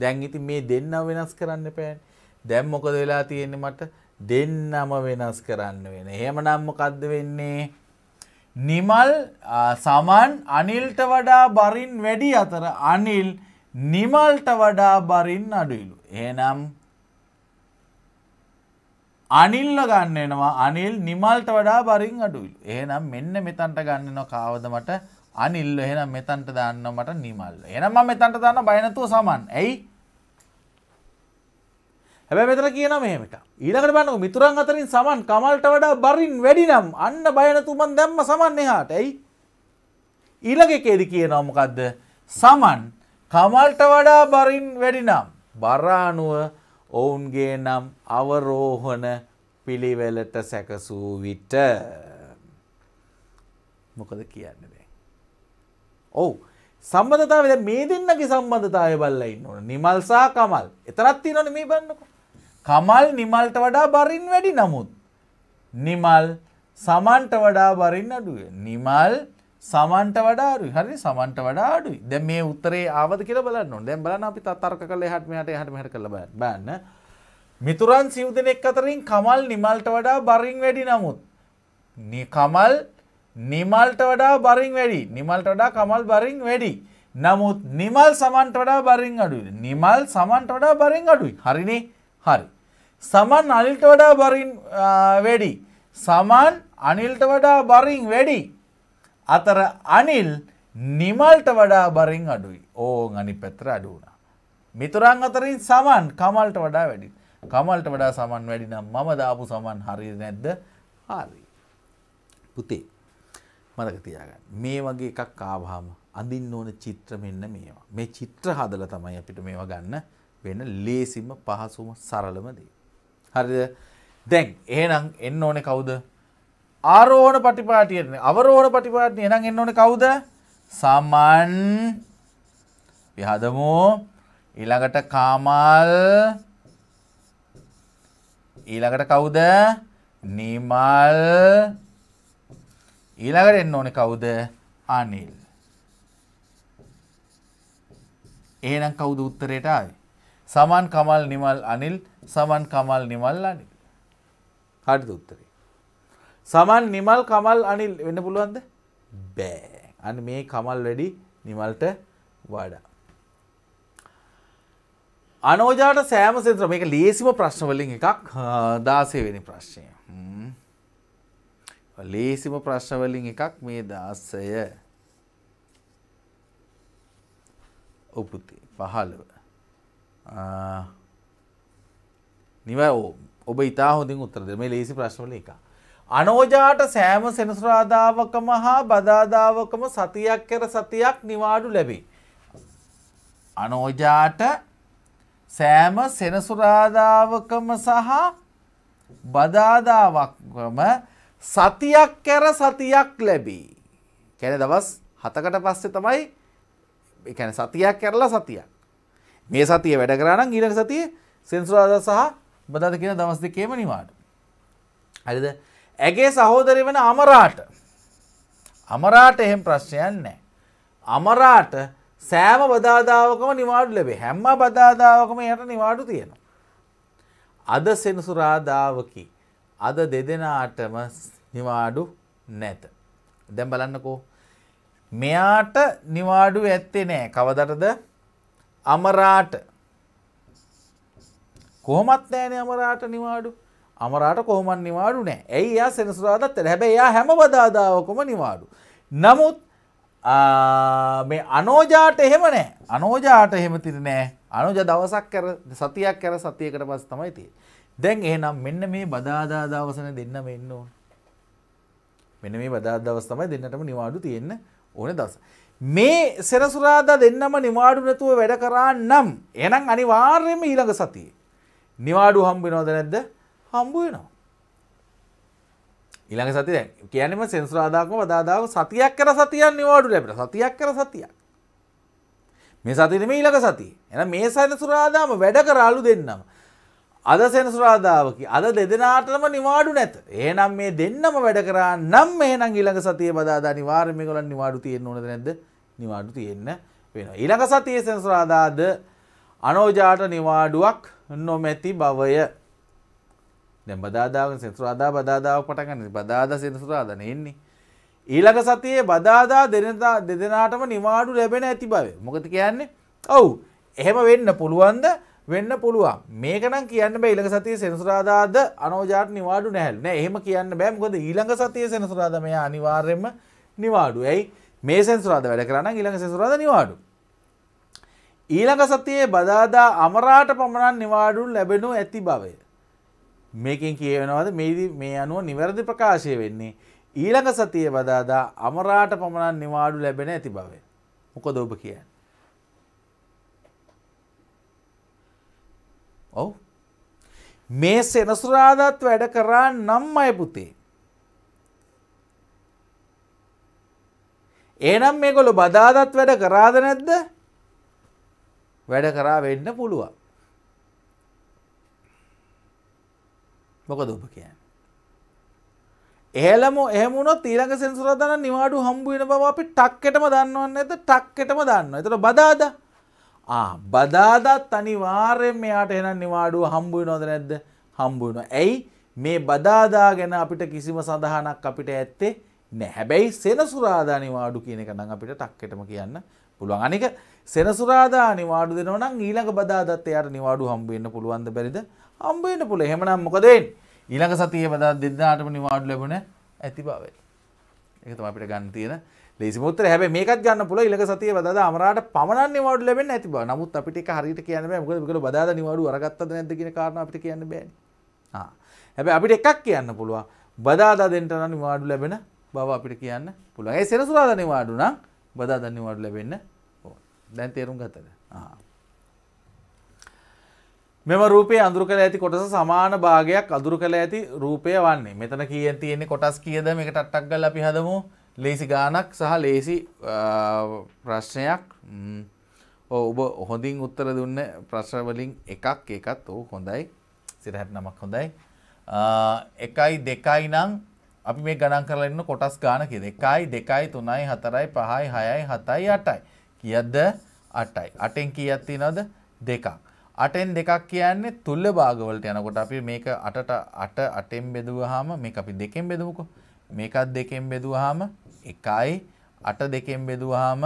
දැන් ඉති මේ දෙන්න වෙනස් කරන්න පෑන් දැම් මොකද වෙලා තියෙන්නේ මට දෙන්නම වෙනස් කරන්න වෙන. එහෙම නම්මකක්ද වෙන්නේ. නිමල් සමන් අනිල්ට වඩා බරින් වැඩි අතර අනිල් නිමල්ට වඩා බරින් අඩුයිලු. ඒනම් අනිල්ල ගන්නනවා අනිල් නිමල්ට වඩා බරින් අඩුයි. එහෙනම් මෙන්න මෙතන්ට ගන්නනවා කාවද මට අනිල්ල එහෙනම් මෙතන්ට දාන්න මට නිමල්. එහෙනම් මම මෙතන්ට දාන්න බය නැතුව සමාන. ඇයි? හැබැයි මෙතන කියනවා මෙහෙම එකක්. ඊළඟට බලන්නකො මිතුරන් අතරින් සමාන කමල්ට වඩා බරින් වැඩි නම් අන්න බය නැතුව මන් දැම්ම සමාන එහාට. ඇයි? ඊළඟ එකේදී කියනවා මොකද්ද? සමන් කමල්ට වඩා බරින් වැඩි නම් බර අනුව ඔවුන්ගේ නම් අවරෝහණ පිළිවෙලට සැකසූ විට මොකද කියන්න දැන්. ඔවු සම්බධතාව මේ දෙන්නගේ සම්බධතාය බල්ල ඉන්න ඕන නිමල්සා කමල් එතරත් තිනොන මේ බන්නකු. කමල් නිමල්ට වඩා බරින් වැඩි නමුත්. නිමල් සමන්ට වඩා බරින් අඩුව. නිමල් සමන්ට වඩාරු හරි සමන්ට වඩාඩුයි දැ මේ උත්තරේ ආවද කියල බලන්න දැම් බලන අපි තර්ක කල හට හට හට හට කළ බන්න මිතුරන් සිව්දනෙක් අතරින් කමල් නිමල්ට වඩා බරින් වැඩි නමුත් කමල් නිමල්ට වඩා බරින් වැඩි නිමල්ට වඩා කමල් බරින් වැඩි නමුත් නිමල් සමන්ට වඩා බරින් අඩුයි නිමල් සමන්ට වඩා බරින් අඩුයි හරිනේ හරි සමන් අනිල්ට වඩා බරින් වැඩි සමන් අනිල්ට වඩා බරින් වැඩි අතර අනිල් නිමල්ට වඩා බරින් අඩුයි ඕන් අනි පැත්‍ර අඩුවුණා. මිතුරන් අතරින් සමන් කමල්ට වඩා වැඩි. කමල්ට වඩා සමන් වැඩිනම් මම දාපු සමන් හරිද නැද්ද හරි. පුතේ මතක තියාගන්න. මේ වගේ එකක් ආවහම අඳින්න ඕන චිත්‍ර මෙන්න මේවා. මේ චිත්‍ර හදලා තමයි අපිට මේවා ගන්න වෙන ලේසිම පහසුම සරලම දේ. හරිද? දැන් එහෙනම් එන්න ඕනේ කවුද? ආරෝහණ පටිපාටියන අවරෝහණ පටිපාටිය නම් එන්න ඕනේ කවුද? සමන් විහදමු ඊළඟට කාමල් ඊළඟට කවුද? නිමල් ඊළඟට එන්න ඕනේ කවුද? අනිල් එහෙනම් කවුද උත්තරයට ආවේ? සමන් කමල් නිමල් අනිල් සමන් කමල් නිමල් අනිල්. කාටද උත්තරේ? සමන් නිමල් කමල් අනිල් වෙන්න පුළුවන්ද බෑ අනි මේ කමල් වැඩි නිමල්ට වඩා. අනෝජාට සෑම සෙන්ත්‍ර මේක ලේසිම ප්‍රශ්නවලින් එකක් දාසයවෙනි ප්‍රශ්නය. ලේසිම ප්‍රශ්නවලින් එකක් මේ දාස්සය උපති පහළව නිව ඔබ ඉතා හොඳින් උත්තරද මේ ලේසි ප්‍රශ්නවල එකක්. අනෝජාට සෑම සෙනසුරාදාවකම හා බදාදාවකම සතියක් කර සතියක් නිවාඩු ලැබේ. අනෝජාට සෑම සෙනසුරාදාවකම සහ බදාදාවක්ම සතියක් කැර සතියක් ලැබී. කැන දවස් හතකට පස්සෙ තමයි එකැන සතියක් කැරලා සතියක්. මේ සතිය වැඩ කරන්න ඊට සතිය සෙන්සුරාද සහ බදද කියෙන දවස් දෙකේම නිවාඩු. හරිද ඇගේ සහෝදරය වෙන අමරාට. අමරාට එහෙම ප්‍රශ්නයන් නෑ. අමරාට සෑම බදාදාවකම නිවාඩු ලැබේ හැම්ම බදාදාවකම යට නිවාඩු තියෙනවා. අද සෙනසුරාදාවකි. අද දෙදෙනාටම නිවාඩු නැත. දැම් බලන්නකෝ. මෙයාට නිවාඩු ඇත්තේ නෑ කවදටද අමරාට කොහොමත් නෑනේ අමරාට නිවාඩු අමරාට කොහොමන් නිවාඩු නෑ ඇයි එයා සෙනසුරාදත් එල හැබැ එයා හැම බදාදාවකොම නිවාඩු. නමුත් මේ අනෝජාට එහෙම නෑ අනෝජාට එහෙමතිර නෑ අනුජ දවසක් කර සතියක් කර සතියකට පස් තමයිති. දැන් ඒනම් මෙන්න මේ බදාදා දවසන දෙන්න මෙන්න ඕන. මෙන මේ බදාදවස් තමයි දෙන්නටම නිවාඩු තියෙන්න ඕන දස. මේ සෙරසුරාදා දෙන්නම නිවාඩු නැතුව වැඩ කරා නම් එනම් අනිවාර්යම ඊළඟ සතියේ. නිවාඩු හම්බෙනවද නැද්ද හම්බ වෙනවා. ඊළඟ සතිය දැන් කියන්නේම සෙන්සුරාදාකම වදාදාක සතියක් කර සතියක් නිවාඩු ලැබෙනවා. සතියක් කර සතියක්. මේ සතිය නෙමෙයි ඊළඟ සතිය. එහෙනම් මේ සෙන්සුරාදාම වැඩ කරාලු දෙන්නම. අද සෙනසුරාදාවකි අද දෙදෙනාටම නිවාඩු නැත. එහෙනම් මේ දෙන්නම වැඩ කරා නම් එහෙනම් ඊළඟ සතියේ බදාදා නිවාර්යෙන් මේගොල්ලන් නිවාඩු තියෙන්න ඕනද නැද්ද? නිවාඩු තියෙන්න වෙනවා. ඊළඟ සතියේ සෙනසුරාදාද අනෝජාට නිවාඩුවක් නොමැති බවය. දැන් බදාදාවෙන් සෙනසුරාදා බදාදාව පටන් ගන්න. බදාදා සෙනසුරාදානේ එන්නේ. ඊළඟ සතියේ බදාදා දෙනදා දෙදෙනාටම නිවාඩු ලැබෙන ඇති බව. මොකද කියන්නේ? ඔව්. එහෙම වෙන්න පුළුවන්ද? වෙන්න පුළුවන්. මේක නම් කියන්න බෑ ඊළඟ සතියේ සෙනසුරාදාද අනෝජාට නිවාඩු නැහැලු. නෑ එහෙම කියන්න බෑ. මොකද ඊළඟ සතියේ සෙනසුරාදා මෙයා අනිවාර්යයෙන්ම නිවාඩු. ඇයි? මේ සෙනසුරාදා වැඩ කරා නම් ඊළඟ සෙනසුරාදා නිවාඩු. ඊළඟ සතියේ බදාදා අමරාට පමණක් නිවාඩු ලැබෙනු ඇති බවය. මේකෙන් කියවෙනවද මේදී මේ අනුව නිවැරදි ප්‍රකාශය වෙන්නේ. ඊළඟ සතිය බදාදා අමරාට පමණක් නිවාඩු ලැබෙන ඇති බව. මොකද ඔබ කියන්නේ? ඔව්. මේ සෙනසුරාදාත් වැඩ කරා නම් අය පුතේ. එහෙනම් මේගොල්ලෝ බදාදත් වැඩ කරාද නැද්ද? වැඩ කරා වෙන්න පුළුවන්. මොකද ඔබ කියන්නේ? එහෙලම එහෙම වුණොත් ඊළඟ සෙන්සුරාදා නම් නිවාඩු හම්බ වෙන බව අපි ටක්කෙටම දන්නවන්නේ නැද්ද? ටක්කෙටම දන්නවා. ඒතර බදාදා ආ බදාදත් අනිවාර්යෙන් මෙයාට එහෙනම් නිවාඩුව හම්බ වෙනවද නැද්ද? හම්බ වෙනවා. ඇයි මේ බදාදා ගැන අපිට කිසිම සඳහනක් අපිට ඇත්තේ නැහැ. හැබැයි සෙනසුරාදා නිවාඩු කියන එක නම් අපිට ටක්කෙටම කියන්න පුළුවන්. අනික සෙනසුරාදා නිවාඩු දෙනවා නම් ඊළඟ බදාදත් එයාට නිවාඩු හම්බ වෙන්න පුළුවන්ද බැරිද? හම්බ වෙන්න පුළුවන්. එහෙමනම් මොකද වෙන්නේ? ඊළඟ සතියේ බදා 2008ම නිවාඩු ලැබුණ ඇති බවයි. ඒක තමයි අපිට ගන්න තියෙන ලේසිම උත්තරය. හැබැයි මේකත් ගන්න පුළුවන් ඊළඟ සතියේ බදාදා අමරාට පමණක් නිවාඩු ලැබෙන්නේ නැති බව. නමුත් අපිට ඒක හරියට කියන්න බෑ. මොකද මේකල බදාදා නිවාඩු අරගත්තද නැද්ද කියන කාරණා අපිට කියන්න බෑනේ. ආ. හැබැයි අපිට එකක් කියන්න පුළුවන්. බදාදා දෙන්න නම් නිවාඩු ලැබෙන බව අපිට කියන්න පුළුවන්. ඒ සෙනසුරාදා නිවාඩු නම් බදාදා නිවාඩු ලැබෙන්න ඕන. දැන් තේරුම් ගත්තද? ආ. මෙම රූපය අඳුරු කළ ඇති කොටස සමාන භාගයක් අඳුරු කළ ඇති රූපය වන්නේ. මෙතන කියෙන් තියෙන්නේ කොටස් කියද මේකට අට්ටක් ගල් අපි හදමු. ලේසි ගානක් සහ ලේසි ප්‍රශ්නයක් ඔබ හොඳින් උත්තර දුන්න ප්‍රශ්නවලින් එකක් එකත් ඔහු හොඳයි. සිරහැට නමක් හොඳයි. එකයි දෙකයි නම් අපි මේ ගණන් කරලන්න කොටස් ගාන කියෙද එකයි දෙකයි තුනයි හතරයි පහයි හයයි හතයි අටයි කියද්ද අටයි අටෙන් කියත්ති නොද දෙකක්. අටෙන් දෙකක් කියන්නේ තුල්ල භාගවලට යනකොට අපි මේක අටට අට අටෙන් බෙදුවහම මේක අපි දෙකෙන් බෙදමුකෝ. මේකත් දෙකෙන් බෙදුවහම එකයි අට දෙකෙන් බෙදුවහම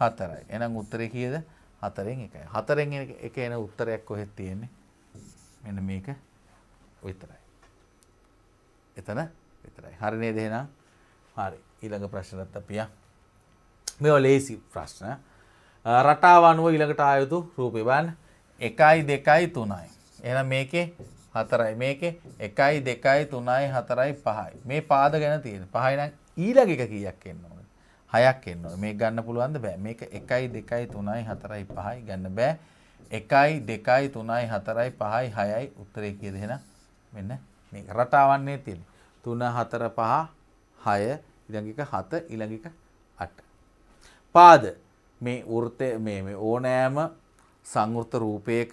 හතරයි. එහෙනම් උත්තරේ කීයද? හතරෙන් එකයි. හතරෙන් එක එන උත්තරයක් කොහෙද තියෙන්නේ? මෙන්න මේක විතරයි. එතන විතරයි. හරි නේද එහෙනම්? හරි. ඊළඟ ප්‍රශ්නත් අපි යා. මේවා ලේසි ප්‍රශ්න. රටාව අනුව ඊළඟට ආයුතු රූපේ බලන්න 1යි 2යි 3යි. එහෙනම් මේකේ 4යි මේකේ 1යි 2යි 3යි 4යි 5යි. මේ පාද ගැන තියෙන. 5යි නම් ඊළඟ එක කීයක් එන්න ඕනද? 6ක් එන්න ඕනේ. මේක ගන්න පුළුවන්ද? බෑ. මේක 1යි 2යි 3යි 4යි 5යි ගන්න බෑ. 1යි 2යි 3යි 4යි 5යි 6යි උත්තරේ කීයද එහෙනම්? මෙන්න මේක රටාවන්නේ තියෙන. 3 4 5 6 ඊළඟ එක 7 ඊළඟ එක 8. පාද මේ වෘතය මේ ඕනෑම සංවෘත රූපයක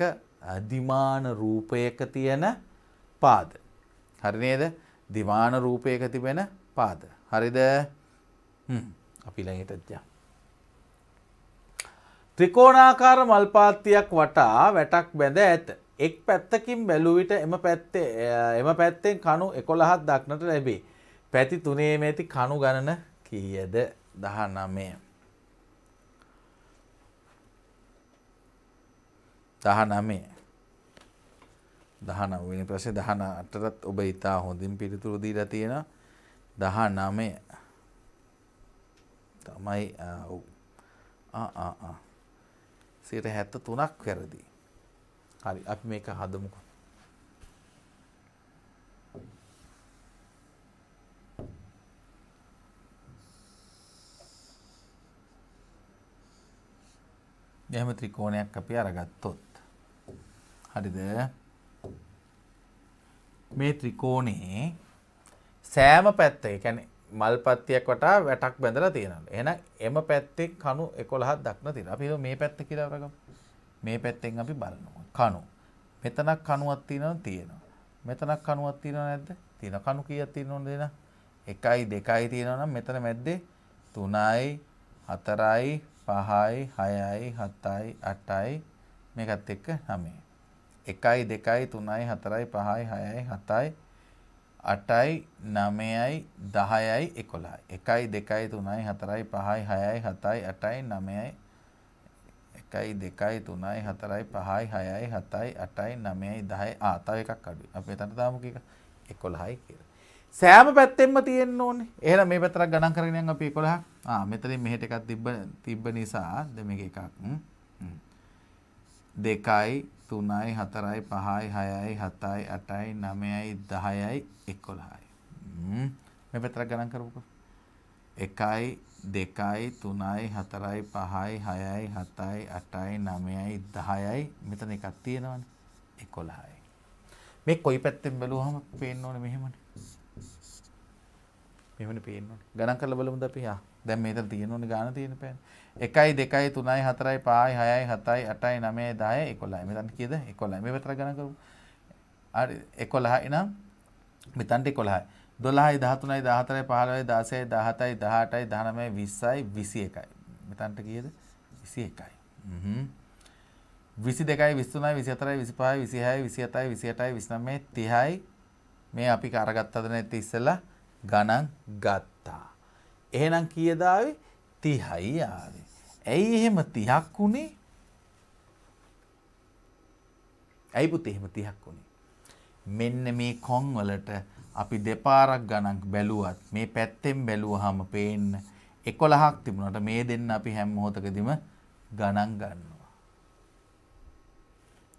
අධිමාන රූපයක තියෙන පාද. හරි නේද? දිමාන රූපයක තිබෙන පාද. හරිද? හ්ම්. අපි ළඟටත් යමු. ත්‍රිකෝණාකාර මල්පාත්තියක් වටා වැටක් බැඳ ඇත. එක් පැත්තකින් බැලූ විට එම පැත්තේ එම පැත්තෙන් කණු 11ක් දක්නට ලැබේ. පැති තුනේ මේති කණු ගණන කීයද? 19. දහනමේ දහනවෙනි ප්‍රශ්නේ දහන අටටත් ඔබ ඉතා හොඳින් පිළිතුරු දීලා තියෙන දහනමය තමයි සිට හැත්ත තුනක් වැරදි හරි අපි මේක හදමුකු යහම ත්‍රිකෝණයක් අපි අරගත්තොත් හරිද මේ ත්‍රිකෝණයේ සෑම පැත්ත ඒ කියන්නේ මල් පත්තියක් වටා වැටක් බැඳලා තියෙනවා. එහෙනම් එම පැත්තේ කණු 11ක් දක්න තියෙනවා. අපි මේ පැත්ත කියලා වරගමු. මේ පැත්තෙන් අපි බලනවා. කණු. මෙතනක් කණුවක් තියෙනවා තියෙනවා. මෙතනක් කණුවක් තියෙනව නැද්ද? තියෙනවා. කණු කීයක් තියෙනවද එන? 1යි 2යි තියෙනවා නම් මෙතන මැද්දේ 3යි 4යි 5යි 6යි 7යි 8යි මේකත් එක්ක 9යි. 1යි 2යි 3යි 4යි 5යි 6යි 7යි 8යි 9යි 10යි 11යි 1යි 2යි 3යි 4යි 5යි 6යි 7යි 8යි 9යි 1යි 2යි 3යි 4යි 5යි 6යි 7යි 8යි 9යි 10යි ආ තව එකක් අඩුයි අපි එතනට දාමු කීක 11යි කියලා සෑම පැත්තෙම තියෙන්න ඕනේ. එහෙනම් මේ පැත්තට ගණන් කරගෙන යන් අපි 11. ආ මෙතනින් මෙහෙට එකක් තිබ්බ තිබ්බ නිසා දැන් මේක එකක්. 2යි තුනයි හතරයි පහයි හයයි හතයි අටයි නමයයි දහයයි එකොළහයි මේ පැතරක් ගණන් කරපුක එකයි දෙකයි තුනයි හතරයි පහයි හයයි හතයි අටයි නමයයි දහයයි මෙතන එකක් තියෙනවන එකොළහයි මේ කොයි පැත්තෙන් බැලුවහම පේන්න ඕනේ මෙහෙමනේ. මෙහෙමනේ පේන්න ඕනේ. ගණන් කරලා බලමුද අපි? ආ. දැන් මේතර තියෙන ඕනේ ගාන තියෙන පෑන. එකයි දෙකයි තුනයි හතරයි පහයි හයයි හතයි අටයි නමේ දාය එකොලයි මෙතන්ට කියද එකොලයි මේ විතර ගණන් කරමු හරි එකොලහයි නම් මෙතන්ට එකොලහයි දොළහයි දහතුනයි දහතරයි පහළොවයි දාසයයි දහතයි දහටයි දහනමයි විස්සයි විසි එකයි මෙතන්ට කියද විසි එකයි විසි දෙකයි විස්තුනයි විසි අතරයි විසි පහයි විසි හයි විසි අතයි විසි අටයි විසිනමේ තිහයි මේ අපි කරගත්තද නැති ඉස්සලා ගණන් ගත්තා එහෙනම් කියදාවේ තිහයි ආවේ. ඇයි එහෙම තිහක් වුණේ? ඇයි පුතේ එහෙම තිහක් වුණේ? මෙන්න මේ කොන් වලට අපි දෙපාරක් ගණන් බැලුවත් මේ පැත්තෙන් බැලුවාම පේන්න 11ක් තිබුණාට මේ දෙන්න අපි හැම මොහොතකදීම ගණන් ගන්නවා.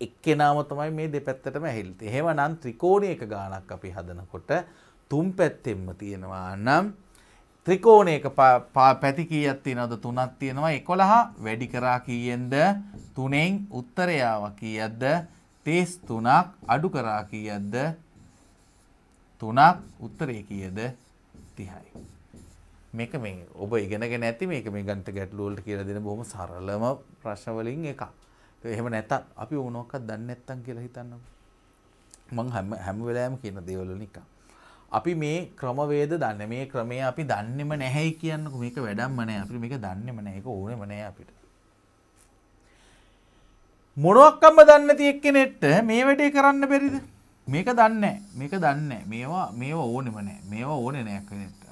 එක්කෙනාම තමයි මේ දෙපැත්තටම ඇහිල්ලේ. එහෙමනම් ත්‍රිකෝණයක ගාණක් අපි හදනකොට තුන් පැත්තෙන්ම තියෙනවා නම් 0.5 ත්‍රිකෝණයක පැති කීයක් තියෙනවද තුනක් තියෙනවා 11 වැඩි කරා කීයෙන්ද තුනෙන් උත්තරය ආවා කීයක්ද 33ක් අඩු කරා කීයක්ද 3ක් උත්තරය කීයද 30යි මේක මේ ඔබ ඉගෙනගෙන ඇති මේක මේ ගණිත ගැටලු වලට කියලා දෙන බොහොම සරලම ප්‍රශ්න වලින් එකක් එහෙම නැතත් අපි ඕනෝකක් දන්නේ නැත්තම් කියලා හිතන්නකෝ මං හැම හැම වෙලාවෙම කියන දේවල් වලින් එකක් අපි මේ ක්‍රමවේද දන්න මේ ක්‍රමය අපි දන්නෙම නැහැයි කියන්නක මේක වැඩම්මනෑ අපි මේක දන්නෙම නෑක ඕනෙම නෑ අපිට. මොනොක්කම්ම දන්න තියෙක්කෙනෙට්ට මේ වැඩේ කරන්න බැරිද මේක දන්න මේක දන්න මේවා මේවා ඕනෙම නෑ මේවා ඕන නෑ කෙනෙට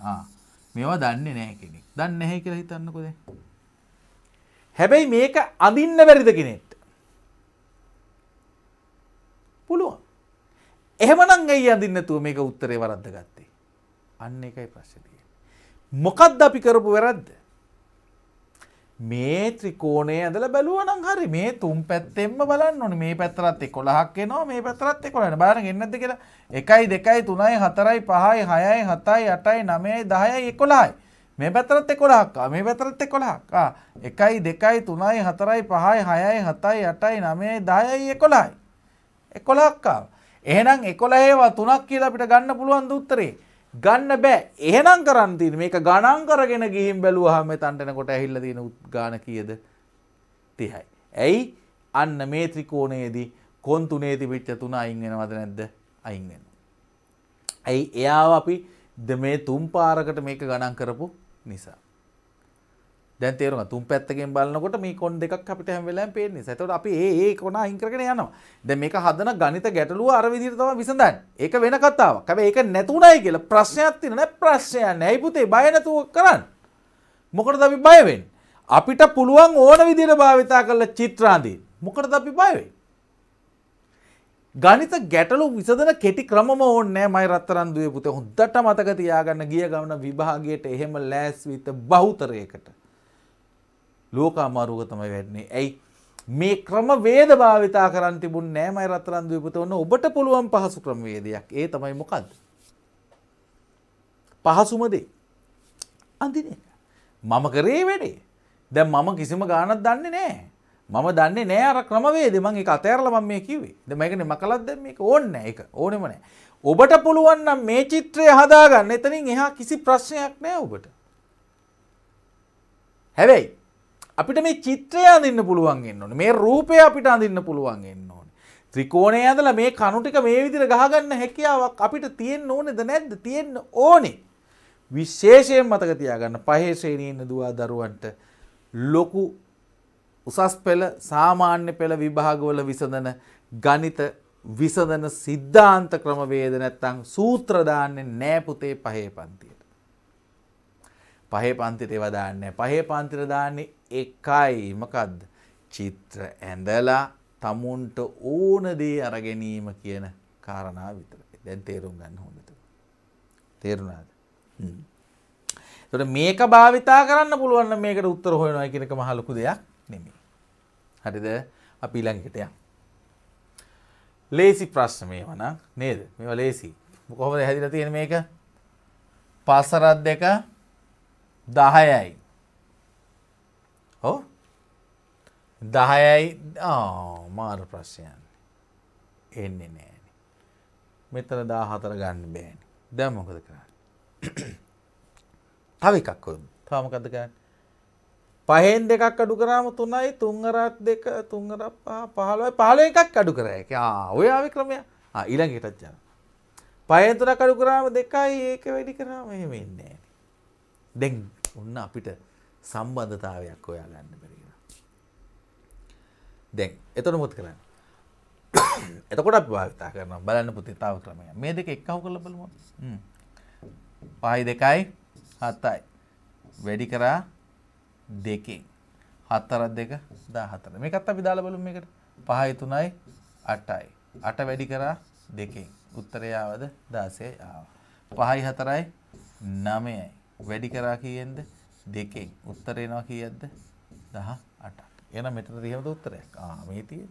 මේවා දන්න නෑ කෙනෙක් දන්න හැ කියලා හිතන්නකොද. හැබැයි මේක අඳන්න බැරිද කෙනෙට්. පුළුවන්. එහෙමනම් ඇයි අඳින්න නැතුව මේක උත්තරේ වරද්ද ගත්තේ? අන්න ඒකයි ප්‍රශ්නේ තියෙන්නේ. මොකද්ද අපි කරපු වැරද්ද? මේ ත්‍රිකෝණය ඇඳලා බැලුවා නම් හරි මේ තුන් පැත්තෙන්ම බලන්න ඕනේ මේ පැත්තරත් 11ක් එනවා මේ පැත්තරත් 11යි බලන්න ගෙන්නේ නැද්ද කියලා 1 2 3 4 5 6 7 8 9 10 11යි මේ පැත්තරත් 11ක් ආ මේ පැත්තරත් 11ක් ආ 1 2 3 4 5 6 7 8 9 10 11යි 11ක් ආවා එහෙනම් 11 ඒවා 3ක් කියලා අපිට ගන්න පුළුවන් ද උත්තරේ? ගන්න බෑ. එහෙනම් කරන් තියෙන මේක ගණන් කරගෙන ගිහින් බැලුවාම එතනට එනකොට ඇහිල්ලා තියෙන ගාන කීයද? 30යි. ඇයි? අන්න මේ ත්‍රිකෝණයේදී කොන් තුනේ තිබිච්ච තුන අයින් වෙනවද නැද්ද? අයින් වෙනවා. ඇයි? එයාව අපි මේ තුන් පාරකට මේක ගණන් කරපු නිසා. දැන් තේරුණා තුන් පැත්තකින් බලනකොට මේ කොන් දෙකක් අපිට හැම වෙලාවෙම පේන්නේ. ඒතකොට අපි ඒ ඒ කොන අයින් කරගෙන යනවා. දැන් මේක හදන ගණිත ගැටලුව අර විදිහට තමයි විසඳන්නේ. ඒක වෙන කතාවක්. හැබැයි ඒක නැතුණයි කියලා ප්‍රශ්නයක් තියෙන නෑ ප්‍රශ්නයක් නෑ. පුතේ බය නැතුව කරන්න. මොකටද අපි බය වෙන්නේ? අපිට පුළුවන් ඕන විදිහට භාවිතා කරලා චිත්‍ර අඳින්න. මොකටද අපි බය වෙන්නේ? ගණිත ගැටලු විසඳන කෙටි ක්‍රමම ඕන්නේ මයි රත්තරන් දුවේ පුතේ හොඳට මතක තියාගන්න ගිය ගමන විභාගයට එහෙම ලෑස්විත බහුතරයකට ලෝක අමාරුව තමයි වැඩන්නේ. ඇයි මේ ක්‍රම වේද භාවිතා කරන්න තිබුණ නෑ මයි රත්තරන් දීපත ඔන්න ඔබට පුළුවන් පහසු ක්‍රමවේදයක්. ඒ තමයි මොකද්ද? පහසුම දේ. අඳින එක. මම කරේ වැඩේ. දැන් මම කිසිම ගාණක් දන්නේ නෑ. මම දන්නේ නෑ අර ක්‍රමවේද මං ඒක අතෑරලා මම මේ කිව්වේ. දැන් මේකනේ මකලත් දැන් මේක ඕනේ නෑ ඒක. ඕනෙම නෑ. ඔබට පුළුවන් නම් මේ චිත්‍රය හදාගන්න. එතනින් එහා කිසි ප්‍රශ්නයක් නෑ ඔබට. හැබැයි අපිට මේ චිත්‍රය අඳන්න පුළුවන් එන්න ඕන මේ රූපය අපිට අඳන්න පුළුවන් එන්න ඕන ත්‍රිකෝණය ඇදල මේ කනුටික මේ විදිර ගහගන්න හැකියාවක් අපිට තියෙන් ඕනෙද නැද්ද තියෙන්න්න ඕනේ විශේෂයෙන් මතක තියාගන්න පහේශ්‍රේණීන්න දවා දරුවන්ට ලොකු උසස් පෙළ සාමාන්‍ය පෙළ විභාගවල විසඳන ගනිත විසඳන සිද්ධාන්ත ක්‍රමවේද නැත්තං සූත්‍රදාන්නේ නෑපුතේ පහේ පන්තියට. පහේ පන්තිට වදාන්න පහේ පන්තිරදාන්නේ එකයි මොකක්ද චිත්‍ර ඇඳලා තමුන්ට ඕනදේ අරගැනීම කියන කාරණා විතර දැන් තේරුම් ගන්න හොඳට තේරුණාද තොට මේක භාවිතා කරන්න පුළුවන් මේකට උත්තර හොයනවා එකනක මහලොකු දෙයක් නෙමේ හරිද අපි ඉළඟකටය ලේසි ප්‍රශ්න මේ වන නේද මෙ ලේසි කොහොමද හැදිල තියෙන මේක පසරත් දෙක දහයයි ඔව දහයයි මාර ප්‍රශ්යන් එන්නේ නෑන මෙතන දා හතර ගන්න බෑන දැම් මොකද කරන්න තව එකක්කො තවමකද කරන්න පහෙන් දෙකක් අඩු කරාම තුනයි තුංගරත් දෙක තුංගර පහලයි පහල එකක් අඩු කරයක ඔයාවි ක්‍රමය ඉළඟටත් යන. පයතුර කඩු කරාම දෙකයි ඒක වැඩි කරාම එහෙම ඉන්නේ. දෙන් ඔන්න අපිට සම්බන්ධතාවයක් ඔයා ගන්න බැරිගෙන. දැන් එතන මොකද කරන්නේ? එතකොට අපි භාවිතා කරනවා බලන්න පුතේ තව ක්‍රමයක්. මේ දෙක එක්කව කරලා බලමු. හ්ම්. 5යි 2යි 7යි වැඩි කරා 2කින් 4 2 14. මේකත් අපි දාලා බලමු මේකට. 5යි 3යි 8යි. 8 වැඩි කරා 2කින් උත්තරය ආවද 16 ආවා. 5යි 4යි 9යි වැඩි කරා කීයෙන්ද 16. දෙකෙන් උත්තර එනවා කීයක්ද 18ක් එහෙනම් මෙතන තියෙනවද උත්තරයක් ආ මේ තියෙන්නේ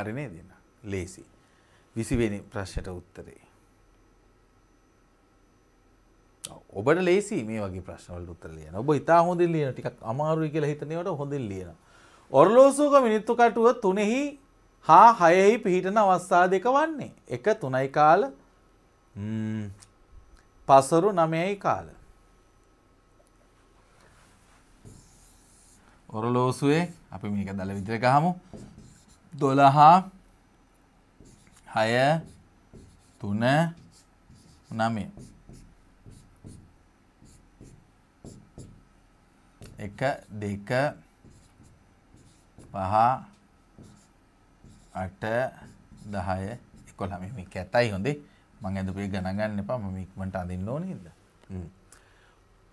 හරි නේද එහෙනම් ලේසි 20 වෙනි ප්‍රශ්නට උත්තරේ ඔබට ලේසි මේ වගේ ප්‍රශ්නවලට උත්තර ලියන්න. ඔබ ඉතා හොඳින් ලියන ටිකක් අමාරුයි කියලා හිතනේවට හොඳින් ලියන. ඔරලෝසුක මිනිත්තු කටුව තුනෙහි හා හයෙහි පිහිටන අවස්ථා දෙක වන්නේ. එක තුනයි කාල පසරු නමයයි කාල. ඔරලෝසුවේ අපි මේක දළ විදිර ගහමු දොළහා හය තුන නමේ එක දෙක පහ අට දහය එකොළම මේ කැතයි හොඳේ මං ඇඳපේ ගණගන්න එපා මම ඉක්මට අඳින්න ඕන හිද.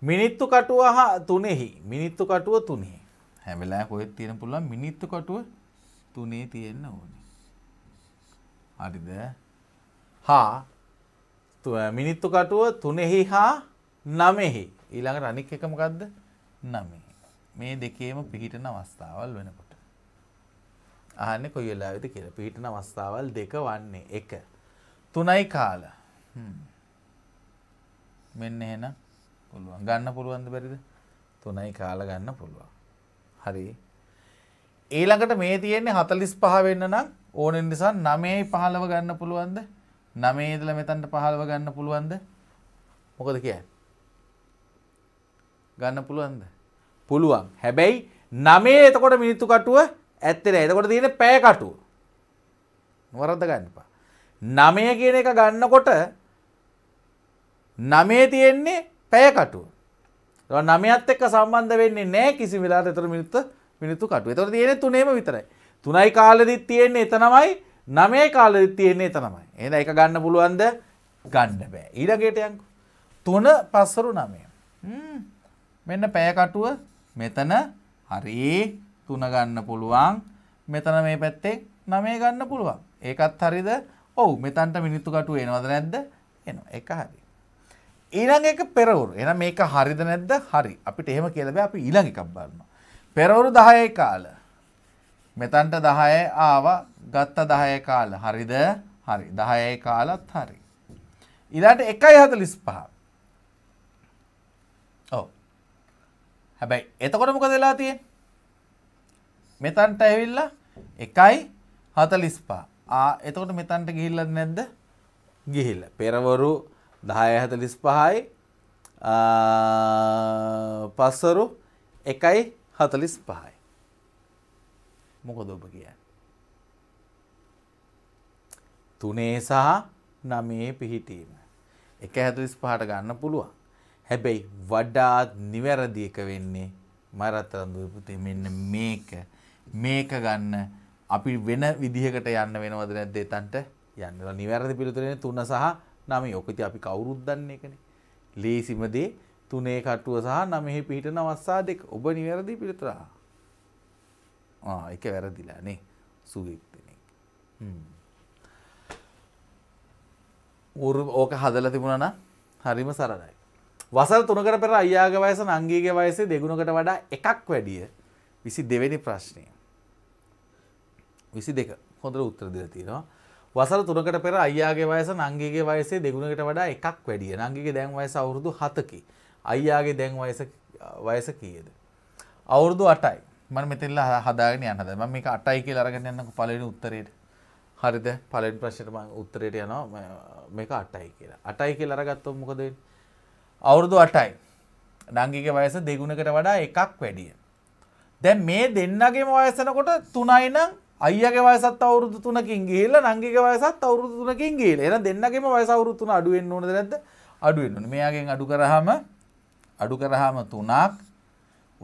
මිනිත්තු කටුව හා තුනෙහි මිනිත්තු කටුව තුනේ හැමලා කොහෙත් තියෙන පුළුවන් මිනිත්තු කටුව තුනේ තියෙන්න ඕනේ. හරිද? හා මිනිත්තු කටුව තුනෙහි හා නමෙහි ඊළඟට අනික් එක මොකද්ද? නමෙහි. මේ දෙකේම පිහිටන අවස්ථාවල් වෙනකොට. අහන්නේ කොයි වෙලාවෙද කියලා. පිහිටන අවස්ථාවල් දෙක වන්නේ 1 තුනයි කාල මෙන්න එහෙනම් පුළුවන් ගන්න පුළුවන්ද බැරිද තුනයි කාල ගන්න පුළුවන් හරි ඊළඟට මේ තියෙන්නේ හතලිස් පහ වෙන්න නම් ඕන නිසා නමයයි පහළව ගන්න පුළුවන්ද නමේ ඉඳලා මෙතනට පහළව ගන්න පුළුවන්ද මොකද කියන්නේ ගන්න පුළුවන්ද පුළුවන් හැබැයි නමේ එතකොට මිනිත්තු කටුව ඇත්තේ නැහැ එතකොට තියෙන්නේ පැය කටුව වරද්ද ගන්න එපා නමය කියන එක ගන්නකොට නමේ තියෙන්නේ පැයකටුව. නමයත් එක්ක සම්බන්ධ වෙන්නේ නෑ කිසි වෙලාට එතර මිනිත්ත මිනිත්තු කටු. එතකොට තියෙන්නේ තුනේම විතරයි. තුනයි කාලෙදිත් තියෙන්නේ එතනමයි, නමේ කාලෙදිත් තියෙන්නේ එතනමයි. එහෙනම් ඒක ගන්න පුළුවන්ද? ගන්න බෑ. ඊළඟට යන්කෝ. තුන පස්සරු නමය. මෙන්න පැය කටුව මෙතන හරි තුන ගන්න පුළුවන්. මෙතන මේ පැත්තේ නමේ ගන්න පුළුවන්. ඒකත් හරිද? ඔව් මෙතන්ට මිනිත්තු කටුව එනවද නැද්ද එනවා එක හරි. ඊළඟ එක පෙරවරු. එහෙනම් මේක හරිද නැද්ද? හරි. අපිට එහෙම කියලා බෑ අපි ඊළඟ එකක් බලනවා. පෙරවරු 10යි කාල. මෙතන්ට 10 ආවා. ගත්ත 10 කාල. හරිද? හරි. 10 කාලත් හරි. ඊළාට 1:45. ඔව්. හැබැයි එතකොට මොකද වෙලා තියෙන්නේ? මෙතන්ට ඇවිල්ලා 1:45. ආ එතකොට මෙතන්ට ගිහිල්ලද නැද්ද? ගිහිල්ලා. පෙරවරු 10:45යි පස්වරු 1:45යි. මොකද ඔබ කියන්නේ? තුනේ සහ නමේ පිහිටීම. 1:45ට ගන්න පුළුවන්. හැබැයි වඩාත් නිවැරදි එක වෙන්නේ මරතරන් දුපුතේ මෙන්න මේක මේක ගන්න අපි වෙන විදිහකට යන්න වෙනවද නැද්ද එතන්ට යන්න නිවැරදි පිළිතුරෙන තුන සහ නම යොකති අපි කවුරුද්දන්නේ එකනේ ලේසිමදේ තුනේ කටුව සහ නමෙහි පිහිටන අවස්සා දෙක ඔබ නිවැරදි පිළිතුරා එක වැරදිලා නේ සුගෙක්තනෙක් උරු ඕක හදල තිබුණන හරිම සරණයි වසර තුනකට පෙර අයියාග වයස නංගීගේ වයසේ දෙගුණකට වඩා එකක් වැඩිය විසි දෙවැනි ප්‍රශ්නය විසි දෙක හොඳර උත්තර දෙල තියෙනවා වසර තුනකට පෙර අයියාගේ වයස නංගේගේ වයසේ දෙගුණකට වඩා එකක් වැඩිය නංගගේ දැන් වයස අවුරුදු හතකි අයියාගේ දැන් වයස කියද. අවුරුදු අටයි මන මෙතෙල්ල හදාගෙන යන්නද ම මේ අටයි කිය අරගෙන යන්නක පලන උත්තරයට හරිද පලෙන් ප්‍රශ්ටම උත්තරයට යනවා මේක අටයි කියලා අටයි කිය අරගත්තො මොකද අවුරුදු අටයි නංගිගේ වයස දෙගුණකට වඩා එකක් වැඩිය. දැන් මේ දෙන්නගේ වයසනකොට තුනයිනම් අයගේ වයසත් අවුරුදු තුනකින් ගිහිල්ලා නංගිගේ වයසත් අවුරුදු තුනකින් ගිහිල්ලා. එහෙනම් දෙන්නගෙම වයස අවුරුදු තුන අඩු වෙන්න ඕනද නැද්ද? අඩු වෙන්න ඕනේ. මෙයාගෙන් අඩු කරාම අඩු කරාම 3ක්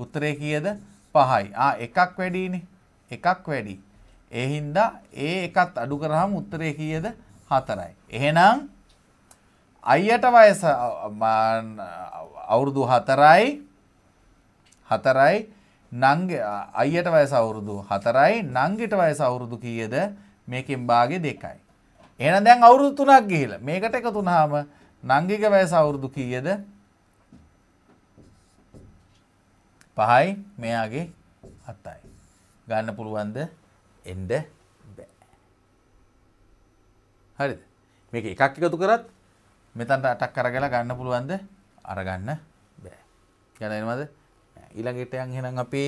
උත්තරේ කීයද? 5යි. ආ එකක් වැඩිනේ. එකක් වැඩි. ඒ හින්දා ඒ එකත් අඩු කරාම උත්තරේ කීයද? 4යි. එහෙනම් අයියට වයස අවුරුදු 4යි 4යි නංග අයියට වයස අවුරුදු 4යි නංගිට වයස අවුරුදු කීයද මේකෙන් භාගේ 2යි එහෙනම් දැන් අවුරුදු 3ක් ගිහිලා මේකට එකතු වුනහම නංගිගේ වයස අවුරුදු කීයද 5යි මෙයාගේ 7යි ගන්න පුළුවන්ද එන්න බෑ හරිද මේක එකක් එකතු කරත් මෙතනට අටක් අරගලා ගන්න පුළුවන්ද අරගන්න බෑ යන එනවද ඊළඟට යන් එහෙනම් අපි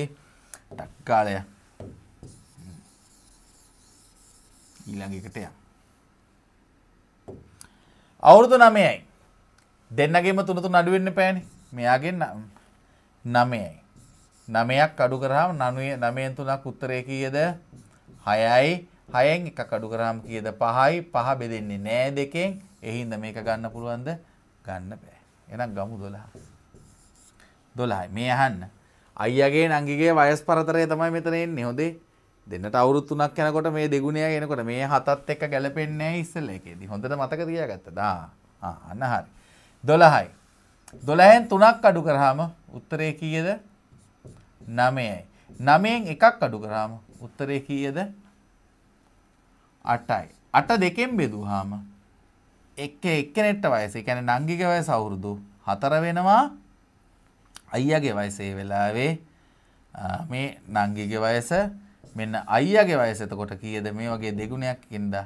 ටක් කාලය ඊළඟ එකට යන් අවුරුදු 9යි දෙන්නගෙම තුන තුන අඩු වෙන්න පෑනේ මෙයාගෙන් 9යි 9ක් අඩු කරාම 9 9න් 3ක් උත්තරේ කීයද 6යි 6න් එකක් අඩු කරාම කීයද 5යි 5 බෙදෙන්නේ නෑ දෙකෙන් එහින්ද මේක ගන්න පුළුවන්ද ගන්න බෑ එහෙනම් ගමු 12 දොළහයි මේ අහන්න අයියගේ නංගිගේ වයස් පරතරය තමයි මෙතනෙන් හොදේ දෙන්නට අවුරුත් තුනක් යනකොට මේ දෙගුණය එනකොට මේ හතත් එක්ක ගැලපෙන්නේ ඉස්සල එකේදී හොඳට මතක තියාගත්ත දා අන්න හරි දොළහයි දොළහෙන් තුනක් අඩු කරහම උත්තරය කීයද නමයයි නමයෙන් එකක් අඩු කරාම උත්තරය කීයද අටයි අට දෙකෙන් බෙදුහාම එක්ක එක්කනෙට්ට වයස එකැන නංගික වය සවුරුදු හතර වෙනවා අයියාගේ වයස ඒ වෙලාවේ මේ නංගිගේ වයස මෙන්න අයියාගේ වයස එතකොට කීයද මේ වගේ දෙගුණයක් ඉඳා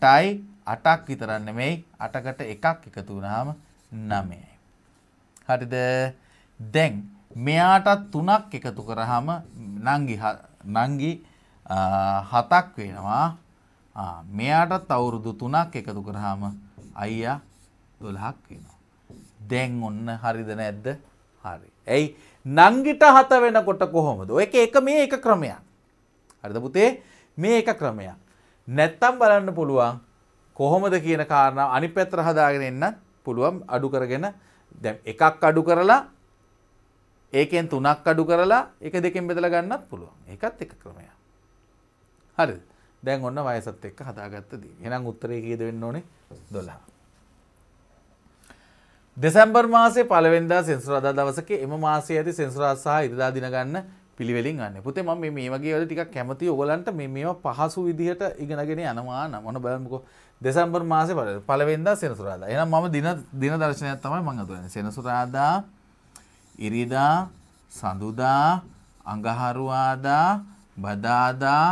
8යි 8ක් විතරක් නෙමෙයි 8කට එකක් එකතු වුනහම 9යි. හරිද? දැන් මෙයාට 3ක් එකතු කරාම නංගි නංගි 7ක් වෙනවා. මෙයාටත් අවුරුදු 3ක් එකතු කරාම අයියා 12ක් වෙනවා. දැන් ඔන්න හරිද නැද්ද? හරි. ඇයි නංගිට හත වෙනකොට කොහොමද? ඔය එක මේ එක ක්‍රමයක්. හරිද පුතේ? මේ එක ක්‍රමයක්. නැත්තම් බලන්න පුළුවන් කොහොමද කියන කාරණාව අනිත් පැත්තට හදාගෙන එන්න පුළුවන් අඩු කරගෙන දැන් එකක් අඩු කරලා ඒකෙන් තුනක් අඩු කරලා ඒක දෙකෙන් බෙදලා ගන්නත් පුළුවන්. ඒකත් එක ක්‍රමයක්. හරිද? දැන් ඔන්න වයසත් එක්ක හදාගත්ත දේ. එහෙනම් උත්තරේ කීයද වෙන්න ඕනේ? 12. දෙසැම්බර් මාසේ පළවෙනිදා සෙන්සුරාදා දවසක එම මාසයේ ඇති සෙන්සුරා සහ ඉරිදා දින ගන්න පිළිවෙලින් ගන්න. පුතේ මම මේ මේ වගේ වැඩ ටිකක් කැමතියි ඔයගලන්ට මේ මේවා පහසු විදිහට ඉගෙනගෙන යනවා නම් ඔන්න බලමුකෝ දෙසැම්බර් මාසේ පළවෙනිදා සෙන්සුරාදා. එහෙනම් මම දින දින දර්ශනයක් තමයි මම අඳුරන්නේ. සෙන්සුරාදා ඉරිදා සඳුදා අඟහරුවාදා බදාදා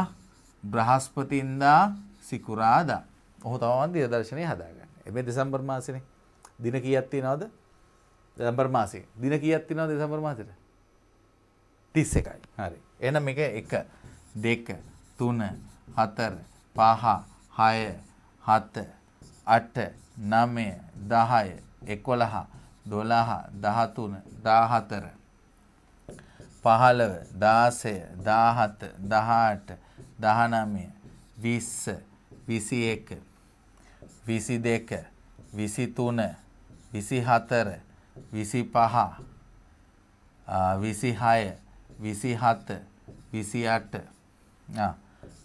බ්‍රහස්පතින්දා සිකුරාදා. ඔහු තමයි දින දර්ශනය හදාගන්නේ. මේ දෙසැම්බර් මාසෙනේ දින කීයක් තියෙනවද? දෙසැම්බර් මාසේ. දින කීයක් තියෙනවද දෙසැම්බර් මාසෙට? 31යි. හරි. එහෙනම් මේක 1 2 3 4 5 6 7 8 9 10 11 දොළහ දහතුන දාහතර පහළව දාසය දාහත දහට දහනමය විස්ස විසි එක විසි දෙක විසිතුන විසි හතර විසි පහ විසි හය විසි හත විසි අට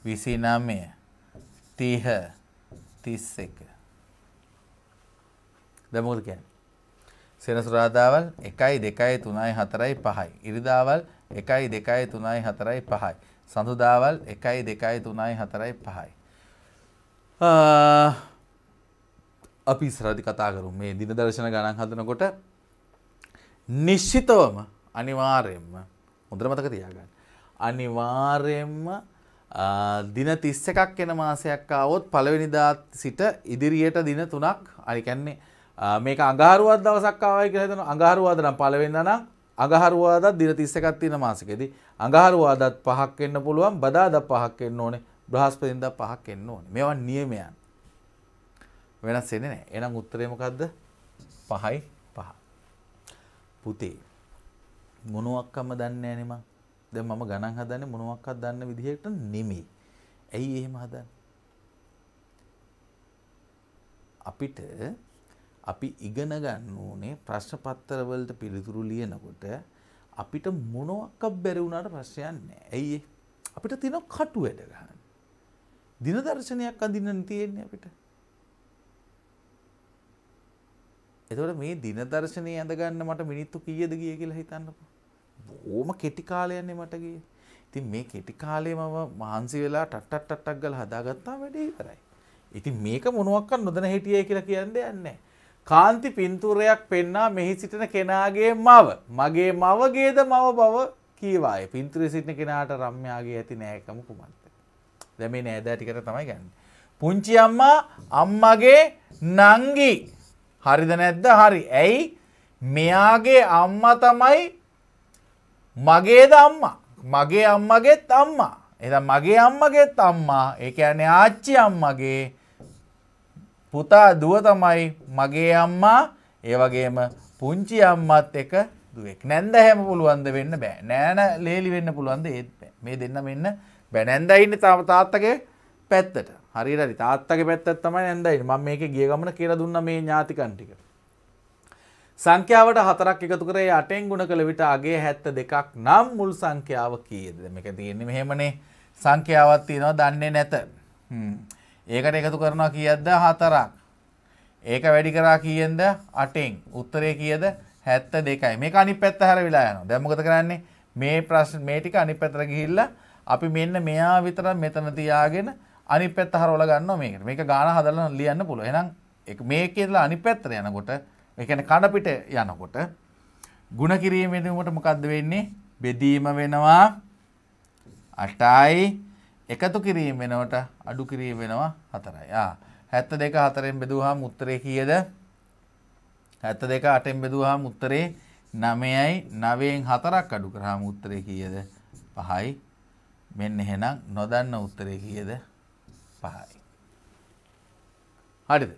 විසි නමය තිහ තිස් එක දමුද කැන් සෙනසුරාදාවල් එකයි දෙකයි තුනයි හතරයි පහයි ඉරිදාවල් එකයි දෙකයි තුනයි හතරයි පහයි සඳුදාවල් එකයි දෙකයි තුනයි හතරයි පහයි අපි ඉස්සරහදී කතා කරමු මේ දින දර්ශන ගණන් හදනකොට නිශ්චිතවම අනිවාර්යයෙන්ම හොඳට මතක තියාගන්න. අනිවාර්යයෙන්ම දින 31ක් වෙන මාසයක් ආවොත් පළවෙනිදා සිට ඉදිරියට දින 3ක් අනි කියන්නේ මේක අඟහරුවාදා දවසක් ආවයි කියලා හිතන අඟහරුවාදා නම් පළවෙනිදා නම් අඟහරුවාදා දින 31ක් තියෙන මාසෙකදී අඟහරුවාදාත් පහක් වෙන්න පුළුවන් බදාදා පහක් වෙන්න ඕනේ බ්‍රහස්පතින්දා පහක් වෙන්න ඕනේ මේවා නියමයන් වෙනස් වෙන්නේ නැහැ. එහෙනම් උත්තරේ මොකද්ද? 5යි 5. පුතේ මොනවත්කම දන්නේ නැහැ නේ මං. දැන් මම ගණන් හදන්නේ මොනවත්ක්වත් දන්න විදිහකට නෙමෙයි. ඇයි එහෙම හදන්නේ? අපිට අපි ඉගෙන ගන්න ඕනේ ප්‍රශ්න පත්‍ර වලට පිළිතුරු ලියනකොට අපිට මොනවක් බැරි වුණාට ප්‍රශ්නයක් නැහැ. ඇයි ඒ? අපිට තියෙන කටු වැඩ ගන්න. දින දර්ශනයක් අඳින්න තියෙන්නේ අපිට. එතකොට මේ දිනදර්ශනය ඇඳගන්න මට මිනිත්තු කීයද ගිය කියලා හිතන්නකෝ. බොහොම කෙටි කාලයන්නේ මට ගියේ. ඉතින් මේ කෙටි කාලේ මම මහන්සි වෙලා ටට් ටට් ටට් ගාලා හදාගත්තා වැඩේ ඉවරයි. ඉතින් මේක මොනවත්ක් නොදැන හිටියයි කියලා කියන්න දෙයක් නැහැ. කාන්ති පින්තූරයක් පෙන්නා මෙහි සිටින කෙනාගේ මව මගේ මවගේද මව බව කීවාය පින්තුරේ සිටින කෙනාට රම්යාගේ ඇති නෑකම කුමක්ද දැන් මේ නෑදෑ ටිකට තමයි ගන්න පුංචි අම්මා අම්මගේ නංගි හරිද නැද්ද හරි ඇයි මෙයාගේ අම්ම තමයි මගේ දම්මා මගේ අම්මගෙත් අම්මා එද මගේ අම්මගෙත් අම්මා ඒක ඇන ආච්චි අම්මගේ පුතා දුව තමයි මගේ අම්මා ඒවගේම පුංචි අම්මත් එක දුවෙක් නැන්ද හැම පුළුවන්ද වෙන්න බෑ නෑන ලේලි වෙන්න පුළුවන්ද ඒත් මේ දෙන්න මෙන්න බැනැන්දයින්න තම තාත්තගේ පැත්තට හරිරි තාත්තගේ පැත්තත් තමයි ඇන්දයි මම මේක ගිය ගමන කියලා දුන්න මේ ඥාතිකන් ටික. සංඛ්‍යාවට හතරක් එකතු කරේ අටෙන් ගුණ කළ විට අගේ 72ක් නම් මුල් සංඛ්‍යාව කීයද? මේක තියෙන්නේ මෙහෙමනේ. සංඛ්‍යාවක් තියෙනවා දන්නේ නැත. හ්ම්. ඒකට එකතු කරනවා කීයද? හතරක්. ඒක වැඩි කරා කීයෙන්ද? අටෙන්. උත්තරේ කීයද? 72යි. මේක අනිත් පැත්ත හැරවිලා යනවා. දැන් මොකද කරන්නේ? මේ ප්‍රශ්න මේ ටික අනිත් පැත්තට ගිහිල්ලා අපි මෙන්න මෙයා විතර මෙතන තියාගෙන අනිත් පැත්ත හරවලා ගන්නවා මේකට. මේක ගාන හදලා ලියන්න පුළුවන්. එහෙනම් මේකේ ඉඳලා අනිත් පැත්තට යනකොට, ඒ කියන්නේ කඩ පිට යනකොට ಗುಣ කිරීම වෙනුවට මොකද්ද වෙන්නේ? බෙදීම වෙනවා 8යි එකතු කිරීම වෙනවට අඩු කිරීම වෙනවා 4යි. ආ 72 4ෙන් බෙදුවාම උත්තරේ කීයද? 72 8ෙන් බෙදුවාම උත්තරේ 9යි 9ෙන් 4ක් අඩු කරාම උත්තරේ කීයද? 5යි. මෙන්න එහෙනම් නොදන්න උත්තරේ කීයද? පහයි. හරිද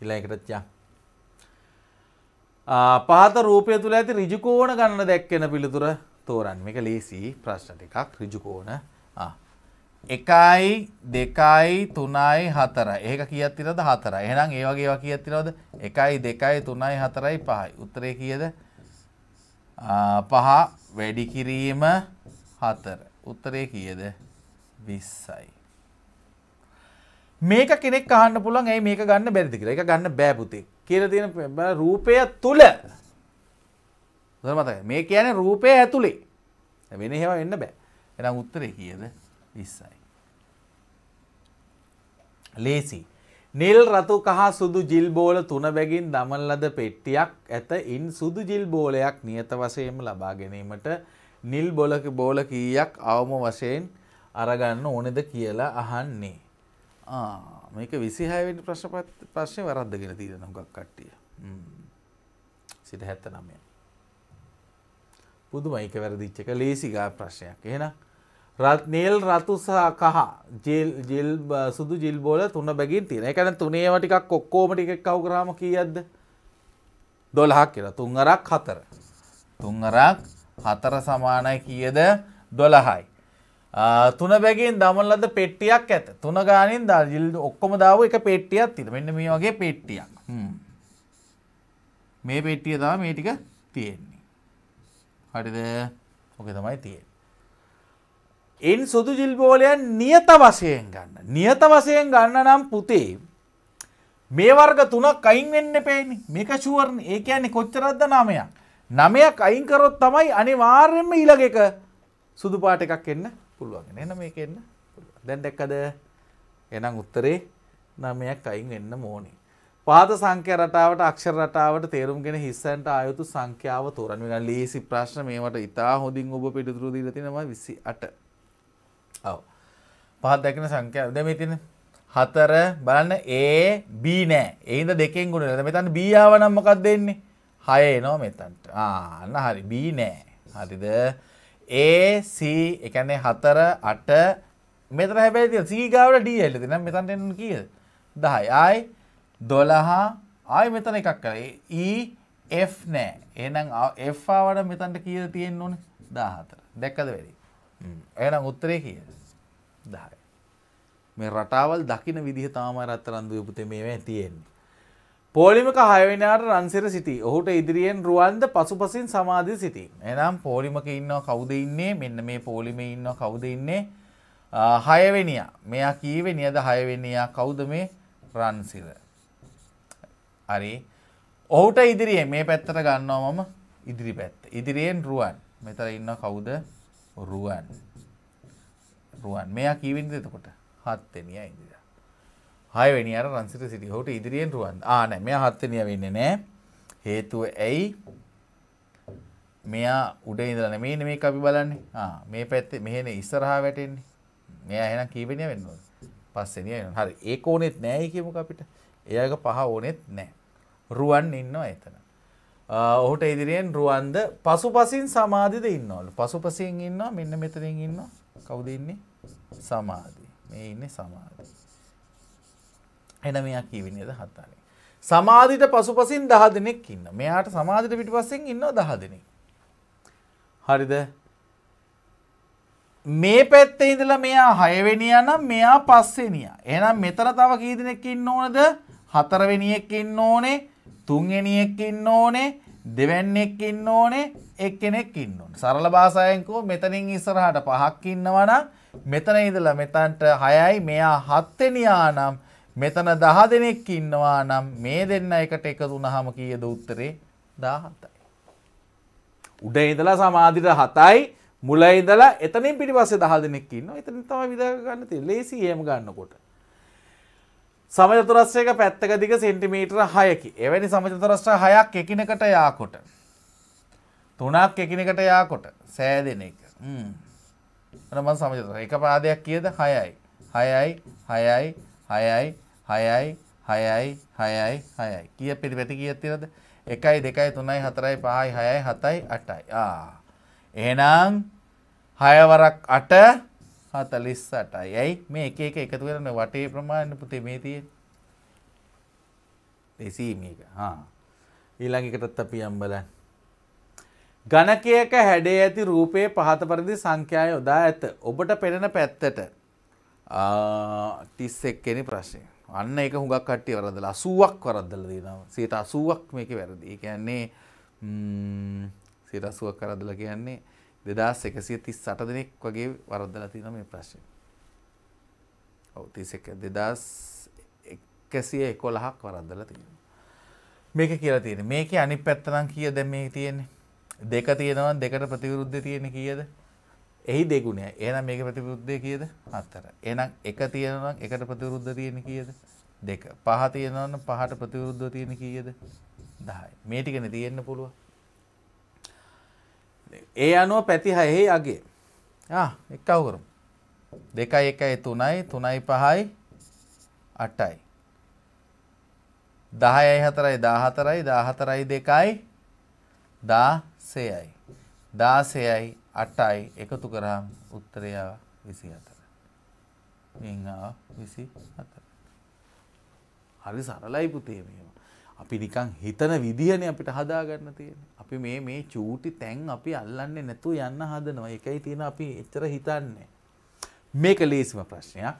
ඉලකටච්චා. පාත රූපය තුළ ඇති රිජුකෝණ ගන්න දැක්කෙන පිළිතුර තෝරන් මේක ලේසි ප්‍රශ්න එකක් රිජුකෝණ එකයි දෙකයි තුනයි හතර ඒක කියත් තිරද හතර එහෙනම් ඒ වගේ ඒවා කියත් තිරවද එකයි දෙකයි තුනයි හතරයි පහයි උත්තරේ කියද පහ වැඩි කිරීම හතර උත්තරේ කියද 20යි. මේක කෙනෙක් අහන්න පුළුවන් ඇයි මේක ගන්න බැරිද කියලා. ඒක ගන්න බෑ පුතේ. කියලා තියෙන රූපය තුල හොඳට මතකයි. මේ කියන්නේ රූපය ඇතුලේ. වෙන ඒවා වෙන්න බෑ. එහෙනම් උත්තරේ කීයද? 20යි. ලේසි. නිල් රතු කහ සුදු ජිල් බෝල තුන බැගින් දමන ලද පෙට්ටියක් ඇත. ඉන් සුදු ජිල් බෝලයක් නියත වශයෙන්ම ලබා ගැනීමට නිල් බෝලක බෝල කීයක් අවම වශයෙන් අරගන්න ඕනෙද කියලා අහන්නේ. මේක විසිහයවෙනි ප්‍රශ්පත් ප්‍රශ්නය වරද්දගෙන තියෙන හොඟක් කට්ටිය. සිට හැත්ත නමය. පුදු මයික වැරදිච්චක ලේසිගා ප්‍රශ්නයක් එහෙන රත්නේල් රතු සහ කහ සුදු ජිල්බෝල තුන්න බැගින් තියෙන එකන තුනේවටිකක් කොක්කෝමටික කවුග්‍රාම කියද්ද දොළහක් කියලා තුන් අරක් හතර. තුන් අරක් හතර සමානයි කියද දොළහයි. තුන බැගින් දමලද පෙට්ටියක් ඇත තුන ගානින් දල් ඔක්කොම දාව එක පෙට්ටියක් තිර මෙන්න මේ වගේ පෙට්ටියක් මේ පෙට්ටිය දා මේ ටික තියෙන්නේ හරිද ඕක තමයි තියෙන්නේ එන් සුදු ජිල්බෝලයන් නියත වශයෙන් ගන්න නියත වශයෙන් ගන්න නම් පුතේ මේ වර්ග තුනක් අයින් වෙන්න පේනි මේක ෂුවර්න ඒ කියන්නේ කොච්චරක්ද නමයක් නමයක් අයින් කරොත් තමයි අනිවාර්යෙන්ම ඊළඟ එක සුදු පාට එකක් එන්න පුළුවන් එන මේක එන්න දැන් දැක්කද එනම් උත්තරේ නමයක් අයින් වෙන්න ඕනේ පහත සංඛ්‍යා රටාවට අක්ෂර රටාවට තේරුම්ගෙන හිස්සන්ට ආයුතු සංඛ්‍යාව තෝරන්න මේක ලීසි ප්‍රශ්න මේවට ඉතා හොඳින් ඔබ පිළිතුරු දීලා තියෙනවා 28 ඔව් පහත දැකින සංඛ්‍යාව දැන් මේ තියෙන හතර බලන්න A B නෑ ඒ හින්දා දෙකෙන් ගුණ වෙනවා මෙතන B ආව නම් මොකක්ද එන්නේ 6 එනවා මෙතනට ආ අන්න හරි B නෑ හරිද AC ඒ කියන්නේ 4 8 මෙතන හැබැයි තියෙන C ගාවට D ඇවිල්ලා තියෙනවා. මෙතනට එන්න කීයද? 10. ආයි 12 ආයි මෙතන එකක් කරා. E F නෑ. එහෙනම් F ආවට මෙතනට කීයද තියෙන්න ඕනේ? 14. දැක්කද වැඩි? හ්ම්. එහෙනම් උත්තරේ කීයද? 10. මේ රටාවල් දකින්න විදිහ තමයි රත්තරන් දූපතේ මේවා තියෙන්නේ. පෝලිමක හයවෙනයාට රන්සිර සිටි ඔහුට ඉදිරියෙන් රුවන්ද පසුපසින් සමාධී සිටි. එනම් පෝලිමක ඉන්නවා කවුද ඉන්නේ මෙන්න මේ පෝලිමේ ඉන්නවා කවුද ඉන්නේ හයවෙනියා. මෙයා කීවෙනියද හයවෙනියා කවුද මේ රන්සිර. හරි. ඔහුට ඉදිරියෙන් මේ පැත්තට ගන්නවා මම ඉදිරි පැත්ත. ඉදිරියෙන් රුවන්. මෙතන ඉන්නවා කවුද? රුවන්. රුවන්. මෙයා කීවෙනිද එතකොට? හත්වෙනියා ඉදිරිය. හයවෙනි අර රන්සිට සිටි හෝට ඉදිරියෙන් රුවන් ආන මෙයා හත්තනිය වෙන්න නෑ හේතුව ඇයි මෙයා උඩ ඉඳලා නෙමෙයි නෙමෙයි අපි බලන්නේ. ආ මේ පැත්තේ මෙහෙන ඉස්සරහා වැටෙන්නේ. මෙයා එහෙනම් කීවෙනිය වෙන්න ඕනේ? පස්වෙනිය වෙනවා. හරි. ඒක ඕනෙත් නෑයි කියමුක අපිට. එයාගේ පහ ඕනෙත් නෑ. රුවන් ඉන්නවා එතන. ඔහුට ඉදිරියෙන් රුවන්ද පසුපසින් සමාධිද ඉන්නවලු. පසුපසින් ඉන්නවා මෙන්න මෙතනින් ඉන්නවා. කවුද ඉන්නේ? සමාධි. මේ ඉන්නේ සමාධි. එනමයක් කීවිනිද හත්තානේ. සමාධිත පසුපසින් දහ දෙනෙක් ඉන්න. මෙයාට සමාධිත පිටිපස්සෙන් ඉන්නවා දහ දෙනෙක්. හරිද? මේ පැත්තේ ඉඳලා මෙයා 6 වෙනියා නම් මෙයා 5 වෙනියා. එහෙනම් මෙතන තව කී දෙනෙක් ඉන්න ඕනද? 4 වෙනියෙක් ඉන්න ඕනේ, 3 වෙනියෙක් ඉන්න ඕනේ, දෙවැන්නෙක් ඉන්න ඕනේ, එක්කෙනෙක් ඉන්න ඕනේ. සරල භාෂාවෙන් කිව්වොත් මෙතනින් ඉස්සරහට 5ක් ඉන්නවා නම් මෙතන ඉඳලා මෙතනට 6යි, මෙයා 7 වෙනියා නම් මෙතන දහ දෙනෙක් ඉන්නවා නම් මේ දෙන්න එකට එකතු වුණාම කීයද උත්තරේ 17යි. උඩ ඉඳලා සමාධිට 7යි මුල ඉඳලා එතනින් පිටිපස්සේ 10 දෙනෙක් ඉන්නවා. එතනින් තමයි විදා ගන්න තියෙන්නේ. ලේසි එහෙම ගන්නකොට. සමචතුරස්‍රයක පැත්තක දිග සෙන්ටිමීටර 6කි. එවැනි සමචතුරස්‍ර 6ක් එකිනෙකට යාකොට තුනක් එකිනෙකට යාකොට සෑදෙන එක. හ්ම්. මම සමචතුර එක පාදයක් කීයද 6යි. 6යි 6යි 6යි 6යි 6යි 6යි 6යි. කීය පිළිවෙත කීයක් තියෙනවද? 1යි 2යි 3යි 4යි 5යි 6යි 7යි 8යි. ආ. එහෙනම් 6 වරක් 8 48යි. ඇයි මේ එක එක එකතු කරන වටේ ප්‍රමාණය පුතේ මේ තියෙන්නේ. දෙසී මේක. හා. ඊළඟ එකටත් අපි යම් බලන්න. ගණකයක හැඩේ ඇති රූපයේ පහත පරිදි සංඛ්‍යා යොදා ඇත. ඔබට පෙනෙන පැත්තට 31 වෙනි ප්‍රශ්නේ. අන්න එක හුඟක් කට්ටි වරදල අසුවක් වරද්දල දෙනවා සේත අසුවක් මේක වැරදි කියන්නේ සේතසුවක් කරදල කියන්නේ දෙදස් එකසිය තිස් සට දෙනෙක් වගේ වරද්දල තින මේ ප්‍රශ්න ඔවතිස දෙදස් එකසිය එකොළහක් වරද්දල තියෙන මේක කියලා තියෙන මේක අනි පැත්තනම් කිය දැ මේ තියෙන්නේ දෙක තියෙනවා දෙකට ප්‍රතිවරුද්ධ තියෙන කියද එහි දෙගුණය ඒනම් මේක ප්‍රතිවිරුද්ධය කියද හතර. එනම් එක තියෙනනම් එකට ප්‍රතිවිරුද්ධ තියෙන කියද දෙක. පහ තියෙනවනම් පහට ප්‍රතිවිරුද්ධ තියෙන කීයද 10යි. මේ ටිකනේ තියෙන්න පුළුවන්. ඒ අනුව පැති 6යි අගේ. ආ එක්කව කරමු. 2යි 1යි 3යි 3යි 5යි 8යි. 10යි 4යි 14යි 14යි 2යි 16යි. 16යි 8යි එකතු කරාම උත්තරය 24. මෙන් ආ 24. හරි සරලයි පුතේ මේවා. අපි නිකන් හිතන විදිහනේ අපිට හදා ගන්න තියෙන්නේ. අපි මේ මේ චූටි තැන් අපි අල්ලන්නේ නැතුව යන්න හදනවා. ඒකයි තියෙන අපි එච්චර හිතන්නේ. මේක ලේසිම ප්‍රශ්නයක්.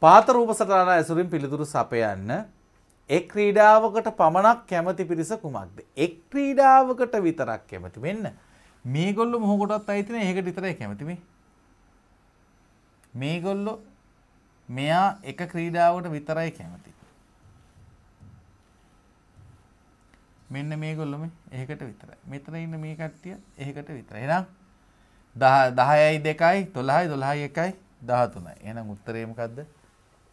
පාත රූප සටහන ඇසුරින් පිළිතුරු සපයන්න එක් ක්‍රීඩාවකට පමණක් කැමති පිරිස කුමක්ද? එක් ක්‍රීඩාවකට විතරක් කැමති වෙන්න. මේගොල්ලෝ මොහ කොටත් අයිති නැහැ. ඒකට විතරයි කැමති මේ. මේගොල්ලෝ මෙයා එක ක්‍රීඩාවකට විතරයි කැමති. මෙන්න මේගොල්ලොම ඒකට විතරයි. මෙතන ඉන්න මේ කට්ටිය ඒකට විතරයි. එහෙනම් 10 10යි 2යි 12යි 12යි 1යි 13යි. එහෙනම් උත්තරේ මොකද්ද?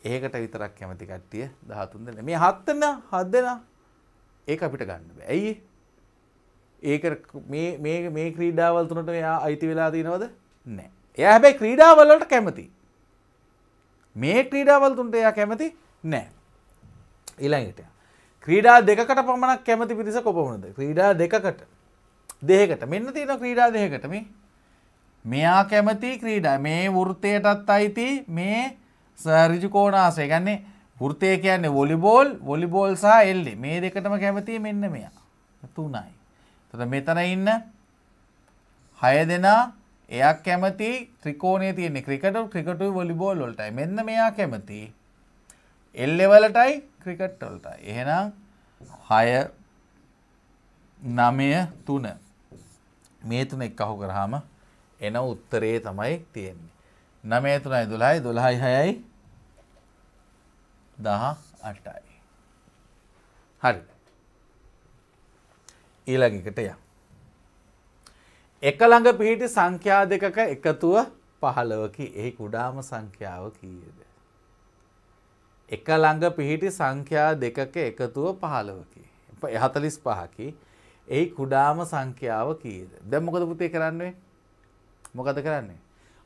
ඒකට විතරක් කැමති කට්ටිය 13 දෙනා. මේ හත් දෙනා හත් දෙනා ඒක අපිට ගන්න බෑ. ඇයි? ඒක මේ ක්‍රීඩාවල් තුනට එයා අයිති වෙලා තියෙනවද නෑ එයා හැබැයි ක්‍රීඩාවල්ලට කැමති මේ ක්‍රීඩාවල් තුන්ට එයා කැමති නෑ ඉළඟට ක්‍රීඩා දෙකට පමණක් කැමති පිරිස කොපමනද ක්‍රීඩා දෙකට දෙහකට මෙන්න තියෙන ක්‍රීඩා දෙහකටම මෙයා කැමති ක්‍රීඩා මේ වෘත්තයටත් අයිති මේ සරිජුකෝනාසේ ගන්නේ වෘතය කියන්නේ වොලිබෝල් වොලිබෝල් සහ එල්ලි මේ දෙකටම කැමති මෙන්න මෙයා තුනයි එතකොට මෙතන ඉන්න 6 දෙනා එයා කැමති ත්‍රිකෝණයේ තියෙන ක්‍රිකට් ක්‍රිකට් වොලිබෝල් වලටයි. මෙන්න මෙයා කැමති L ලෙවලටයි ක්‍රිකට් වලටයි. එහෙනම් 6 9 3 මේ තුන එක්ක අහු කරාම එන උත්තරේ තමයි තියෙන්නේ. 9 3 12 12 6යි 18යි. හරි. ඊළඟ එකට යමු. එක ළඟ පිහිටි සංඛ්‍යා දෙකක එකතුව 15කි. එහි කුඩාම සංඛ්‍යාව කීයද? එක ළඟ පිහිටි සංඛ්‍යා දෙකක එකතුව 15කි. 45කි. එහි කුඩාම සංඛ්‍යාව කීයද? දැන් මොකද පුතේ කරන්නේ? මොකද කරන්නේ?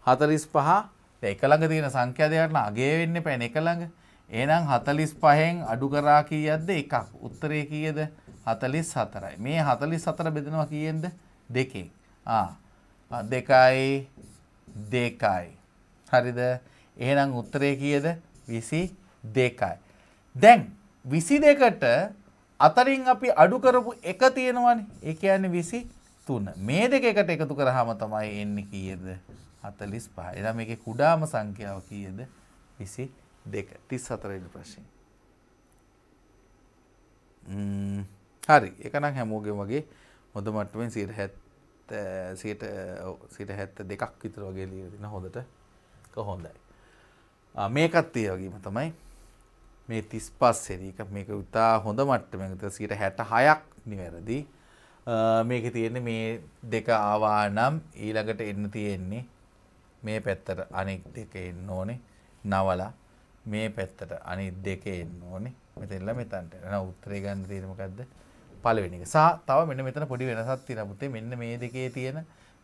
45 දැන් එක ළඟ තියෙන සංඛ්‍යා දෙකට අගේ වෙන්න එපා නේ එක ළඟ. එහෙනම් 45න් අඩු කරා කීයක්ද? එකක්. උත්තරේ කීයද? 1 හතලිස් හතරයි. මේ හතලිස් හතර බෙදෙනවා කියෙන්ද දෙකෙන්. දෙකයි දෙකයි. හරිද එහෙනම් උත්තරය කියද විසි දෙකයි. දැන් විසි දෙකට අතරින් අපි අඩු කරපු එක තියෙනවන එක යන්න විසි තුන්න මේ දෙක එකට එකතු කරහම තමයි එන්න කියද හතලිස් පහ එනම් එක කුඩාම සංඛ්‍යාව කියද විසි දෙක තිස් හතරට ප්‍රශ්ෙන්. 嗯。Mm. හරි එකනම් හැමෝගෙම වගේ හොඳ මට්ටමෙන් සිට හැත් සිට සිට හැත්ත දෙකක් විතර වගේ ලියතින හොඳට හොඳයි. මේකත් ඒ වගේම තමයි මේ තිස් පස් හෙරීක මේක උතා හොඳ මට්ටමකත සිට හැට හයක් නිවැරදි මේක තියෙන්නේ මේ දෙක ආවා නම් ඊළඟට එන්න තියෙන්නේ මේ පැත්තට අනෙක් දෙක එන්න ඕනේ නවලා මේ පැත්තට අනිත් දෙක එන්න ඕනේ මෙතෙල්ලා මෙතන්ට න උත්තරේ ගන්න තීරමකක්ද පලවෙනි එක සා තව මෙන්න මෙතන පොඩි වෙනසක් තියෙන පුතේ මෙන්න මේ දෙකේ තියෙන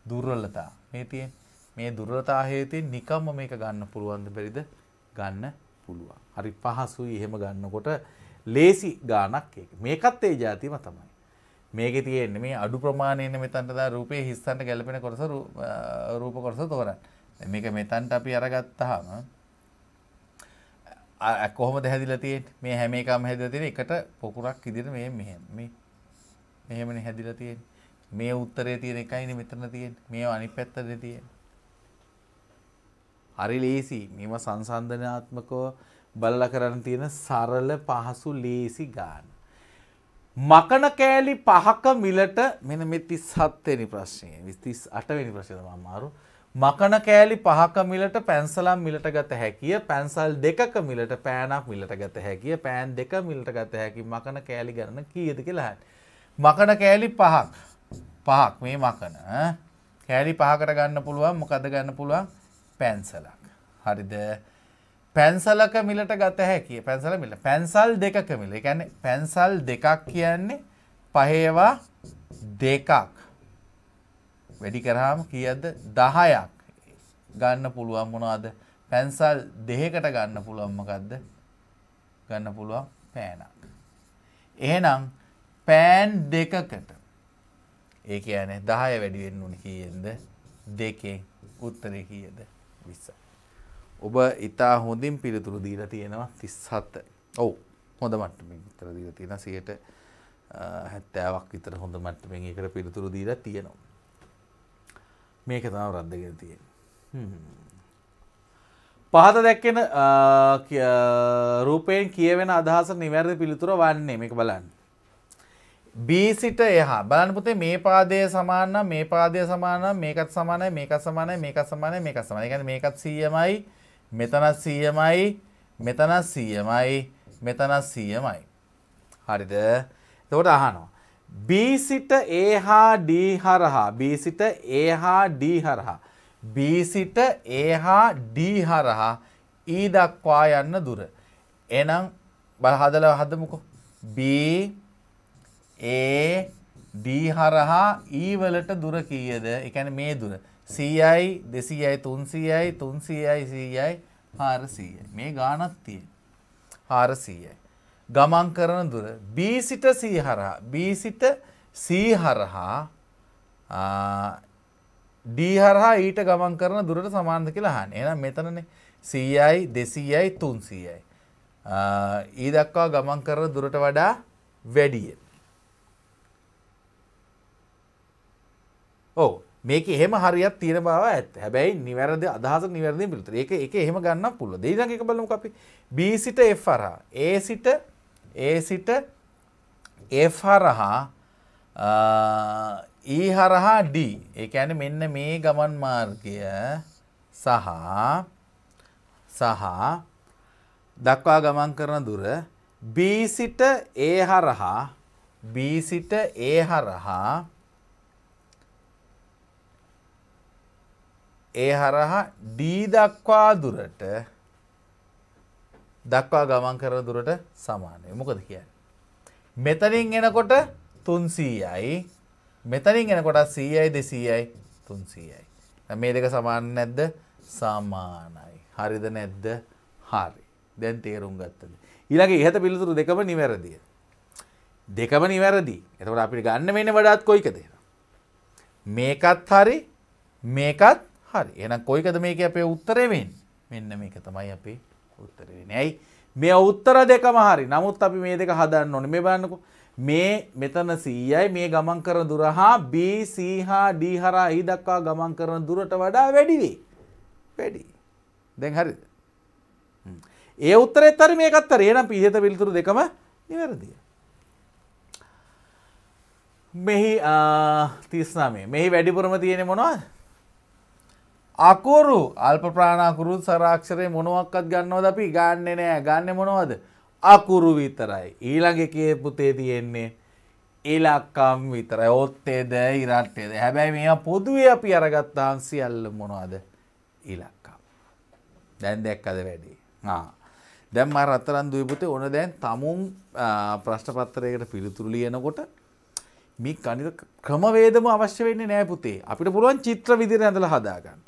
දුර්වලතා මේ තියෙන මේ දුර්වලතා හේතුවෙන් නිකම්ම මේක ගන්න පුළුවන්ද බැරිද ගන්න පුළුවන් හරි පහසුයි එහෙම ගන්නකොට ලේසි ගානක් ඒක මේකත් ඒ જાතියම තමයි මේකේ තියෙන්නේ මේ අඩු ප්‍රමාණයෙන් මෙතනට දා රූපේ හිස්සන්ට ගැලපෙන කොටස රූප කොටස තෝරන්න මේක මෙතනට අපි අරගත්තාම කොහොමද හැදිලා තියෙන්නේ මේ හැම එකම හැදිලා තියෙන එකට පොකුරක් ඉදිරියට මේ මෙහෙම මේ මෙහෙමනේ හැදිලා තියෙන්නේ. මේ උත්තරේ තියෙන එකයිනේ මෙතන තියෙන්නේ. මේ අනිත් පැත්තේ තියෙන්නේ. හරි ලේසි. මේව සංසන්දනාත්මකව බලලා කරන්න තියෙන සරල පහසු ලේසි ගාන. මකන කෑලි පහක මිලට මෙන්න මේ 37 වෙනි ප්‍රශ්නේ. 38 වෙනි ප්‍රශ්නේ තමයි අමාරු. මකන කෑලි පහක මිලට පැන්සලම් මිලට ගත හැකිය පැන්සල් දෙකක මිලට පෑනක් මිලට ගත හැකිය පෑන් දෙක මිලට ගත හැකි මකන කෑලි ගන්න කීයද කියලා අහන්නේ මකන කෑලි පහක් පහක් මේ මකන කෑලි පහකට ගන්න පුළුවන් මොකද ගන්න පුළුවන් පැන්සලක්. හරිද පැන්සලක මිලට ගත හැකිය පැන්සල මිල පැන්සල් දෙකක මිල එකැන පැන්සල් දෙකක් කියන්නේ පහේවා දෙකක් වැඩි කරහම කියද දහයක් ගන්න පුළුවන් මොනවාද පැන්සල් දෙහකට ගන්න පුළුවන්මකක්ද ගන්න පුළුවන් පෑනක්. එහෙනම් පෑන් දෙකකට ඒ කියන්නේ 10 වැඩි වෙන්න ඕනේ කීයෙන්ද? දෙකෙන් උත්තරේ කීයද? 20. ඔබ ඊටා හොඳින් පිළිතුරු දීලා තියෙනවා 37. ඔව්. හොඳ මට්ටමින් උත්තර දීලා තියෙනවා 70ක් විතර හොඳ මට්ටමින් ඒකට පිළිතුරු දීලා තියෙනවා. මේක තමයි රද්දගෙන තියෙන්නේ. පහත දැක්කෙන රූපයෙන් කියවෙන අදහස නිවැරදි පිළිතුර වන්නේ මේක බලන්න. B සිට එහා බලන්න පුතේ මේ පාදය සමාන නම් මේ පාදය සමාන නම් මේකත් සමානයි මේකත් සමානයි මේකත් සමානයි මේකත් සමානයි. ඒ කියන්නේ මේකත් 100මයි මෙතනත් 100මයි මෙතනත් 100මයි මෙතනත් 100මයි. හරිද? එතකොට අහනවා. B සිට A හා D හරහා B සිට A හා D හරහා B සිට A හා D හරහා E දක්වා යන්න දුර. එහෙනම් බල හදලා හදමුකෝ. B ඒ දී හරහා E වලට දුර කීයද? ඒ කියන්නේ මේ දුර. 100යි 200යි 300යි 300යි 100යි 400යි. මේ ගාණක් තියෙන. 400යි. ගමන් කරන දුර B සිට C හරහා B සිට C හරහා D හරහා ඊට e ගමන් කරන දුරට සමානද කියලා අහන්නේ. එහෙනම් මෙතනනේ 100යි 200යි 300යි. ඊ e දක්වා ගමන් කරන දුරට වඩා වැඩියි. ඕ මේක එහෙම හරිත් තියෙන බව ඇත් හැබැයි නිවැරද අදහස නිවැරදි පිළිතුර ඒක එක එහෙම ගන්න පුළුවන් දෙයිනම් එක බලමු අපි B සිට F හරහා A සිට A සිට F හරහා E හරහා D ඒ කියන්නේ මෙන්න මේ ගමන් මාර්ගය සහ සහ දක්වා ගමන් කරන දුර B සිට A හරහා B සිට A හරහා ඒ හරහා D දක්වා දුරට දක්වා ගමන් කරන දුරට සමානයි. මොකද කියන්නේ? මෙතනින් එනකොට 300යි මෙතනින් එනකොට 100යි 200යි 300යි. මේ දෙක සමාන නැද්ද? සමානයි. හරිද නැද්ද? හරි. දැන් තේරුම් ගත්තද? ඊළඟ ඉහත පිළිතුරු දෙකම නිවැරදියි. දෙකම නිවැරදි. එතකොට අපිට ගන්න වෙන්නේ වඩාත් කොයිකද? මේකත් හරි මේකත් හරි එනම් කොයිකද මේක අපේ උත්තරවෙන් මෙන්න මේක තමයි අපේ උත්තරවෙන ඇයි මේ උත්තර දෙකම හරි නමුත් අපි මේ දෙක හදන්න ඕන මේ බලන්නකු මේ මෙතන සීයයි මේ ගමන් කරන දුර හා BC හා D හරා E දක්වා ගමන් කරන දුරට වඩා වැඩි වේ වැඩි දැන් හරිද ඒ උත්තරෙත් හරි මේකත් හරි එහෙනම් පිළිහෙත පිළිතුරු දෙකම නිවැරදියි මෙහි තිස්නමේ මෙහි වැඩිපුරම තියෙන මොනවද අකුරු අල්ප ප්‍රාණකුරුත් සරාක්ෂරය මොනුවක්කත් ගන්නවද අපි ගන්න නෑ ගන්න මොනවද අකුරු විතරයි. ඊළඟ එකේ පුතේ තියෙන්නේ ඉලක්කම් විතර ඔත්තේද ඉරට්ටේද හැබැයි මේ පොදුවේ අපි අරගත්තාන් සියල්ල මොනවද ඉලක්කම්. දැන් දැක්කද වැඩි. දැම් මා රත්තරන් දුවපුතේ ඕන දැන් තමුම් ප්‍රශ්ටපත්තරයකට පිළිතුරු ලියනකොට මේ කනිත ක්‍රමවේදම අවශ්‍ය වෙන්නේ නෑ පුතේ අපිට පුළුවන් චිත්‍ර විදිර ඇඳල හදාගන්න.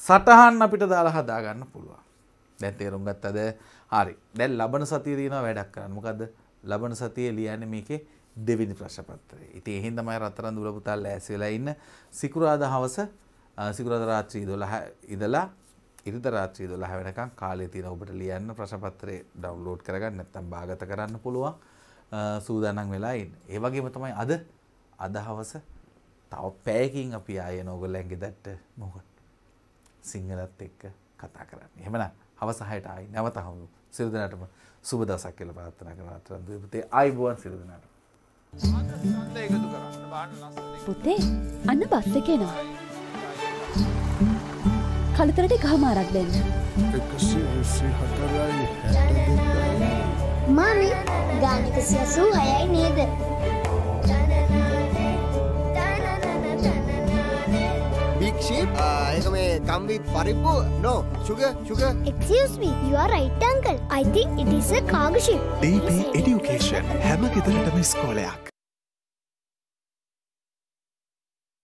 සටහන් අපිට දාලා හදාගන්න පුළුවන්. දැන් තේරුම් ගත්තද? හරි. දැන් ලබන සතියේ තියෙනවා වැඩක් කරන්න. මොකද්ද? ලබන සතියේ ලියන්නේ මේකේ දෙවෙනි ප්‍රශ්න පත්‍රය. ඉතින් එහෙන් තමයි රත්තරන් දුර පුතා ලෑස්ති වෙලා ඉන්න. සිකුරාදා හවස සිකුරාදා රාත්‍රී 12 ඉඳලා ඉරිද රාත්‍රී 12 වෙනකම් කාලය තියෙන ඔබට ලියන්න ප්‍රශ්න පත්‍රය ඩවුන්ලෝඩ් කරගන්න නැත්නම් බාගත කරන්න පුළුවන්. සූදානම් වෙලා ඉන්න. ඒ වගේම තමයි අද අද හවස තව පැයකින් අපි ආයෙ නෝගලන්ගේ දැට්ට මොකද සිංහලත් එක්ක කතා කරන්න එහමන හවසහයට අයි නැවත හමුු සිරදනටම සුබ දසක් කියල පාත්තන කරනට දපතේ අයිබුවන් සිරදනට පුතේ අන්න බස්ස කෙනවා කළතරට ගහමාරක් දෙන්න මම ගානකසිය සූ හයයි නේද Uh, so may come with Farippu? No, sugar, sugar. Excuse me, you are right, uncle. I think it is a cargo ship. DP Education. හැම ගෙදරටම ස්කෝලයක්.